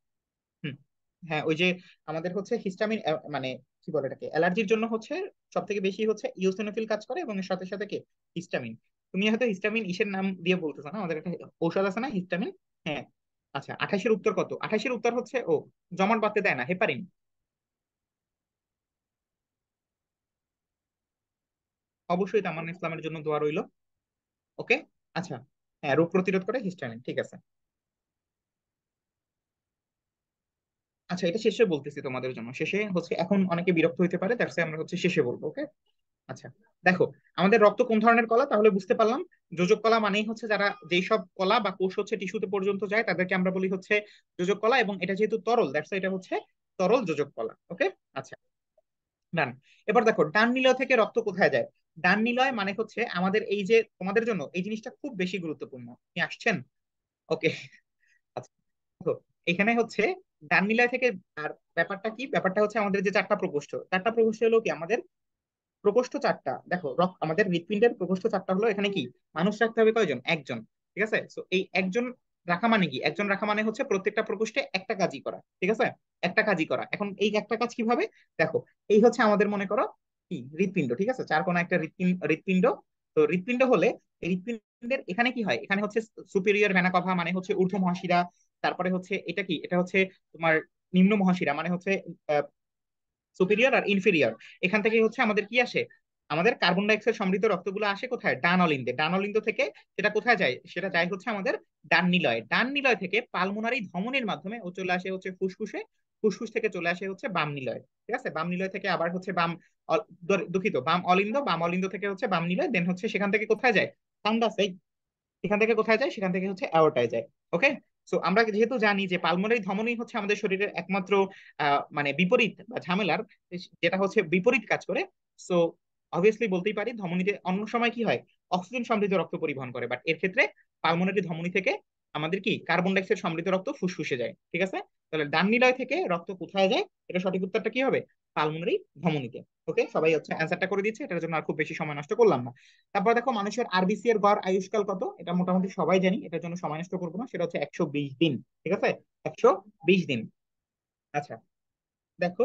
হ্যাঁ ওই যে আমাদের হচ্ছে হিস্টামিন মানে কি বলে এটাকে অ্যালার্জির জন্য হচ্ছে সব থেকে বেশি হচ্ছে ইউসিনোফিল কাজ করে এবং এর সাথে সাথে কি হিস্টামিন তুমি হয়তো হিস্টামিন ইসের নাম দিয়ে বলতেছো না আমাদের একটা ঔষধ আছে না হিস্টামিন হ্যাঁ আচ্ছা আঠাশের উত্তর কত আঠাশের উত্তর হচ্ছে ও জমাট বাঁধতে দেয় না হেপারিন অবশ্যই তামান ইসলামের জন্য দোয়া রইল ওকে আচ্ছা হ্যাঁ রোগ প্রতিরোধ করে হিস্টামিন ঠিক আছে আচ্ছা এটা শেষে বলতেছি তোমাদের জন্য শেষে হচ্ছে এখন অনেকে বিরক্ত হইতে পারে তার আমরা হচ্ছে শেষে বলবো ওকে আচ্ছা দেখো আমাদের রক্ত কোন ধরনের কলা তাহলে বুঝতে পারলাম যোজক কলা মানেই হচ্ছে যারা যেই সব কলা বা কোষ হচ্ছে টিস্যুতে পর্যন্ত যায় তাদেরকে আমরা বলি হচ্ছে যোজক কলা এবং এটা যেহেতু তরল দ্যাটস এটা হচ্ছে তরল যোজক কলা ওকে আচ্ছা ডান এবার দেখো ডান নিলয় থেকে রক্ত কোথায় যায় ডান নিলয় মানে হচ্ছে আমাদের এই যে তোমাদের জন্য এই জিনিসটা খুব বেশি গুরুত্বপূর্ণ আপনি আসছেন ওকে আচ্ছা, এখানে হচ্ছে ডান নিলয় থেকে আর ব্যাপারটা কি ব্যাপারটা হচ্ছে আমাদের যে চারটা প্রকোষ্ঠ চারটা প্রকোষ্ঠ হলো কি আমাদের প্রকোষ্ঠ চারটা দেখো আমাদের হৃৎপিণ্ডের প্রকোষ্ঠ চারটা হলো এখানে কি মানুষ রাখতে হবে কয়জন একজন ঠিক আছে তো এই একজন রাখা মানে কি একজন রাখা মানে হচ্ছে প্রত্যেকটা প্রকোষ্ঠে একটা কাজই করা ঠিক আছে একটা কাজই করা এখন এই একটা কাজ কিভাবে দেখো এই হচ্ছে আমাদের মনে করো কি হৃৎপিণ্ড ঠিক আছে চার কোন একটা হৃৎপিণ্ড তো হৃৎপিণ্ড হলে হৃৎপিণ্ডের এখানে কি হয় এখানে হচ্ছে সুপেরিয়র ভেনা কভা মানে হচ্ছে ঊর্ধ্ব মহাশিরা তারপরে হচ্ছে এটা কি এটা হচ্ছে তোমার নিম্ন মহাশিরা মানে হচ্ছে সুপিরিয়র আর ইনফিরিয়র এখান থেকে হচ্ছে আমাদের কি আসে আমাদের কার্বন ডাইঅক্সাইড সমৃদ্ধ রক্তগুলো আসে কোথায় ডান অলিন্দ থেকে সেটা কোথায় যায় সেটা যায় হচ্ছে আমাদের ডান নিলয় ডান নিলয় থেকে পালমোনারি ধমনের মাধ্যমে ও চলে আসে হচ্ছে ফুসফুসে ফুসফুস থেকে চলে আসে হচ্ছে বাম নিলয় ঠিক আছে বাম নিলয় থেকে আবার হচ্ছে বাম দুঃখিত বাম অলিন্দ বাম অলিন্দ থেকে হচ্ছে বাম নিলয় দেন হচ্ছে সেখান থেকে কোথায় যায় সান্দাসে সেখান থেকে কোথায় যায় সেখান থেকে হচ্ছে অ্যাওটায় যায় ওকে সো আমরা যেহেতু জানি যে পালমোনারি ধমনী হচ্ছে আমাদের শরীরের একমাত্র মানে বিপরীত বা ঝামেলার যেটা হচ্ছে বিপরীত কাজ করে সো অবভিয়াসলি বলতেই পারি ধমনীতে অন্য সময় কি হয় অক্সিজেন সমৃদ্ধ রক্ত পরিবহন করে বাট এর ক্ষেত্রে পালমোনারি ধমনী থেকে আমাদের কি কার্বন ডাইঅক্সাইড সমৃদ্ধ রক্ত ফুসফুসে যায় ঠিক আছে তাহলে ডান্ডিলায় থেকে রক্ত কোথায় যায় এটা সঠিক উত্তরটা কি হবে পালমোনারি ধমনীতে ওকে সবাই হচ্ছে অ্যান্সারটা করে দিচ্ছে এটার জন্য আর খুব বেশি সময় নষ্ট করলাম না তারপর দেখো মানুষের আরবিসি এর গড় আয়ুষ্কাল কত এটা মোটামুটি সবাই জানি এটার জন্য সময় নষ্ট করবো না সেটা হচ্ছে একশো বিশ দিন ঠিক আছে একশো বিশ দিন আচ্ছা দেখো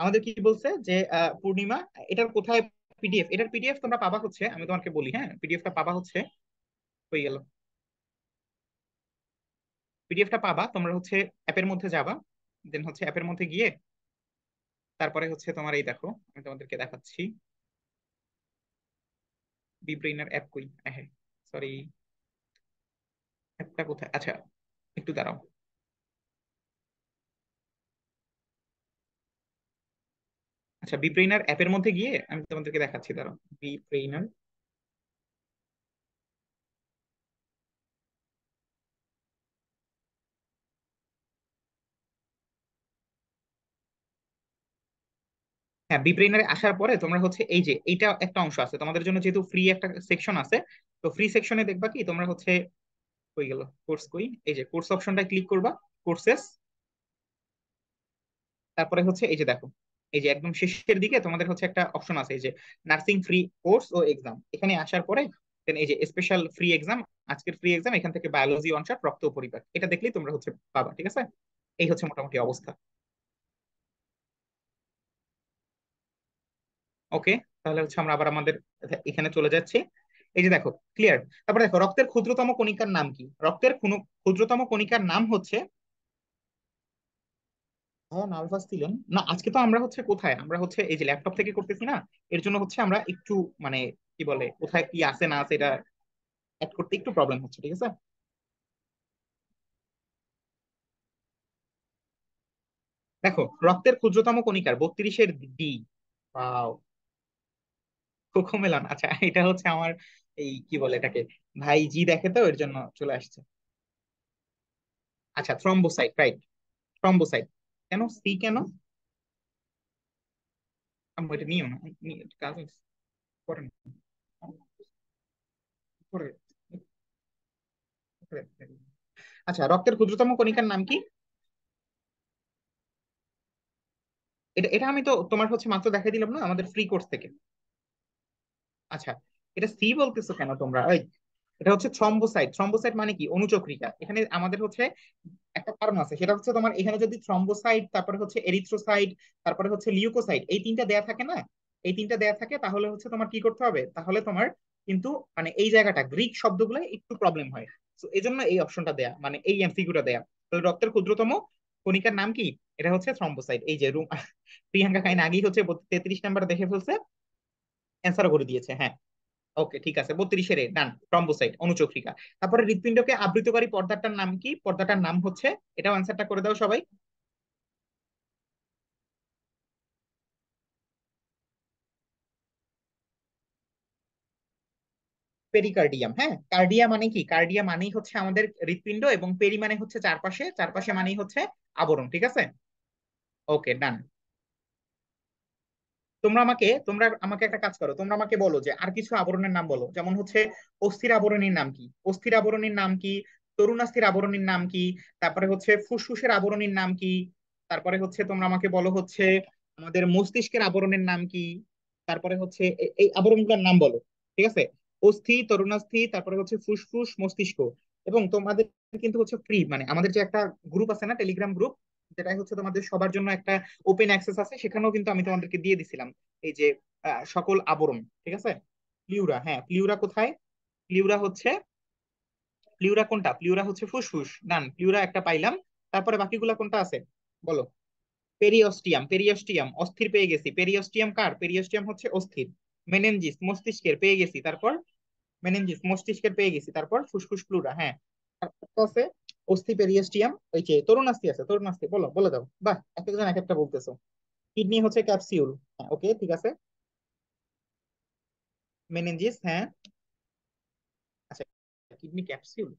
আমাদের কি বলছে যে পূর্ণিমা এটার কোথায় পিডিএফ এটার পিডিএফ তোমরা পাবা হচ্ছে আমি তোমাকে বলি হ্যাঁ পিডিএফটা পাবা হচ্ছে হয়ে গেল পিডিএফটা পাবা তোমরা হচ্ছে অ্যাপের মধ্যে যাবা দেন হচ্ছে অ্যাপের মধ্যে গিয়ে তারপরে হচ্ছে তোমার এই দেখো আমি তোমাদেরকে দেখাচ্ছি বিব্রেইনার অ্যাপ কই হ্যাঁ সরি অ্যাপটা কোথায় আচ্ছা একটু দাঁড়াও আচ্ছা বিব্রেইনার অ্যাপের মধ্যে গিয়ে আমি তোমাদেরকে দেখাচ্ছি দাঁড়াও বিব্রেইনার হ্যাঁ বিব্রেইনারে আসার পরে তোমরা হচ্ছে এই যে এইটা একটা অংশ আছে তোমাদের জন্য যেহেতু ফ্রি একটা সেকশন আছে তো ফ্রি সেকশনে দেখবা কি তোমরা হচ্ছে কই গেল কোর্স কই এই যে কোর্স অপশনটা ক্লিক করবা কোর্সেস তারপরে হচ্ছে এই যে দেখো এই যে একদম শেষের দিকে তোমাদের হচ্ছে একটা অপশন আছে এই যে নার্সিং ফ্রি কোর্স ও এক্সাম এখানে আসার পরে দেন এই যে স্পেশাল ফ্রি এক্সাম আজকের ফ্রি এক্সাম এখান থেকে বায়োলজি অনশাট রক্ত পরিবার এটা দেখলেই তোমরা হচ্ছে পাবা ঠিক আছে এই হচ্ছে মোটামুটি অবস্থা ওকে তাহলে হচ্ছে আমরা আবার আমাদের এখানে চলে যাচ্ছি এই যে দেখো ক্লিয়ার তারপর দেখো রক্তের ক্ষুদ্রতম কণিকার নাম কি রক্তের ক্ষুদ্রতম কণিকার নাম হচ্ছে হ্যাঁ নার্ভাস ছিলেন না আজকে তো আমরা হচ্ছে কোথায় আমরা হচ্ছে এই যে ল্যাপটপ থেকে করতেছি না এর জন্য হচ্ছে আমরা একটু মানে কি বলে কোথায় কি আছে না আছে এটা অ্যাড করতে একটু প্রবলেম হচ্ছে ঠিক আছে দেখো রক্তের ক্ষুদ্রতম কণিকার বত্রিশের ডি কোকো মেলন আচ্ছা এটা হচ্ছে আমার এই কি বলে এটাকে ভাই জি দেখে তো এর জন্য চলে আসছে আচ্ছা থ্রম্বোসাইট রাইট থ্রম্বোসাইট কেন সি কেন আমি এটা নিও না কাজ করেন আচ্ছা রক্তের ক্ষুদ্রতম কণিকার নাম কি এটা এটা আমি তো তোমার হচ্ছে মাত্র দেখাই দিলাম না আমাদের ফ্রি কোর্স থেকে আচ্ছা এটা সি বলতেছো কেন তোমরা ওই এটা হচ্ছে থ্রম্বোসাইট থ্রম্বোসাইট মানে কি অনুচক্রিকা এখানে আমাদের হচ্ছে একটা কারণ আছে সেটা হচ্ছে তোমার এখানে যদি থ্রম্বোসাইট তারপরে হচ্ছে এরিথ্রোসাইট তারপরে হচ্ছে লিউকোসাইট এই তিনটা দেয়া থাকে না এই তিনটা দেয়া থাকে তাহলে হচ্ছে তোমার কি করতে হবে তাহলে তোমার কিন্তু মানে এই জায়গাটা গ্রিক শব্দগুলো একটু প্রবলেম হয় তো এই জন্য এই অপশনটা দেয়া মানে এই এমসিকিউটা দেয়া তো রক্তের ক্ষুদ্রতম কণিকার নাম কি এটা হচ্ছে থ্রম্বোসাইট এই যে রুম প্রিয়াঙ্কা খাইন আগেই হচ্ছে তেত্রিশ নাম্বার দেখে ফেলছে অ্যান্সার করে দিয়েছে হ্যাঁ ওকে ঠিক আছে বত্রিশের ডান ট্রম্বোসাইট অনুচক্রিকা তারপরে হৃৎপিণ্ডকে আবৃতকারী পর্দাটার নাম কি পর্দাটার নাম হচ্ছে এটাও অ্যান্সারটা করে দাও সবাই পেরিকার্ডিয়াম হ্যাঁ কার্ডিয়া মানে কি কার্ডিয়া মানেই হচ্ছে আমাদের হৃৎপিণ্ড এবং পেরি মানে হচ্ছে চারপাশে চারপাশে মানেই হচ্ছে আবরণ ঠিক আছে ওকে ডান তোমরা আমাকে তোমরা আমাকে একটা কাজ করো তোমরা আমাকে বলো যে আর কিছু আবরণের নাম বলো যেমন হচ্ছে অস্থির আবরণীর নাম কি অস্থির আবরণীর নাম কি তরুণাস্থির আবরণীর নাম কি তারপরে হচ্ছে ফুসফুসের আবরণীর নাম কি তারপরে হচ্ছে তোমরা আমাকে বলো হচ্ছে আমাদের মস্তিষ্কের আবরণের নাম কি তারপরে হচ্ছে এই আবরণগুলোর নাম বলো ঠিক আছে অস্থি তরুণাস্থি তারপরে হচ্ছে ফুসফুস মস্তিষ্ক এবং তোমাদের কিন্তু হচ্ছে ফ্রি মানে আমাদের যে একটা গ্রুপ আছে না টেলিগ্রাম গ্রুপ সেটাই হচ্ছে তোমাদের সবার জন্য একটা ওপেন অ্যাক্সেস আছে সেখানেও কিন্তু আমি তোমাদেরকে দিয়ে দিছিলাম এই যে সকল আবরণ ঠিক আছে প্লিউরা হ্যাঁ প্লিউরা কোথায় প্লিউরা হচ্ছে প্লিউরা কোনটা প্লিউরা হচ্ছে ফুসফুস নান প্লিউরা একটা পাইলাম তারপরে বাকিগুলা কোনটা আছে বলো পেরিয়স্টিয়াম পেরিয়স্টিয়াম অস্থির পেয়ে গেছি পেরিয়স্টিয়াম কার পেরিয়স্টিয়াম হচ্ছে অস্থির মেনেনজিস মস্তিষ্কের পেয়ে গেছি তারপর মেনেনজিস মস্তিষ্কের পেয়ে গেছি তারপর ফুসফুস প্লুরা হ্যাঁ আছে অস্থি পেরিয়েস্টিয়াম ওই যে তরুণাস্থি আছে তরুণ তরুণাস্থি বলো বলে দাও বাহ এক একজন এক একটা বলতেছো কিডনি হচ্ছে ক্যাপসিউল হ্যাঁ ওকে ঠিক আছে মেনিনজিস হ্যাঁ আচ্ছা কিডনি ক্যাপসিউল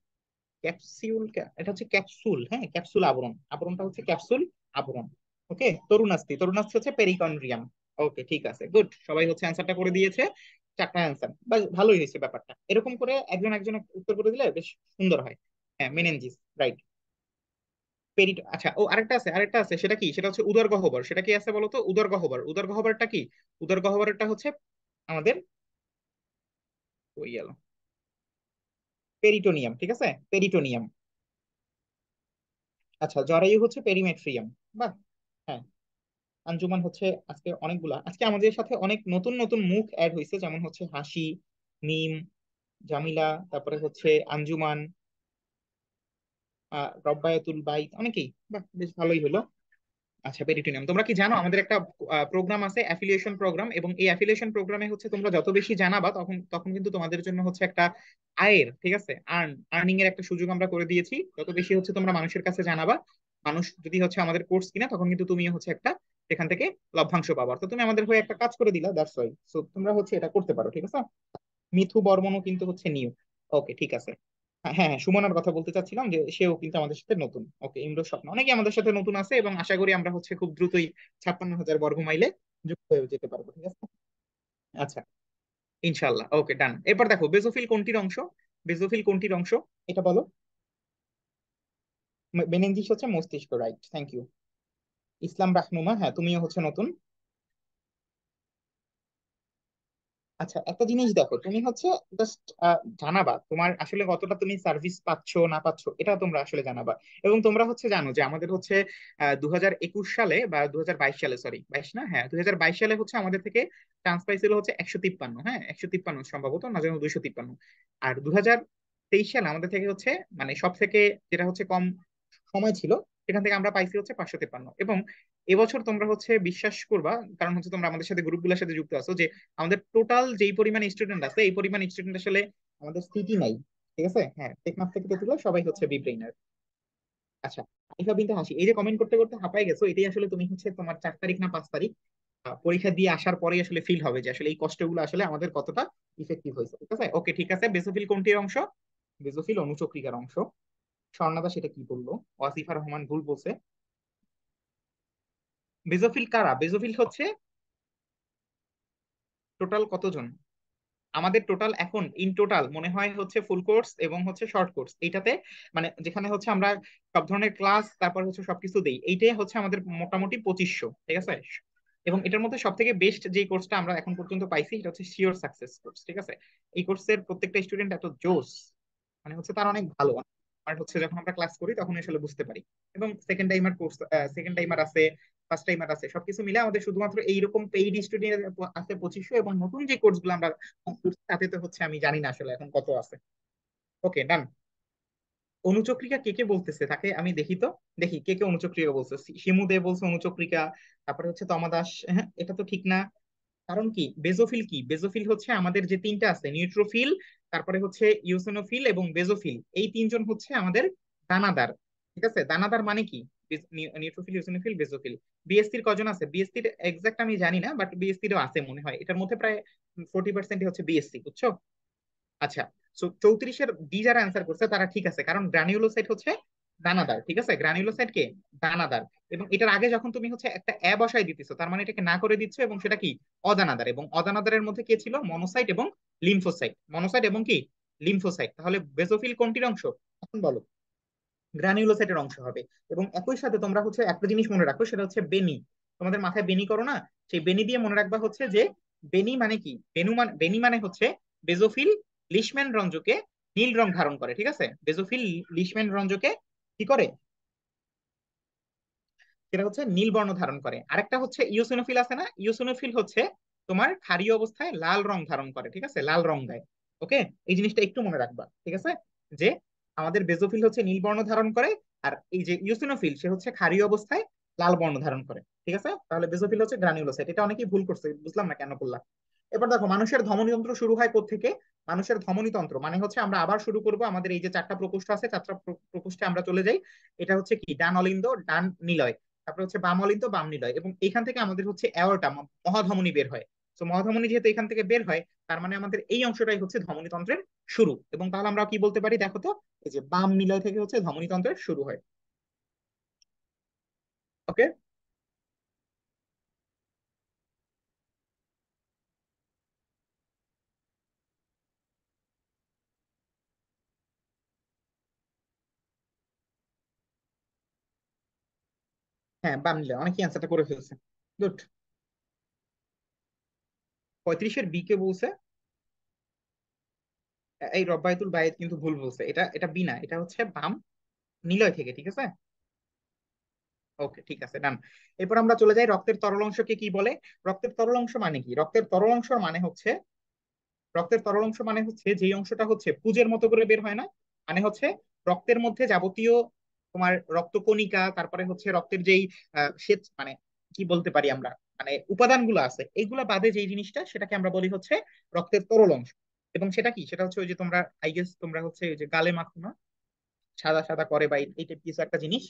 ক্যাপসিউল এটা হচ্ছে ক্যাপসুল হ্যাঁ ক্যাপসুল আবরণ আবরণটা হচ্ছে ক্যাপসুল আবরণ ওকে তরুণাস্থি তরুণাস্থি হচ্ছে পেরিকন্ড্রিয়াম ওকে ঠিক আছে গুড সবাই হচ্ছে অ্যান্সারটা করে দিয়েছে চারটা অ্যান্সার ভালোই হয়েছে ব্যাপারটা এরকম করে একজন একজন উত্তর করে দিলে বেশ সুন্দর হয় হ্যাঁ মেনেঞ্জিস রাইট পেরিট আচ্ছা ও আরেকটা আছে আরেকটা আছে সেটা কি সেটা হচ্ছে উদর গহ্বর সেটা কি আছে বলতো উদর গহ্বর উদর গহ্বরটা কি উদর গহ্বরটা হচ্ছে আমাদের গেল পেরিটোনিয়াম ঠিক আছে পেরিটোনিয়াম আচ্ছা জরায়ু হচ্ছে পেরিমেট্রিয়াম বা হ্যাঁ আঞ্জুমান হচ্ছে আজকে অনেকগুলা আজকে আমাদের সাথে অনেক নতুন নতুন মুখ অ্যাড হয়েছে যেমন হচ্ছে হাসি মিম জামিলা তারপরে হচ্ছে আঞ্জুমান রব্বায়াতুল বাই অনেকেই বাহ বেশ ভালোই হলো আচ্ছা পেরিটোনিয়াম তোমরা কি জানো আমাদের একটা প্রোগ্রাম আছে অ্যাফিলিয়েশন প্রোগ্রাম এবং এই অ্যাফিলিয়েশন প্রোগ্রামে হচ্ছে তোমরা যত বেশি জানাবা তখন তখন কিন্তু তোমাদের জন্য হচ্ছে একটা আয়ের ঠিক আছে আর্ন আর্নিং এর একটা সুযোগ আমরা করে দিয়েছি যত বেশি হচ্ছে তোমরা মানুষের কাছে জানাবা মানুষ যদি হচ্ছে আমাদের কোর্স কিনা তখন কিন্তু তুমি হচ্ছে একটা এখান থেকে লভ্যাংশ পাবা তো তুমি আমাদের হয়ে একটা কাজ করে দিলা দ্যাটস ওয়াই সো তোমরা হচ্ছে এটা করতে পারো ঠিক আছে মিথু বর্মনও কিন্তু হচ্ছে নিউ ওকে ঠিক আছে হ্যাঁ, হ্যাঁ হ্যাঁ সুমনার কথা বলতে চাচ্ছিলাম যে সেও কিন্তু আমাদের সাথে নতুন ওকে ইন্দ্র স্বপ্ন অনেকে আমাদের সাথে নতুন আছে এবং আশা করি আমরা হচ্ছে খুব দ্রুতই ছাপ্পান্ন হাজার বর্গ মাইলে যুক্ত হয়ে যেতে পারবো ঠিক আছে আচ্ছা ইনশাল্লাহ ওকে ডান এরপর দেখো বেজোফিল কোনটির অংশ বেজোফিল কোনটির অংশ এটা বলো বেনেঞ্জিস হচ্ছে মস্তিষ্ক right thank you Islam Rahnuma হ্যাঁ তুমিও হচ্ছে নতুন আচ্ছা একটা জিনিস দেখো তুমি হচ্ছে জাস্ট জানাবা তোমার আসলে কতটা তুমি সার্ভিস পাচ্ছ না পাচ্ছ এটা তোমরা আসলে জানাবা এবং তোমরা হচ্ছে জানো যে আমাদের হচ্ছে দু একুশ সালে বা দু বাইশ সালে সরি বাইশ না হ্যাঁ দু বাইশ সালে হচ্ছে আমাদের থেকে চান্স পাইছিল হচ্ছে একশো তিপ্পান্ন হ্যাঁ একশো তিপ্পান্ন সম্ভবত না যেন দুইশো তিপ্পান্ন আর দু তেইশ সালে আমাদের থেকে হচ্ছে মানে সব থেকে যেটা হচ্ছে কম সময় ছিল সেখান থেকে আমরা পাইছি হচ্ছে পাঁচশো তিপ্পান্ন এবং এবছর তোমরা হচ্ছে বিশ্বাস করবা কারণ হচ্ছে তোমরা আমাদের সাথে গ্রুপ সাথে যুক্ত আছো যে আমাদের টোটাল যেই পরিমাণ স্টুডেন্ট আছে এই পরিমাণ স্টুডেন্ট আসলে আমাদের সিটি নাই ঠিক আছে হ্যাঁ টেকনাফ থেকে তো সবাই হচ্ছে বিব্রেইনার আচ্ছা আইফা বিনতে হাসি এই যে কমেন্ট করতে করতে হাঁপাই গেছো এটাই আসলে তুমি হচ্ছে তোমার চার তারিখ না পাঁচ তারিখ পরীক্ষা দিয়ে আসার পরে আসলে ফিল হবে যে আসলে এই কষ্টগুলো আসলে আমাদের কতটা ইফেক্টিভ হয়েছে ঠিক আছে ওকে ঠিক আছে বেসোফিল কোনটির অংশ বেসোফিল অনুচক্রিকার অংশ স্বর্ণাদা সেটা কি বললো ওয়াসিফা রহমান ভুল বলছে বেজোফিল কারা বেজোফিল হচ্ছে টোটাল কতজন আমাদের টোটাল এখন ইন টোটাল মনে হয় হচ্ছে ফুল কোর্স এবং হচ্ছে শর্ট কোর্স এইটাতে মানে যেখানে হচ্ছে আমরা সব ধরনের ক্লাস তারপর হচ্ছে সবকিছু দিই এইটাই হচ্ছে আমাদের মোটামুটি পঁচিশশো ঠিক আছে এবং এটার মধ্যে সব থেকে বেস্ট যে কোর্সটা আমরা এখন পর্যন্ত পাইছি এটা হচ্ছে শিওর সাকসেস কোর্স ঠিক আছে এই কোর্সের প্রত্যেকটা স্টুডেন্ট এত জোস মানে হচ্ছে তার অনেক ভালো আর হচ্ছে যখন আমরা ক্লাস করি তখন আসলে বুঝতে পারি এবং second timer course second timer আছে ফার্স্ট টাইমার আছে সবকিছু মিলে আমাদের শুধুমাত্র এইরকম পেইড স্টুডেন্ট আছে পঁচিশশো এবং নতুন যে কোর্সগুলো আমরা তাতে তো হচ্ছে আমি জানি না আসলে এখন কত আছে ওকে ডান অনুচক্রিকা কে কে বলতেছে তাকে আমি দেখি তো দেখি কে কে অনুচক্রিকা বলছে শিমু দে বলছে অনুচক্রিকা তারপরে হচ্ছে তমা দাস হ্যাঁ, এটা তো ঠিক না কারণ কি বেজোফিল কি বেজোফিল হচ্ছে আমাদের যে তিনটা আছে নিউট্রোফিল তারপরে হচ্ছে ইউসেনোফিল এবং বেজোফিল এই তিনজন হচ্ছে আমাদের দানাদার ঠিক আছে দানাদার মানে কি নিউট্রোফিল ইউসেনোফিল বেজোফিল বিএসসির কজন আছে বিএসসির এক্সাক্ট আমি জানি না বাট আছে মনে হয় এটার মধ্যে প্রায় ফোর্টি পার্সেন্টই হচ্ছে বিএসসি বুঝছো আচ্ছা সো চৌত্রিশের ডি যারা অ্যান্সার করছে তারা ঠিক আছে কারণ গ্রানিউলোসাইট হচ্ছে দানাদার ঠিক আছে গ্রানুলোসাইট কে দানাদার এবং এটার আগে যখন তুমি হচ্ছে একটা অ্যা বসায় দিতেছো তার মানে এটাকে না করে দিচ্ছ এবং সেটা কি অদানাদার এবং অদানাদারের মধ্যে কে ছিল মনোসাইট এবং লিম্ফোসাইট মনোসাইট এবং কি লিম্ফোসাইট তাহলে বেসোফিল কোনটির অংশ এখন বলো গ্রানিউলোসাইটের অংশ হবে এবং একই সাথে তোমরা হচ্ছে একটা জিনিস মনে রাখো সেটা হচ্ছে বেনি তোমাদের মাথায় বেনি করো না সেই বেনি দিয়ে মনে রাখবা হচ্ছে যে বেনি মানে কি বেনু মানে বেনি মানে হচ্ছে বেজোফিল লিশম্যান রঞ্জকে নীল রং ধারণ করে ঠিক আছে বেজোফিল লিশম্যান রঞ্জকে কি করে সেটা হচ্ছে নীল বর্ণ ধারণ করে আরেকটা হচ্ছে ইউসিনোফিল আছে না ইউসিনোফিল হচ্ছে তোমার ক্ষারীয় অবস্থায় লাল রং ধারণ করে ঠিক আছে লাল রং দেয় ওকে এই জিনিসটা একটু মনে রাখবা ঠিক আছে যে আমাদের বেজোফিল হচ্ছে নীল বর্ণ ধারণ করে আর এই যে ইউসিনোফিল সে হচ্ছে ক্ষারীয় অবস্থায় লাল বর্ণ ধারণ করে ঠিক আছে তাহলে বেজোফিল হচ্ছে গ্রানিউলোসাইট এটা অনেকেই ভুল করছে বুঝলাম না কেন করলাম এবার দেখো মানুষের ধমনীতন্ত্র শুরু হয় থেকে মানুষের ধমনীতন্ত্র মানে হচ্ছে আমরা আবার শুরু করব আমাদের এই যে চারটা প্রকোষ্ঠ আছে চারটা প্রকোষ্ঠে আমরা চলে যাই এটা হচ্ছে কি ডান অলিন্দ ডান নিলয় তারপরে হচ্ছে বাম অলিন্দ বাম নিলয় এবং এখান থেকে আমাদের হচ্ছে অ্যাওরটা মহাধমনী বের হয় তো মহাধমনী যেহেতু এখান থেকে বের হয় তার মানে আমাদের এই অংশটাই হচ্ছে ধমনীতন্ত্রের শুরু এবং তাহলে আমরা কি বলতে পারি দেখো তো এই যে বাম নিলয় থেকে হচ্ছে ধমনীতন্ত্রের শুরু হয় ওকে হ্যাঁ বামলে অনেকেই অ্যান্সারটা করে ফেলছে গুড পঁয়ত্রিশের বি কে বলছে এই রব্বায়তুল বায়েত কিন্তু ভুল বলছে এটা এটা বি না এটা হচ্ছে বাম নিলয় থেকে ঠিক আছে ওকে ঠিক আছে ডান এরপর আমরা চলে যাই রক্তের তরল অংশকে কি বলে রক্তের তরল অংশ মানে কি রক্তের তরল অংশ মানে হচ্ছে রক্তের তরল অংশ মানে হচ্ছে যে অংশটা হচ্ছে পুজের মতো করে বের হয় না মানে হচ্ছে রক্তের মধ্যে যাবতীয় তোমার রক্তকণিকা তারপরে হচ্ছে রক্তের যেই শ্বেত মানে কি বলতে পারি আমরা মানে উপাদানগুলো আছে এইগুলা বাদে যে জিনিসটা সেটাকে আমরা বলি হচ্ছে রক্তের তরল অংশ এবং সেটা কি সেটা হচ্ছে ওই যে তোমরা আই গেস তোমরা হচ্ছে ওই যে গালে মাখো না সাদা সাদা করে বা এই টাইপ কিছু একটা জিনিস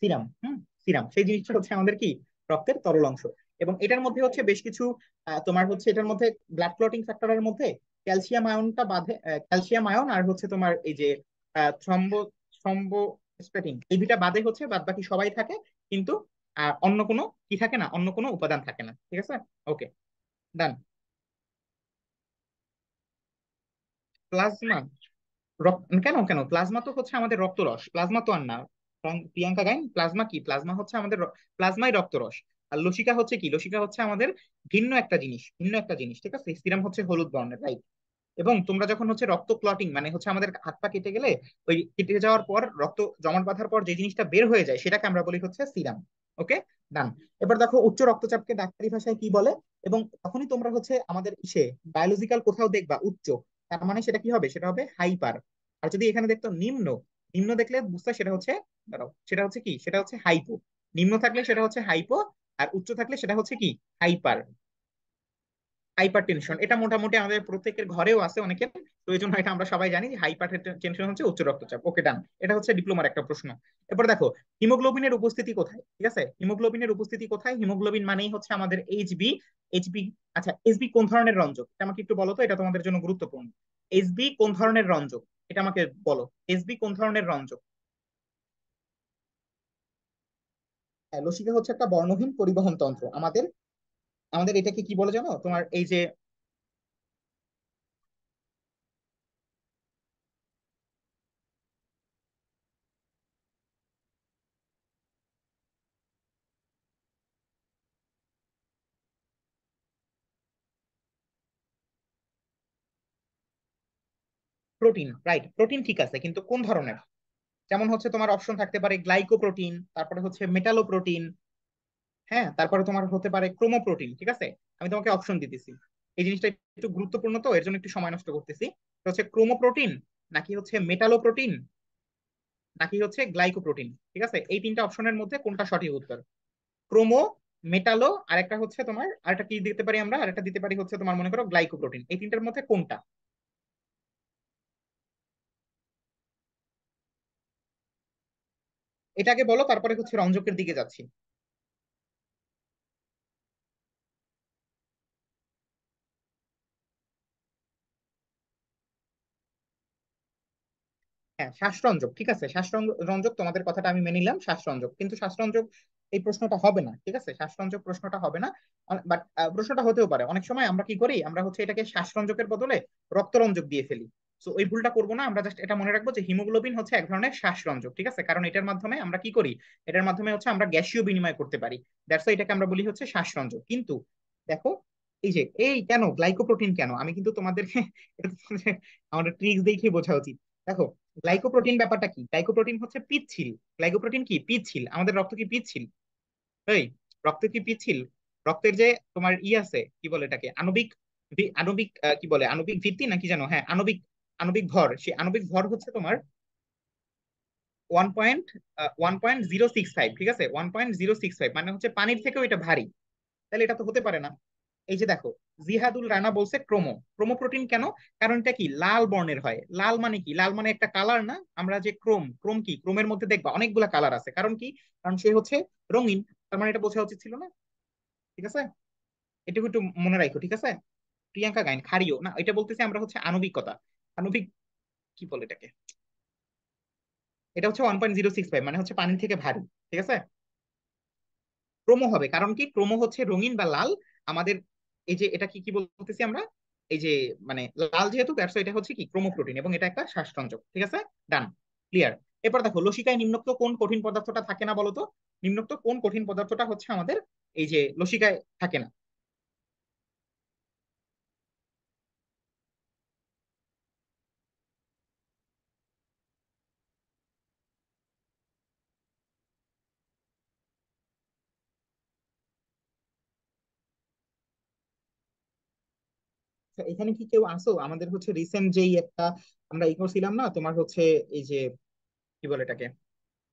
সিরাম হম সিরাম সেই জিনিসটা হচ্ছে আমাদের কি রক্তের তরল অংশ এবং এটার মধ্যে হচ্ছে বেশ কিছু তোমার হচ্ছে এটার মধ্যে ব্লাড ক্লটিং ফ্যাক্টরের মধ্যে ক্যালসিয়াম আয়নটা বাধে ক্যালসিয়াম আয়ন আর হচ্ছে তোমার এই যে থ্রম্বো থ্রম্বো স্প্রেটিং এই বাদে হচ্ছে বাদ বাকি সবাই থাকে কিন্তু অন্য কোনো কি থাকে না অন্য কোনো উপাদান থাকে না ঠিক আছে ওকে ডান প্লাজমা কেন কেন প্লাজমা তো হচ্ছে আমাদের রক্তরস প্লাজমা তো আর না প্রিয়াঙ্কা গাইন প্লাজমা কি প্লাজমা হচ্ছে আমাদের প্লাজমাই রক্তরস আর লসিকা হচ্ছে কি লসিকা হচ্ছে আমাদের ভিন্ন একটা জিনিস ভিন্ন একটা জিনিস ঠিক আছে সিরাম হচ্ছে হলুদ বর্ণের রাইট এবং তোমরা যখন হচ্ছে রক্ত ক্লটিং মানে হচ্ছে আমাদের হাত পা কেটে গেলে ওই কেটে যাওয়ার পর রক্ত জমাট বাঁধার পর যে জিনিসটা বের হয়ে যায় সেটাকে আমরা বলি হচ্ছে সিরাম ওকে ডান এবার দেখো উচ্চ রক্তচাপকে ডাক্তারি ভাষায় কি বলে এবং তখনই তোমরা হচ্ছে আমাদের ইসে বায়োলজিক্যাল কোথাও দেখবা উচ্চ তার মানে সেটা কি হবে সেটা হবে হাইপার আর যদি এখানে দেখতো নিম্ন নিম্ন দেখলে বুঝতে সেটা হচ্ছে দাঁড়াও সেটা হচ্ছে কি সেটা হচ্ছে হাইপো নিম্ন থাকলে সেটা হচ্ছে হাইপো আর উচ্চ থাকলে সেটা হচ্ছে কি হাইপার হাইপার টেনশন এটা মোটামুটি আমাদের প্রত্যেকের ঘরেও আছে অনেকের তো এই জন্য এটা আমরা সবাই জানি যে হাইপার টেনশন হচ্ছে উচ্চ রক্তচাপ ওকে ডান এটা হচ্ছে ডিপ্লোমার একটা প্রশ্ন এরপর দেখো হিমোগ্লোবিনের উপস্থিতি কোথায় ঠিক আছে হিমোগ্লোবিনের উপস্থিতি কোথায় হিমোগ্লোবিন মানেই হচ্ছে আমাদের এইচবি এইচবি আচ্ছা এইচবি কোন ধরনের রঞ্জক এটা আমাকে একটু বলো তো এটা তোমাদের জন্য গুরুত্বপূর্ণ এইচবি কোন ধরনের রঞ্জক এটা আমাকে বলো এইচবি কোন ধরনের রঞ্জক হ্যাঁ, লসিকা হচ্ছে একটা বর্ণহীন পরিবহন তন্ত্র আমাদের আমাদের এটাকে কি বলে জানো তোমার এই যে প্রোটিন রাইট প্রোটিন ঠিক আছে কিন্তু কোন ধরনের যেমন হচ্ছে তোমার অপশন থাকতে পারে গ্লাইকোপ্রোটিন তারপরে হচ্ছে মেটালোপ্রোটিন হ্যাঁ তারপরে তোমার হতে পারে ক্রোমোপ্রোটিন ঠিক আছে আমি তোমাকে অপশন দিতেছি এই জিনিসটা একটু গুরুত্বপূর্ণ তো এর জন্য একটু সময় নষ্ট করতেছি হচ্ছে ক্রোমোপ্রোটিন নাকি হচ্ছে মেটালোপ্রোটিন নাকি হচ্ছে গ্লাইকোপ্রোটিন ঠিক আছে এই তিনটা অপশনের মধ্যে কোনটা সঠিক উত্তর ক্রোমো মেটালো আর একটা হচ্ছে তোমার আর একটা কি দিতে পারি আমরা আর একটা দিতে পারি হচ্ছে তোমার মনে করো গ্লাইকোপ্রোটিন এই তিনটার মধ্যে কোনটা এটাকে বলো তারপরে হচ্ছে রঞ্জকের দিকে যাচ্ছি হ্যাঁ শ্বাসরঞ্জক ঠিক আছে শ্বাসরঞ্জক তোমাদের কথাটা আমি মেনে নিলাম শ্বাসরঞ্জক কিন্তু শ্বাসরঞ্জক এই প্রশ্নটা হবে না ঠিক আছে শ্বাসরঞ্জক প্রশ্নটা হবে না বাট প্রশ্নটা হতেও পারে অনেক সময় আমরা কি করি আমরা হচ্ছে এটাকে শ্বাসরঞ্জকের বদলে রক্তরঞ্জক দিয়ে ফেলি তো ওই ভুলটা করবো না আমরা জাস্ট এটা মনে রাখবো যে হিমোগ্লোবিন হচ্ছে এক ধরনের শ্বাসরঞ্জক ঠিক আছে কারণ এটার মাধ্যমে আমরা কি করি এটার মাধ্যমে হচ্ছে আমরা গ্যাসীয় বিনিময় করতে পারি দ্যাটস এটাকে আমরা বলি হচ্ছে শ্বাসরঞ্জক কিন্তু দেখো এই যে এই কেন গ্লাইকোপ্রোটিন কেন আমি কিন্তু তোমাদেরকে আমাদের ট্রিক্স দেখে বোঝা উচিত দেখো গ্লাইকোপ্রোটিন ব্যাপারটা কি গ্লাইকোপ্রোটিন হচ্ছে পিচ্ছিল গ্লাইকোপ্রোটিন কি পিচ্ছিল আমাদের রক্ত কি পিচ্ছিল এই রক্ত কি পিচ্ছিল রক্তের যে তোমার ই আছে কি বলে এটাকে আণবিক আণবিক কি বলে আণবিক ভিত্তি নাকি জানো হ্যাঁ আণবিক আণবিক ভর সে আণবিক ভর হচ্ছে তোমার one point one point zero six five ঠিক আছে one point zero six five মানে হচ্ছে পানির থেকেও এটা ভারী তাহলে এটা তো হতে পারে না এই যে দেখো জিহাদুল রানা বলছে ক্রোমো ক্রোমো প্রোটিন কেন কারণ এটা কি লাল বর্ণের হয় লাল মানে কি লাল মানে একটা কালার না আমরা যে ক্রোম ক্রোম কি ক্রোমের মধ্যে দেখবা অনেকগুলা কালার আছে কারণ কি কারণ সে হচ্ছে রঙিন তার মানে এটা বোঝা উচিত ছিল না ঠিক আছে এটুকু একটু মনে রাখো ঠিক আছে প্রিয়াঙ্কা গাইন খারিও না এটা বলতেছি আমরা হচ্ছে আণবিকতা আণবিক কি বলে এটাকে এটা হচ্ছে one point zero six five মানে হচ্ছে পানির থেকে ভারী ঠিক আছে ক্রোমো হবে কারণ কি ক্রোমো হচ্ছে রঙিন বা লাল আমাদের এই যে এটা কি কি বলতেছি আমরা এই যে মানে লাল যেহেতু দ্যাটস এটা হচ্ছে কি ক্রোমোপ্রোটিন এবং এটা একটা শ্বাসরঞ্জক ঠিক আছে ডান ক্লিয়ার এরপর দেখো লসিকায় নিম্নোক্ত কোন কঠিন পদার্থটা থাকে না বলতো নিম্নোক্ত কোন কঠিন পদার্থটা হচ্ছে আমাদের এই যে লসিকায় থাকে না আচ্ছা, এখানে কি কেউ আসো আমাদের হচ্ছে রিসেন্ট যেই একটা আমরা ই করছিলাম না তোমার হচ্ছে এই যে কি বলে এটাকে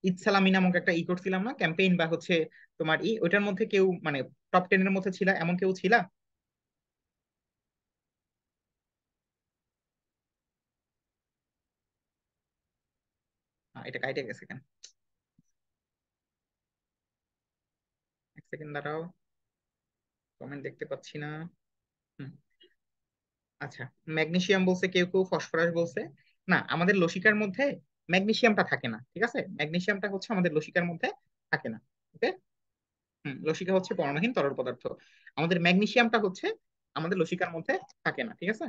ঈদ নামক একটা ই করছিলাম না ক্যাম্পেইন বা হচ্ছে তোমার ই ওইটার মধ্যে কেউ মানে টপ টেন এর মধ্যে ছিল এমন কেউ ছিল এটা কাইটে গেছে কেন এক সেকেন্ড দাঁড়াও কমেন্ট দেখতে পাচ্ছি না হুম আচ্ছা ম্যাগনেসিয়াম বলছে কেউ কেউ ফসফরাস বলছে না আমাদের লসিকার মধ্যে ম্যাগনেসিয়ামটা থাকে না ঠিক আছে ম্যাগনেসিয়ামটা হচ্ছে আমাদের লসিকার মধ্যে থাকে না ওকে হুম লসিকা হচ্ছে বর্ণহীন তরল পদার্থ আমাদের ম্যাগনেসিয়ামটা হচ্ছে আমাদের লসিকার মধ্যে থাকে না ঠিক আছে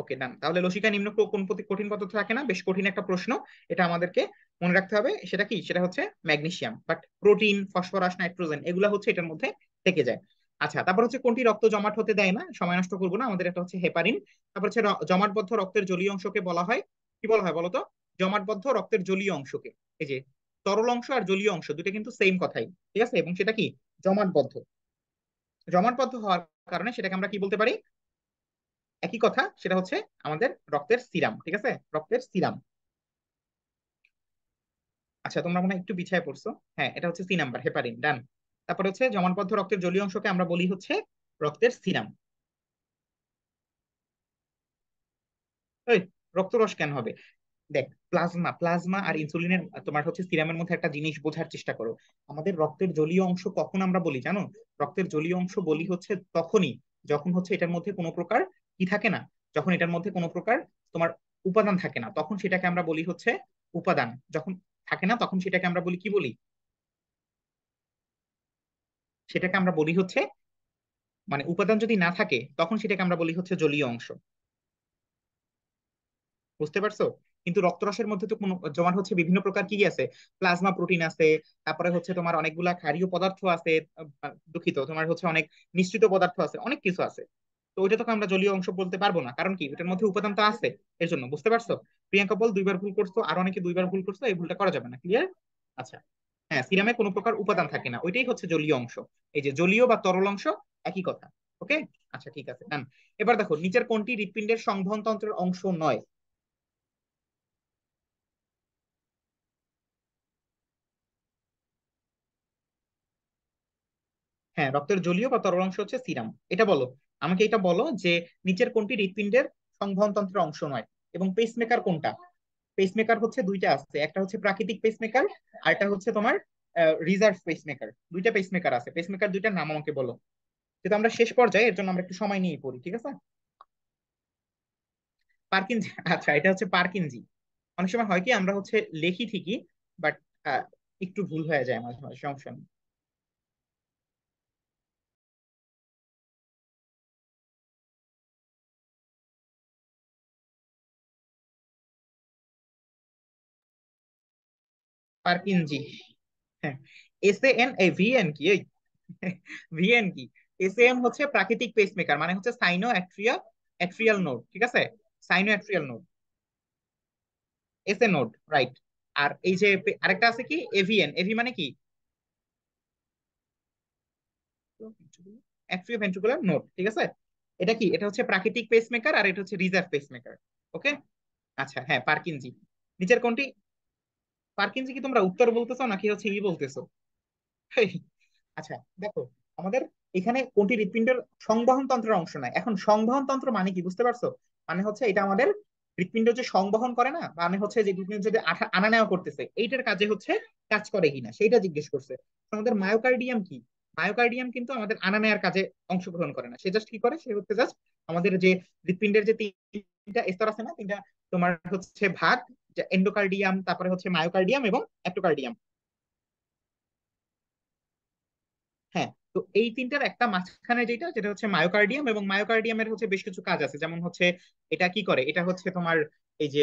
ওকে ডান তাহলে লসিকা নিম্ন কোন প্রতি কঠিন পদার্থ থাকে না বেশ কঠিন একটা প্রশ্ন এটা আমাদেরকে মনে রাখতে হবে সেটা কি সেটা হচ্ছে magnesium but protein phosphorus nitrogen এগুলা হচ্ছে এটার মধ্যে থেকে যায় আচ্ছা তারপর হচ্ছে কোনটি রক্ত জমাট হতে দেয় না সময় নষ্ট করবো না আমাদের একটা হচ্ছে হেপারিন তারপর হচ্ছে জমাটবদ্ধ রক্তের জলীয় অংশকে বলা হয় কি বলা হয় বলতো জমাটবদ্ধ রক্তের জলীয় অংশকে এই যে তরল অংশ আর জলীয় অংশ দুটো কিন্তু সেম কথাই ঠিক আছে এবং সেটা কি জমাটবদ্ধ জমাটবদ্ধ হওয়ার কারণে সেটাকে আমরা কি বলতে পারি একই কথা সেটা হচ্ছে আমাদের রক্তের সিরাম ঠিক আছে রক্তের সিরাম আচ্ছা তোমরা মনে হয় একটু পিছায় পড়ছো হ্যাঁ এটা হচ্ছে সি নাম্বার হেপারিন ডান তারপর হচ্ছে জমানবদ্ধ রক্তের জলীয় অংশকে আমরা বলি হচ্ছে রক্তের সিরাম রক্তরস কেন হবে দেখ প্লাজমা প্লাজমা আর ইনসুলিনের তোমার হচ্ছে সিরামের মধ্যে একটা জিনিস বোঝার চেষ্টা করো আমাদের রক্তের জলীয় অংশ কখন আমরা বলি জানো রক্তের জলীয় অংশ বলি হচ্ছে তখনই যখন হচ্ছে এটার মধ্যে কোনো প্রকার কি থাকে না যখন এটার মধ্যে কোনো প্রকার তোমার উপাদান থাকে না তখন সেটাকে আমরা বলি হচ্ছে উপাদান যখন থাকে না তখন সেটাকে আমরা বলি কি বলি সেটাকে আমরা বলি হচ্ছে মানে উপাদান যদি না থাকে তখন সেটাকে আমরা বলি হচ্ছে জলীয় অংশ বুঝতে পারছো কিন্তু রক্তরসের মধ্যে তো কোনো জমাট হচ্ছে বিভিন্ন প্রকার কি আছে প্লাজমা প্রোটিন আছে তারপরে হচ্ছে তোমার অনেকগুলা ক্ষারীয় পদার্থ আছে দুঃখিত তোমার হচ্ছে অনেক নিশ্চিত পদার্থ আছে অনেক কিছু আছে তো ওইটা তো আমরা জলীয় অংশ বলতে পারবো না কারণ কি ওটার মধ্যে উপাদান তো আছে এর জন্য বুঝতে পারছো প্রিয়াঙ্কা বল দুইবার ভুল করছো আর অনেকে দুইবার ভুল করছো এই ভুলটা করা যাবে না ক্লিয়ার আচ্ছা হ্যাঁ সিরামে কোনো প্রকার উপাদান থাকে না ওইটাই হচ্ছে জলীয় অংশ এই যে জলীয় বা তরল অংশ একই কথা ওকে আচ্ছা ঠিক আছে ডান এবার দেখো নিচের কোনটি হৃৎপিণ্ডের সংবহনতন্ত্রের অংশ নয় হ্যাঁ রক্তের জলীয় বা তরল অংশ হচ্ছে সিরাম এটা বলো আমাকে এটা বলো যে নিচের কোনটি হৃৎপিণ্ডের সংবহনতন্ত্রের অংশ নয় এবং পেসমেকার কোনটা পেসমেকার হচ্ছে দুইটা আছে একটা হচ্ছে প্রাকৃতিক পেসমেকার আর একটা হচ্ছে তোমার রিজার্ভ পেসমেকার দুইটা পেসমেকার আছে পেসমেকার দুইটার নাম আমাকে বলো যেহেতু আমরা শেষ পর্যায়ে এর জন্য আমরা একটু সময় নিয়ে পড়ি ঠিক আছে পার্কিনজি আচ্ছা এটা হচ্ছে পার্কিনজি অনেক সময় হয় কি আমরা হচ্ছে লেখি ঠিকই বাট একটু ভুল হয়ে যায় মাঝে মাঝে সমস্যা নেই পার ইঞ্চি হ্যাঁ এসএএন এই ভিএন কি এই ভিএন কি এস এ এসএএন হচ্ছে প্রাকৃতিক পেসমেকার মানে হচ্ছে সাইনো অ্যাট্রিয়া অ্যাট্রিয়াল নোড ঠিক আছে সাইনো অ্যাট্রিয়াল নোড এ নোড রাইট আর এই যে আরেকটা আছে কি এভিএন এভি মানে কি অ্যাট্রিও ভেন্ট্রিকুলার নোড ঠিক আছে এটা কি এটা হচ্ছে প্রাকৃতিক পেসমেকার আর এটা হচ্ছে রিজার্ভ পেসমেকার ওকে আচ্ছা হ্যাঁ পার্কিনজি নিচের কোনটি পার্কিনজি কি তোমরা উত্তর বলতেছো নাকি হচ্ছে ই বলতেছো আচ্ছা দেখো আমাদের এখানে কোনটি হৃৎপিণ্ডের সংবহন তন্ত্রের অংশ নয় এখন সংবহন তন্ত্র মানে কি বুঝতে পারছো মানে হচ্ছে এটা আমাদের হৃৎপিণ্ড যে সংবহন করে না মানে হচ্ছে যে হৃৎপিণ্ড যদি আনা নেওয়া করতেছে এইটার কাজে হচ্ছে কাজ করে কিনা সেইটা জিজ্ঞেস করছে আমাদের মায়োকার্ডিয়াম কি মায়োকার্ডিয়াম কিন্তু আমাদের আনা নেয়ার কাজে অংশগ্রহণ করে না সে জাস্ট কি করে সে হচ্ছে জাস্ট আমাদের যে হৃৎপিণ্ডের যে তিনটা স্তর আছে না তিনটা তোমার হচ্ছে ভাগ এন্ডোকার্ডিয়াম তারপরে হচ্ছে মায়োকার্ডিয়াম এবং অ্যাপ্টোকার্ডিয়াম হ্যাঁ তো এই তিনটার একটা মাঝখানে যেটা যেটা হচ্ছে মায়োকার্ডিয়াম এবং মায়োকার্ডিয়ামের হচ্ছে বেশ কিছু কাজ আছে যেমন হচ্ছে এটা কি করে এটা হচ্ছে তোমার এই যে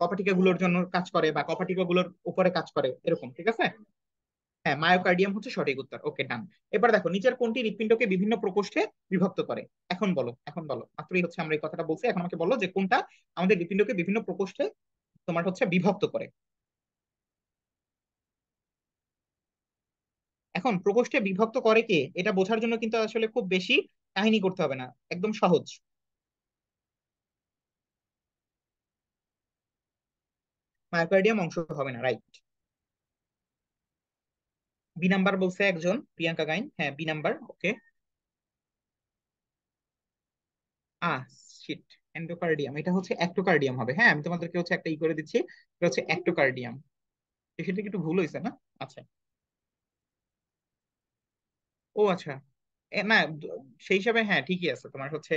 কপাটিকা গুলোর জন্য কাজ করে বা কপাটিকা গুলোর উপরে কাজ করে এরকম ঠিক আছে হ্যাঁ মায়োকার্ডিয়াম হচ্ছে সঠিক উত্তর ওকে ডান এবার দেখো নিচের কোনটি হৃৎপিণ্ডকে বিভিন্ন প্রকোষ্ঠে বিভক্ত করে এখন বলো এখন বলো মাত্রই হচ্ছে আমরা এই কথাটা বলছি এখন আমাকে বলো যে কোনটা আমাদের হৃৎপিণ্ডকে বিভিন্ন প্রকোষ্ঠে তোমার হচ্ছে বিভক্ত করে এখন প্রকোষ্ঠে বিভক্ত করে কে এটা বোঝার জন্য কিন্তু আসলে খুব বেশি কাহিনী করতে হবে না একদম সহজ মায়োকার্ডিয়াম অংশ হবে না রাইট বি নাম্বার বলছে একজন প্রিয়াঙ্কা গাইন হ্যাঁ B number okay ah shit endocardium এটা হচ্ছে অ্যাক্টোকার্ডিয়াম হবে হ্যাঁ আমি তোমাদেরকে হচ্ছে একটা ই করে দিচ্ছি এটা হচ্ছে অ্যাক্টোকার্ডিয়াম সেটা একটু ভুল হয়েছে না আচ্ছা ও আচ্ছা না সেই হিসাবে হ্যাঁ ঠিকই আছে তোমার হচ্ছে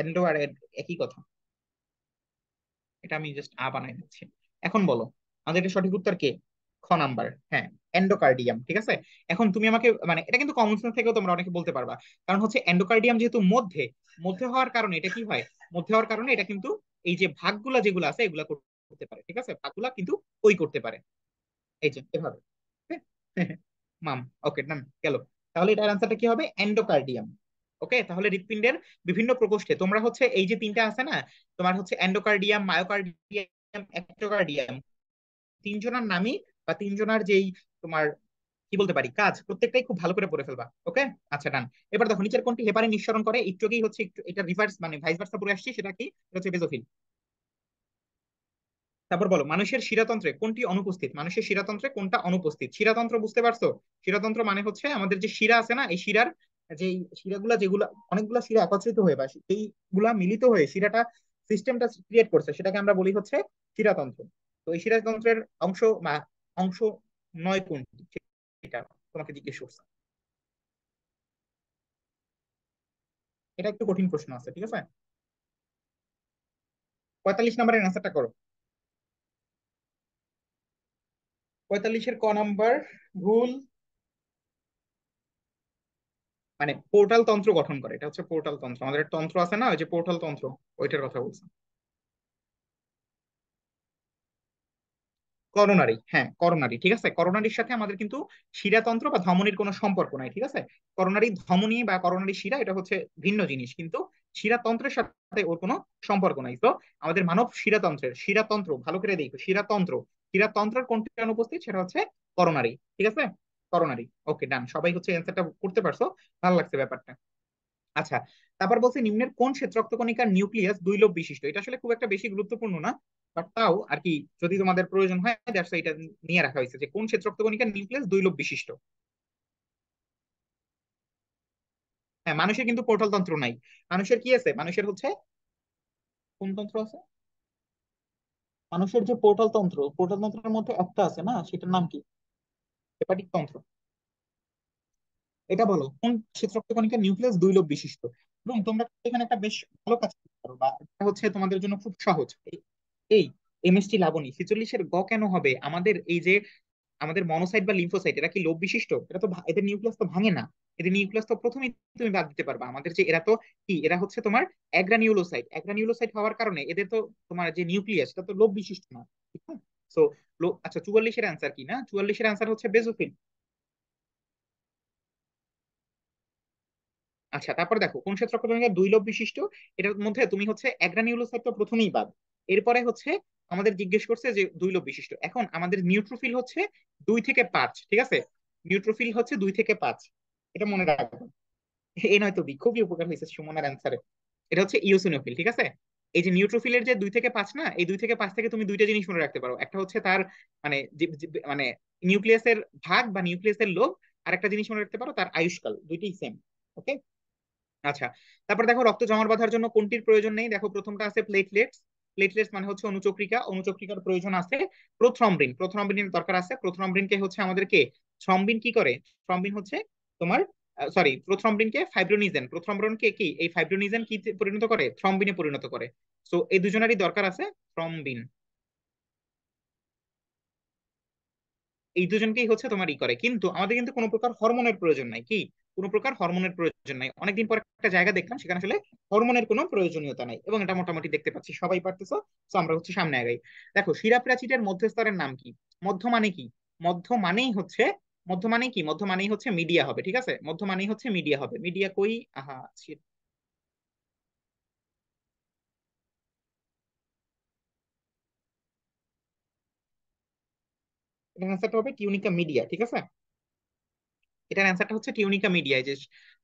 এন্ডো আর একই কথা এটা আমি জাস্ট আ বানাই দিচ্ছি এখন বলো আমাদের এটা সঠিক উত্তর কে নাম্বার হ্যাঁ এন্ডোকার্ডিয়াম ঠিক আছে এখন তুমি আমাকে মানে এটা কিন্তু কমন সেন্স থেকেও তোমরা অনেকে বলতে পারবা কারণ হচ্ছে এন্ডোকার্ডিয়াম যেহেতু মধ্যে মধ্যে হওয়ার কারণে এটা কি হয় মধ্যে হওয়ার কারণে এটা কিন্তু এই যে ভাগগুলা যেগুলো আছে এগুলা করতে পারে ঠিক আছে ভাগগুলা কিন্তু ওই করতে পারে এই যে এভাবে হ্যাঁ? মাম ওকে নাম গেল তাহলে এটার আনসারটা কি হবে এন্ডোকার্ডিয়াম ওকে তাহলে হৃৎপিণ্ডের বিভিন্ন প্রকোষ্ঠে তোমরা হচ্ছে এই যে তিনটা আছে না তোমার হচ্ছে এন্ডোকার্ডিয়াম মায়োকার্ডিয়াম অ্যাক্টোকার্ডিয়াম তিনজনের নামই বা তিনজনের যেই তোমার কি বলতে পারি কাজ প্রত্যেকটাই খুব ভালো করে পড়ে ফেলবা ওকে আচ্ছা ডান এবার দেখো নিচের কোনটি হেপারে নিঃসরণ করে একটু হচ্ছে একটু এটা রিভার্স মানে ভাইস ভার্সা পড়ে আসছে সেটা কি এটা হচ্ছে বেজোফিল তারপর বলো মানুষের শিরাতন্ত্রে কোনটি অনুপস্থিত মানুষের শিরাতন্ত্রে কোনটা অনুপস্থিত শিরাতন্ত্র বুঝতে পারছো শিরাতন্ত্র মানে হচ্ছে আমাদের যে শিরা আছে না এই শিরার যে শিরাগুলা যেগুলা অনেকগুলা শিরা একত্রিত হয়ে বা এইগুলা মিলিত হয়ে শিরাটা সিস্টেমটা ক্রিয়েট করছে সেটাকে আমরা বলি হচ্ছে শিরাতন্ত্র তো এই শিরাতন্ত্রের অংশ অংশ নয় কোনটি এটা তোমাকে জিজ্ঞেস করছে এটা একটু কঠিন প্রশ্ন আছে ঠিক আছে পঁয়তাল্লিশ নাম্বারের অ্যান্সারটা করো পঁয়তাল্লিশের ক নাম্বার ভুল মানে পোর্টাল তন্ত্র গঠন করে এটা হচ্ছে পোর্টাল তন্ত্র আমাদের তন্ত্র আছে না ওই যে পোর্টাল তন্ত্র ওইটার কথা বলছি করোনারি হ্যাঁ করোনারি ঠিক আছে করোনারির সাথে আমাদের কিন্তু শিরাতন্ত্র বা ধমনির কোনো সম্পর্ক নাই ঠিক আছে করোনারি ধমনি বা করোনারি শিরা এটা হচ্ছে ভিন্ন জিনিস কিন্তু শিরাতন্ত্রের সাথে ওর কোনো সম্পর্ক নাই তো আমাদের মানব শিরাতন্ত্রের শিরাতন্ত্র ভালো করে দেখো শিরাতন্ত্র শিরাতন্ত্রের কোনটা অনুপস্থিত সেটা হচ্ছে করোনারি ঠিক আছে করোনারি ওকে ডান সবাই হচ্ছে অ্যান্সারটা করতে পারছো ভালো লাগছে ব্যাপারটা আচ্ছা তারপর বলছে নিম্নের কোন শ্বেতরক্তকণিকার নিউক্লিয়াস দুই লোব বিশিষ্ট এটা আসলে খুব একটা বেশি গুরুত্বপূর্ণ না বাট তাও আর কি যদি তোমাদের প্রয়োজন হয় দ্যাটস এটা নিয়ে রাখা হয়েছে যে কোন শ্বেত রক্তকণিকা নিউক্লিয়াস দুই লোব বিশিষ্ট হ্যাঁ মানুষের কিন্তু পোর্টাল তন্ত্র নাই মানুষের কি আছে মানুষের হচ্ছে কোন তন্ত্র আছে মানুষের যে পোর্টাল তন্ত্র পোর্টাল তন্ত্রের মধ্যে একটা আছে না সেটার নাম কি হেপাটিক তন্ত্র এটা বলো কোন শ্বেত রক্তকণিকা নিউক্লিয়াস দুই লোব বিশিষ্ট এবং তোমরা এখানে একটা বেশ ভালো কাজ করতে পারো বা এটা হচ্ছে তোমাদের জন্য খুব সহজ এই এমএসটি লাবণী ছেচল্লিশের গ কেন হবে আমাদের এই যে আমাদের মনোসাইট বা লিম্ফোসাইট এরা কি লোভ বিশিষ্ট এটা তো এদের নিউক্লিয়াস তো ভাঙে না এদের নিউক্লিয়াস তো প্রথমেই তুমি বাদ দিতে পারবা আমাদের যে এরা তো কি এরা হচ্ছে তোমার অ্যাগ্রানিউলোসাইট অ্যাগ্রানিউলোসাইট হওয়ার কারণে এদের তো তোমার যে নিউক্লিয়াস এটা তো লোভ বিশিষ্ট না ঠিক না সো আচ্ছা চুয়াল্লিশের অ্যান্সার কি না চুয়াল্লিশের অ্যান্সার হচ্ছে বেজোফিল আচ্ছা তারপর দেখো কোন ক্ষেত্র দুই লোভ বিশিষ্ট এটার মধ্যে তুমি হচ্ছে অ্যাগ্রানিউলোসাইট তো প্রথমেই বাদ এরপরে হচ্ছে আমাদের জিজ্ঞেস করছে যে দুই লোভ বিশিষ্ট এখন আমাদের নিউট্রোফিল হচ্ছে দুই থেকে পাঁচ ঠিক আছে নিউট্রোফিল হচ্ছে দুই থেকে পাঁচ এটা মনে রাখবেন এই নয়তো বি খুবই উপকার হয়েছে সুমনার অ্যান্সারে এটা হচ্ছে ইউসিনোফিল ঠিক আছে এই যে নিউট্রোফিলের যে দুই থেকে পাঁচ না এই দুই থেকে পাঁচ থেকে তুমি দুইটা জিনিস মনে রাখতে পারো একটা হচ্ছে তার মানে মানে নিউক্লিয়াসের ভাগ বা নিউক্লিয়াসের লোভ আর একটা জিনিস মনে রাখতে পারো তার আয়ুষ্কাল দুইটাই সেম ওকে আচ্ছা তারপর দেখো রক্ত জমাট বাঁধার জন্য কোনটির প্রয়োজন নেই দেখো প্রথমটা আছে প্লেটলেটস প্লেটলেটস মানে হচ্ছে অনুচক্রিকা অনুচক্রিকার প্রয়োজন আছে প্রোথ্রম্বিন প্রোথ্রম্বিনের দরকার আছে প্রোথ্রম্বিনকে হচ্ছে আমাদেরকে থ্রম্বিন কি করে থ্রম্বিন হচ্ছে তোমার সরি প্রোথ্রম্বিনকে ফাইব্রোনিজেন প্রোথ্রম্বিনকে কি এই ফাইব্রোনিজেন কি পরিণত করে থ্রম্বিনে পরিণত করে সো এই দুজনেরই দরকার আছে থ্রম্বিন এই দুজনকেই হচ্ছে তোমার ই করে কিন্তু আমাদের কিন্তু কোনো প্রকার হরমোনের প্রয়োজন নাই কি কোনো প্রকার হরমোনের প্রয়োজন নাই অনেকদিন পর একটা জায়গা দেখলাম সেখানে আসলে হরমোনের কোনো প্রয়োজনীয়তা নাই এবং এটা মোটামুটি দেখতে পাচ্ছি সবাই পারতেছ তো আমরা হচ্ছে সামনে আগাই দেখো শিরা প্রাচীরের মধ্য স্তরের নাম কি মধ্য মানে কি মধ্য মানেই হচ্ছে মধ্য মানে কি মধ্য মানেই হচ্ছে মিডিয়া হবে ঠিক আছে মধ্য মানেই হচ্ছে মিডিয়া হবে মিডিয়া কই আহা হবে কিউনিকা মিডিয়া ঠিক আছে এটার অ্যান্সারটা হচ্ছে টিউনিকা মিডিয়া যে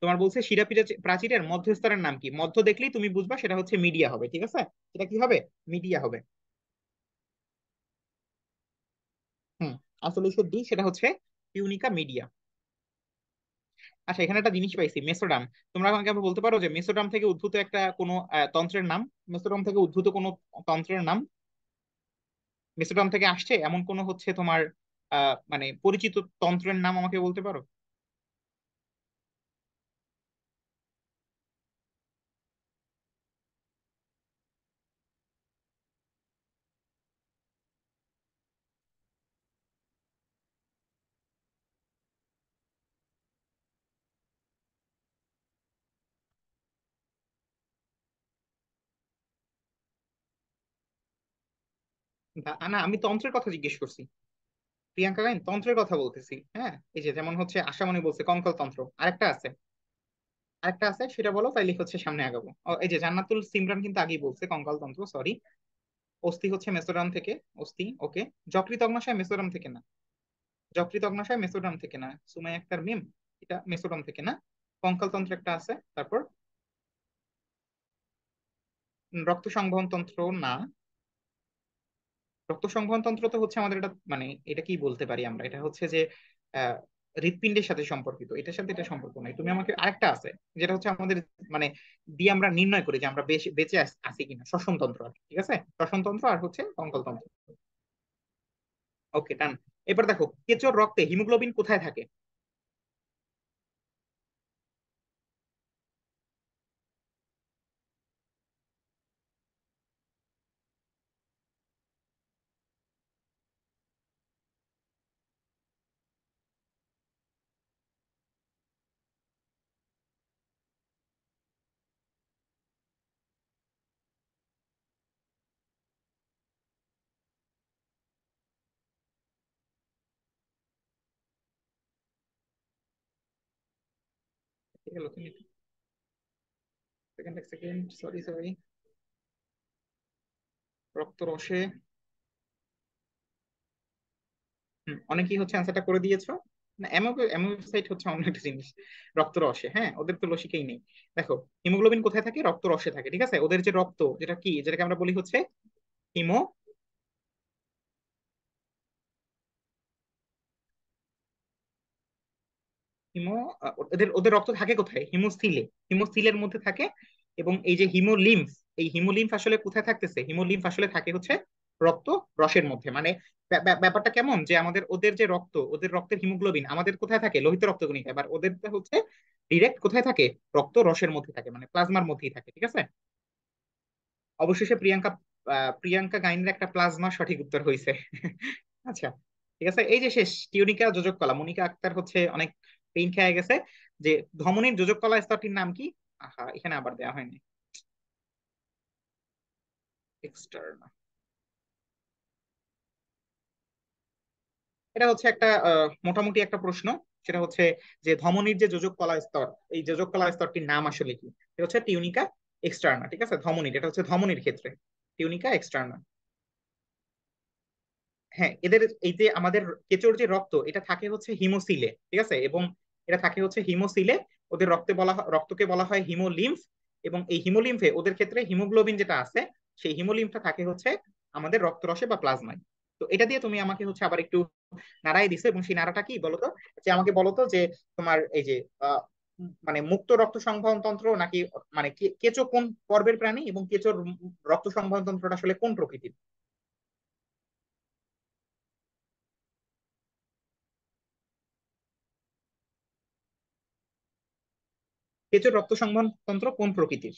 তোমার বলছে শিরাপিরা প্রাচীরের মধ্যস্তরের নাম কি মধ্য দেখলেই তুমি বুঝবা সেটা হচ্ছে মিডিয়া হবে ঠিক আছে সেটা কি হবে মিডিয়া হবে হুম আসলে দুই সেটা হচ্ছে টিউনিকা মিডিয়া আচ্ছা এখানে একটা জিনিস পাইছি মেসোডাম তোমরা আমাকে বলতে পারো যে মেসোডাম থেকে উদ্ভূত একটা কোনো তন্ত্রের নাম মেসোডাম থেকে উদ্ভূত কোনো তন্ত্রের নাম মেসোডাম থেকে আসছে এমন কোনো হচ্ছে তোমার মানে পরিচিত তন্ত্রের নাম আমাকে বলতে পারো না আমি তন্ত্রের কথা জিজ্ঞেস করছি প্রিয়াঙ্কা গাইন তন্ত্রের কথা বলতেছি হ্যাঁ এই যে যেমন হচ্ছে আশামণি বলছে কঙ্কাল তন্ত্র আরেকটা আছে আরেকটা আছে সেটা বলো তাইলে হচ্ছে সামনে আগাবো এই যে জান্নাতুল সিমরান কিন্তু আগেই বলছে কঙ্কাল তন্ত্র সরি অস্থি হচ্ছে মেসোরাম থেকে অস্থি ওকে যকৃত অগ্নাশয় মেসোরাম থেকে না যকৃত অগ্নাশয় মেসোরাম থেকে না সুমাই আক্তার মিম এটা মেসোরাম থেকে না কঙ্কাল তন্ত্র একটা আছে তারপর রক্ত সংবহন তন্ত্র না রক্ত সংবহনতন্ত্র তো হচ্ছে আমাদের এটা মানে এটা কি বলতে পারি আমরা এটা হচ্ছে যে হৃৎপিণ্ডের সাথে সম্পর্কিত এটার সাথে এটা সম্পর্ক নাই তুমি আমাকে আরেকটা আছে যেটা হচ্ছে আমাদের মানে দিয়ে আমরা নির্ণয় করি যে আমরা বেঁচে আছি কিনা শ্বসনতন্ত্র আর ঠিক আছে শ্বসনতন্ত্র আর হচ্ছে কঙ্কালতন্ত্র ওকে ডান এবার দেখো কেঁচোর রক্তে হিমোগ্লোবিন কোথায় থাকে hello, can Second, second, sorry, sorry. রক্ত রসে অনেকেই হচ্ছে অ্যান্সারটা করে দিয়েছো না অ্যামোসাইট হচ্ছে অন্য একটা জিনিস রক্ত রসে হ্যাঁ ওদের তো লসিকেই নেই দেখো হিমোগ্লোবিন কোথায় থাকে রক্ত রসে থাকে ঠিক আছে ওদের যে রক্ত যেটা কি যেটাকে আমরা বলি হচ্ছে হিমো হিমো ওদের ওদের রক্ত থাকে কোথায় হিমোস্থিলে হিমোস্থিলের মধ্যে থাকে এবং এই যে হিমোলিম্ফ এই হিমোলিম্ফ আসলে কোথায় থাকতেছে হিমোলিম্ফ আসলে থাকে হচ্ছে রক্ত রসের মধ্যে মানে ব্যাপারটা কেমন যে আমাদের ওদের যে রক্ত ওদের রক্তের হিমোগ্লোবিন আমাদের কোথায় থাকে লোহিত রক্তকণিকা এবার ওদের হচ্ছে ডিরেক্ট কোথায় থাকে রক্ত রসের মধ্যে থাকে মানে প্লাজমার মধ্যেই থাকে ঠিক আছে অবশেষে প্রিয়াঙ্কা প্রিয়াঙ্কা গাইনের একটা প্লাজমা সঠিক উত্তর হয়েছে আচ্ছা ঠিক আছে এই যে শেষ টিউনিকা যোজক কলা মনিকা আক্তার হচ্ছে অনেক পেইন খেয়ে গেছে যে ধমনীর যোজক তলা স্তরটির নাম কি আহা এখানে আবার দেয়া হয়নি এটা হচ্ছে একটা মোটামুটি একটা প্রশ্ন সেটা হচ্ছে যে ধমনীর যে যোজক কলা স্তর এই যোজক কলা স্তরটির নাম আসলে কি এটা হচ্ছে টিউনিকা এক্সটার্না ঠিক আছে ধমনীর এটা হচ্ছে ধমনীর ক্ষেত্রে টিউনিকা এক্সটার্না হ্যাঁ এদের এই যে আমাদের কেচোর যে রক্ত এটা থাকে হচ্ছে হিমোসিলে ঠিক আছে এবং এটা থাকে হচ্ছে হিমোসিলে ওদের রক্তে বলা রক্তকে বলা হয় হিমোলিম্ফ এবং এই হিমোলিম্ফে ওদের ক্ষেত্রে হিমোগ্লোবিন যেটা আছে সেই হিমোলিম্ফটা থাকে হচ্ছে আমাদের রক্ত রসে বা প্লাজমায় তো এটা দিয়ে তুমি আমাকে হচ্ছে আবার একটু নাড়াই দিছো এবং সেই নাড়াটা কি বলতো যে আমাকে বলতো যে তোমার এই যে মানে মুক্ত রক্ত সংবহন তন্ত্র নাকি মানে কেঁচো কোন পর্বের প্রাণী এবং কেঁচোর রক্ত সংবহন তন্ত্রটা আসলে কোন প্রকৃতির কেঁচোর রক্ত সংবহন তন্ত্র কোন প্রকৃতির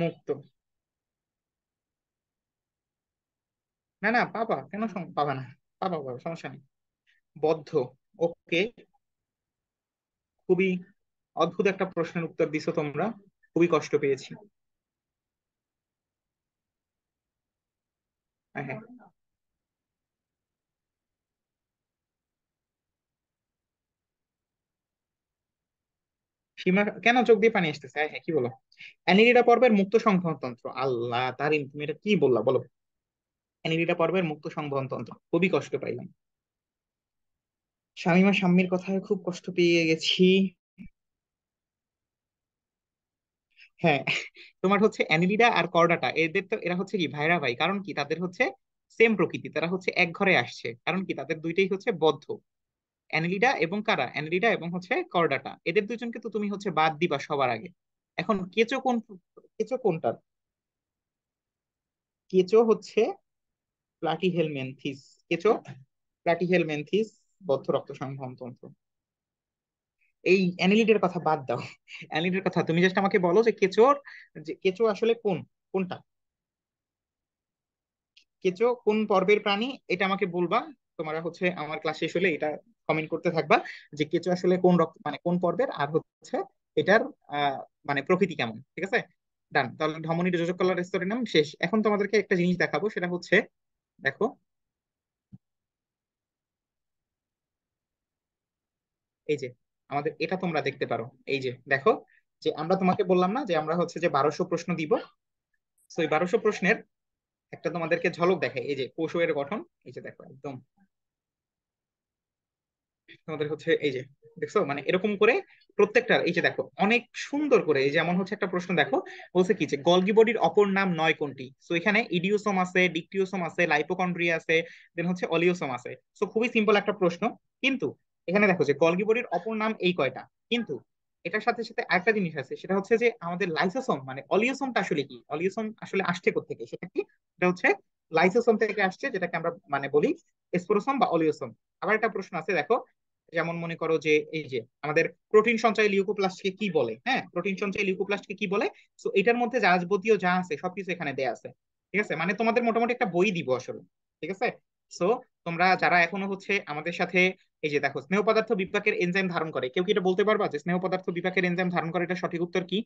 মুক্ত না না পাবা কেন পাবা না পাবা পাবা সমস্যা নেই বদ্ধ ওকে খুবই অদ্ভুত একটা প্রশ্নের উত্তর দিছো তোমরা খুবই কষ্ট পেয়েছি হ্যাঁ, হ্যাঁ। সীমা কেন চোখ দিয়ে পানি আসতেছে হ্যাঁ হ্যাঁ কি বলো অ্যানিরিডা পর্বের মুক্ত সংখ্যা তন্ত্র আল্লাহ তারিম তুমি এটা কি বললা বলো অ্যানিলিডা পর্বের মুক্ত সংবহন তন্ত্র খুবই কষ্ট পাইলাম শামিমা শাম্মির কথায় খুব কষ্ট পেয়ে গেছি হ্যাঁ তোমার হচ্ছে অ্যানিলিডা আর কর্ডাটা এদের তো এরা হচ্ছে কি ভাইরা ভাই কারণ কি তাদের হচ্ছে সেম প্রকৃতি তারা হচ্ছে এক ঘরে আসছে কারণ কি তাদের দুইটাই হচ্ছে বদ্ধ অ্যানিলিডা এবং কারা অ্যানিলিডা এবং হচ্ছে কর্ডাটা এদের দুজনকে তো তুমি হচ্ছে বাদ দিবা সবার আগে এখন কেচো কোন কেচো কোনটার কেচো হচ্ছে প্লাটিহেলমেন্থিস কেছো প্লাটিহেলমেন্থিস বদ্ধ রক্ত তন্ত্র এই অ্যানিলিডের কথা বাদ দাও অ্যানিলিডের কথা তুমি জাস্ট আমাকে বলো যে কেচোর যে কেচো আসলে কোন কোনটা কেচো কোন পর্বের প্রাণী এটা আমাকে বলবা তোমরা হচ্ছে আমার ক্লাস শেষ হলে এটা কমেন্ট করতে থাকবা যে কেঁচো আসলে কোন রক্ত মানে কোন পর্বের আর হচ্ছে এটার মানে প্রকৃতি কেমন ঠিক আছে ডান তাহলে ধমনীর যোজক কলার স্তরের নাম শেষ এখন তোমাদেরকে একটা জিনিস দেখাবো সেটা হচ্ছে দেখো এই যে আমাদের এটা তোমরা দেখতে পারো এই যে দেখো যে আমরা তোমাকে বললাম না যে আমরা হচ্ছে যে বারোশো প্রশ্ন দিব তো এই বারোশো প্রশ্নের একটা তোমাদেরকে ঝলক দেখায় এই যে এর গঠন এই যে দেখো একদম তোমাদের হচ্ছে এই যে দেখছো মানে এরকম করে প্রত্যেকটা এই যে দেখো অনেক সুন্দর করে এই যেমন হচ্ছে একটা প্রশ্ন দেখো বলছে কি যে গলগি বডির অপর নাম নয় কোনটি সো এখানে ইডিওসোম আছে ডিকটিওসোম আছে লাইপোকন্ড্রিয়া আছে দেন হচ্ছে অলিওসোম আছে সো খুবই সিম্পল একটা প্রশ্ন কিন্তু এখানে দেখো যে গলগি বডির অপর নাম এই কয়টা কিন্তু এটার সাথে সাথে আরেকটা জিনিস আছে সেটা হচ্ছে যে আমাদের লাইসোসোম মানে অলিওসোমটা আসলে কি অলিওসোম আসলে আসছে কোথেকে সেটা কি এটা হচ্ছে লাইসোসোম থেকে আসছে যেটাকে আমরা মানে বলি স্পোরোসোম বা অলিওসোম আবার একটা প্রশ্ন আছে দেখো যেমন মনে করো যে এই যে আমাদের প্রোটিন সঞ্চয় লিউকোপ্লাস্টকে কি বলে হ্যাঁ প্রোটিন সঞ্চয় লিউকোপ্লাস্টকে কি বলে সো এটার মধ্যে যাবতীয় যা আছে সবকিছু এখানে দেয়া আছে ঠিক আছে মানে তোমাদের মোটামুটি একটা বই দিব আসলে ঠিক আছে সো তোমরা যারা এখনো হচ্ছে আমাদের সাথে এই যে দেখো স্নেহ পদার্থ বিপাকের এনজাইম ধারণ করে কেউ কি এটা বলতে পারবা যে স্নেহ পদার্থ বিপাকের এনজাইম ধারণ করে এটা সঠিক উত্তর কি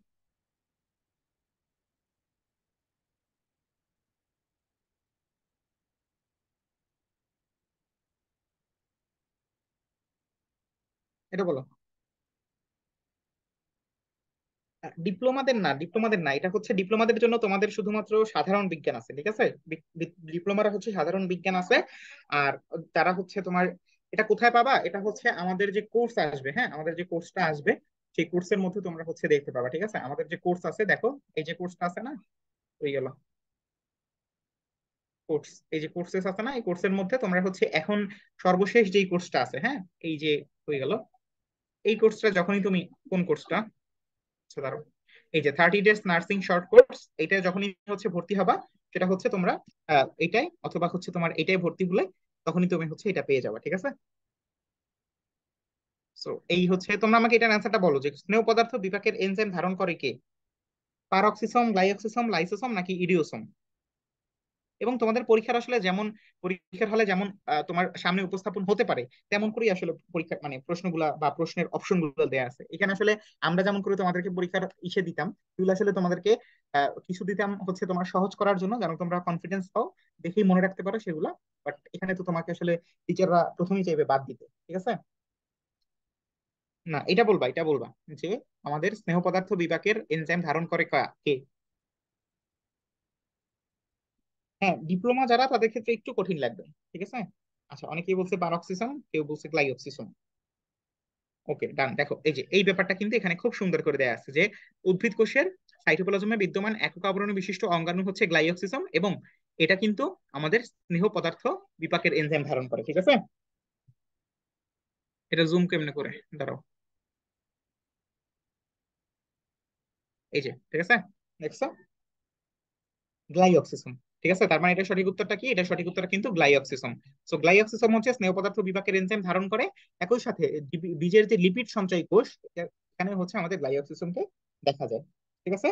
এটা বলো ডিপ্লোমাদের না ডিপ্লোমাদের না এটা হচ্ছে ডিপ্লোমাদের জন্য তোমাদের শুধুমাত্র সাধারণ বিজ্ঞান আছে ঠিক আছে ডিপ্লোমারা হচ্ছে সাধারণ বিজ্ঞান আছে আর তারা হচ্ছে তোমার এটা কোথায় পাবা এটা হচ্ছে আমাদের যে কোর্স আসবে হ্যাঁ আমাদের যে কোর্সটা আসবে সেই কোর্সের মধ্যে তোমরা হচ্ছে দেখতে পাবা ঠিক আছে আমাদের যে কোর্স আছে দেখো এই যে কোর্সটা আছে না ওই গেল কোর্স এই যে কোর্সেস আছে না এই কোর্সের মধ্যে তোমরা হচ্ছে এখন সর্বশেষ যে কোর্সটা আছে হ্যাঁ এই যে হয়ে গেল এই কোর্সটা যখনই তুমি কোন কোর্সটা আচ্ছা, দাঁড়ো এই যে thirty days nursing short course এটা যখনই হচ্ছে ভর্তি হবা সেটা হচ্ছে তোমরা এটাই অথবা হচ্ছে তোমার এটাই ভর্তি হলে তখনই তুমি হচ্ছে এটা পেয়ে যাবা ঠিক আছে সো এই হচ্ছে তোমরা আমাকে এটার অ্যান্সারটা বলো যে স্নেহ পদার্থ বিপাকের এনজাইম ধারণ করে কে পারক্সিসম গ্লাইঅক্সিসম লাইসোসম নাকি ইডিওসম এবং তোমাদের পরীক্ষার আসলে যেমন পরীক্ষার হলে যেমন তোমার সামনে উপস্থাপন হতে পারে তেমন করেই আসলে পরীক্ষা মানে প্রশ্নগুলা বা প্রশ্নের অপশন গুলো দেওয়া আছে এখানে আসলে আমরা যেমন করে তোমাদেরকে পরীক্ষার ইসে দিতাম সেগুলো আসলে তোমাদেরকে কিছু দিতাম হচ্ছে তোমার সহজ করার জন্য যেন তোমরা কনফিডেন্স পাও দেখেই মনে রাখতে পারো সেগুলা বাট এখানে তো তোমাকে আসলে টিচাররা প্রথমেই চাইবে বাদ দিতে ঠিক আছে না এটা বলবা এটা বলবা যে আমাদের স্নেহ পদার্থ বিভাগের এনজাইম ধারণ করে কে হ্যাঁ ডিপ্লোমা যারা তাদের ক্ষেত্রে একটু কঠিন লাগবে ঠিক আছে আচ্ছা অনেকেই বলছে বারক্সিসম কেউ বলছে গ্লাইঅক্সিসম ওকে ডান দেখো এই যে এই ব্যাপারটা কিন্তু এখানে খুব সুন্দর করে দেয়া আছে যে উদ্ভিদ কোষের সাইটোপ্লাজমে বিদ্যমান একক আবরণ বিশিষ্ট অঙ্গাণু হচ্ছে গ্লাইঅক্সিসম এবং এটা কিন্তু আমাদের স্নেহ পদার্থ বিপাকের এনজাইম ধারণ করে ঠিক আছে এটা জুম কেমনে করে দাঁড়াও এই যে ঠিক আছে দেখছো গ্লাইঅক্সিসম ঠিক আছে তার মানে এটা সঠিক উত্তরটা কি এটা সঠিক উত্তরটা কিন্তু গ্লাইঅক্সিসম সো গ্লাইঅক্সিসম হচ্ছে স্নেহ পদার্থ বিভাগের এনজাইম ধারণ করে একই সাথে বীজের যে লিপিড সঞ্চয় কোষ এখানে হচ্ছে আমাদের গ্লাইঅক্সিসমকে দেখা যায় ঠিক আছে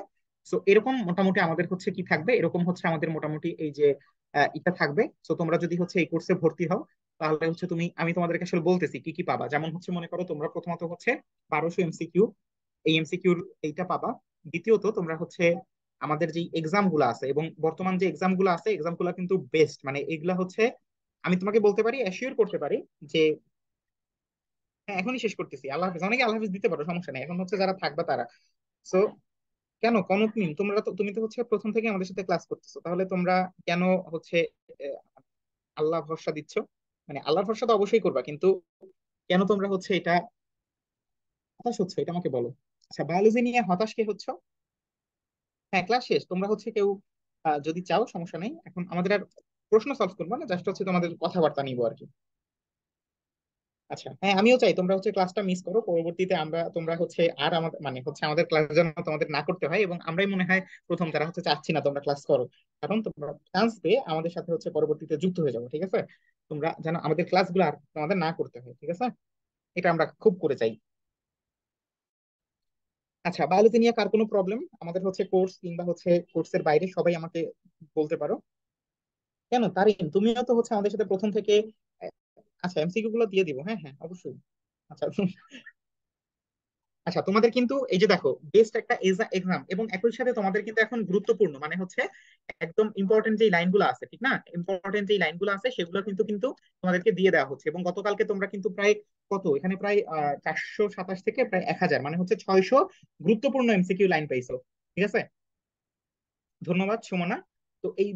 সো এরকম মোটামুটি আমাদের হচ্ছে কি থাকবে এরকম হচ্ছে আমাদের মোটামুটি এই যে এটা থাকবে সো তোমরা যদি হচ্ছে এই কোর্সে ভর্তি হও তাহলে হচ্ছে তুমি আমি তোমাদেরকে আসলে বলতেছি কি কি পাবা যেমন হচ্ছে মনে করো তোমরা প্রথমত হচ্ছে বারোশো এমসিকিউ এই এমসিকিউর এইটা পাবা দ্বিতীয়ত তোমরা হচ্ছে আমাদের যে এক্সাম এক্সামগুলো আছে এবং বর্তমান যে এক্সাম এক্সামগুলো আছে এক্সাম গুলা কিন্তু বেস্ট মানে এগুলা হচ্ছে আমি তোমাকে বলতে পারি অ্যাসিওর করতে পারি যে হ্যাঁ এখনই শেষ করতেছি আল্লাহ হাফিজ অনেকে আল্লাহ হাফিজ দিতে পারো সমস্যা নেই এখন হচ্ছে যারা থাকবে তারা সো কেন কনক মিম তোমরা তো তুমি তো হচ্ছে প্রথম থেকে আমাদের সাথে ক্লাস করতেছো তাহলে তোমরা কেন হচ্ছে আল্লাহ ভরসা দিচ্ছ মানে আল্লাহ ভরসা তো অবশ্যই করবা কিন্তু কেন তোমরা হচ্ছে এটা হতাশ হচ্ছ এটা আমাকে বলো আচ্ছা বায়োলজি নিয়ে হতাশ কে হচ্ছ হ্যাঁ ক্লাস শেষ তোমরা হচ্ছে কেউ যদি চাও সমস্যা নেই এখন আমাদের আর প্রশ্ন সলভ করবো না জাস্ট হচ্ছে তোমাদের কথাবার্তা নিবো আর কি আচ্ছা হ্যাঁ আমিও চাই তোমরা হচ্ছে ক্লাসটা মিস করো পরবর্তীতে আমরা তোমরা হচ্ছে আর আমাদের মানে হচ্ছে আমাদের ক্লাস যেন তোমাদের না করতে হয় এবং আমরাই মনে হয় প্রথম যারা হচ্ছে চাচ্ছি না তোমরা ক্লাস করো কারণ তোমরা চান্স পেয়ে আমাদের সাথে হচ্ছে পরবর্তীতে যুক্ত হয়ে যাবো ঠিক আছে তোমরা যেন আমাদের ক্লাসগুলো আর তোমাদের না করতে হয় ঠিক আছে এটা আমরা খুব করে চাই আচ্ছা বায়োলজি নিয়ে কার কোনো প্রবলেম আমাদের হচ্ছে কোর্স কিংবা হচ্ছে কোর্সের বাইরে সবাই আমাকে বলতে পারো কেন তার তুমিও তো হচ্ছে আমাদের সাথে প্রথম থেকে আচ্ছা এমসিকিউ গুলো দিয়ে দিব হ্যাঁ হ্যাঁ অবশ্যই আচ্ছা আচ্ছা তোমাদের কিন্তু এই যে দেখো বেস্ট একটা এক্সাম এবং একই সাথে তোমাদের কিন্তু এখন গুরুত্বপূর্ণ মানে হচ্ছে একদম ইম্পর্টেন্ট যে লাইনগুলো আছে ঠিক না ইম্পর্টেন্ট যে লাইনগুলো আছে সেগুলো কিন্তু কিন্তু তোমাদেরকে দিয়ে দেওয়া হচ্ছে এবং গতকালকে তোমরা কিন্তু প্রায় কত এখানে প্রায় চারশো সাতাশ থেকে প্রায় এক হাজার মানে হচ্ছে ছয়শো গুরুত্বপূর্ণ এমসিকিউ লাইন পাইছো ঠিক আছে ধন্যবাদ সুমনা তো এই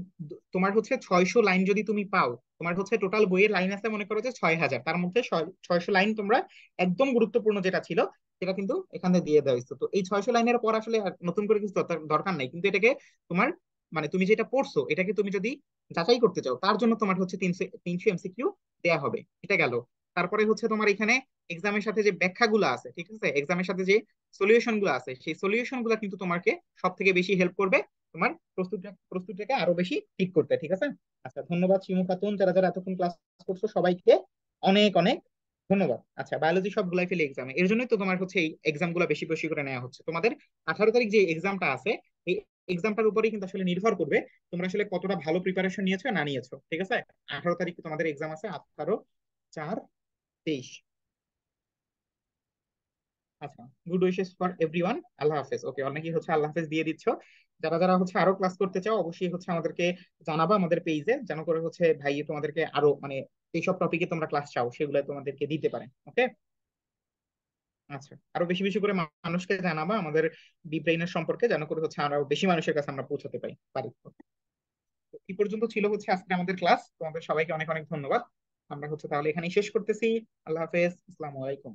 তোমার হচ্ছে ছয়শো লাইন যদি তুমি পাও তোমার হচ্ছে টোটাল বইয়ের লাইন আছে মনে করো যে ছয় হাজার তার মধ্যে ছয়শো লাইন তোমরা একদম গুরুত্বপূর্ণ যেটা ছিল সেটা কিন্তু এখানে দিয়ে দেওয়া হয়েছে তো এই ছয়শো লাইনের পর আসলে নতুন করে কিছু দরকার নাই কিন্তু এটাকে তোমার মানে তুমি যেটা পড়ছো এটাকে তুমি যদি যাচাই করতে চাও তার জন্য তোমার হচ্ছে তিনশো তিনশো এমসিকিউ দেয়া হবে এটা গেল তারপরে হচ্ছে তোমার এখানে এক্সামের সাথে যে ব্যাখ্যাগুলো আছে ঠিক আছে এক্সামের সাথে যে সলিউশন গুলো আছে সেই সলিউশন গুলো কিন্তু তোমাকে সব থেকে বেশি হেল্প করবে তোমার প্রস্তুতিটাকে আরো বেশি ঠিক করতে ঠিক আছে আচ্ছা ধন্যবাদ শিমু খাতুন যারা যারা এতক্ষণ ক্লাস করছো সবাইকে অনেক অনেক ধন্যবাদ আচ্ছা বায়োলজি সব গুলাই ফেলে এক্সামে এর জন্যই তো তোমার হচ্ছে এই এক্সাম গুলা বেশি বেশি করে নেওয়া হচ্ছে তোমাদের আঠারো তারিখ যে এক্সামটা আছে এই এক্সামটার উপরেই কিন্তু আসলে নির্ভর করবে তোমরা আসলে কতটা ভালো প্রিপারেশন নিয়েছো না নিয়েছো ঠিক আছে আঠারো তারিখ তোমাদের এক্সাম আছে আঠারো চার তেইশ আচ্ছা গুড উইশেস ফর এভরিওয়ান আল্লাহ হাফেজ ওকে অনেকে হচ্ছে আল্লাহ হাফেজ দিয়ে দিচ্ছ যারা যারা হচ্ছে আরো ক্লাস করতে চাও অবশ্যই হচ্ছে আমাদেরকে জানাবা আমাদের পেজে যেন করে হচ্ছে ভাই তোমাদেরকে আরো মানে এইসব টপিকে তোমরা ক্লাস চাও সেগুলো তোমাদেরকে দিতে পারে ওকে আচ্ছা আরো বেশি বেশি করে মানুষকে জানাবা আমাদের ডিপ্রেইনের সম্পর্কে যেন করে হচ্ছে আরো বেশি মানুষের কাছে আমরা পৌঁছাতে পারি পারি এই পর্যন্ত ছিল হচ্ছে আজকে আমাদের ক্লাস তোমাদের সবাইকে অনেক অনেক ধন্যবাদ আমরা হচ্ছে তাহলে এখানেই শেষ করতেছি আল্লাহ হাফেজ আসসালামু আলাইকুম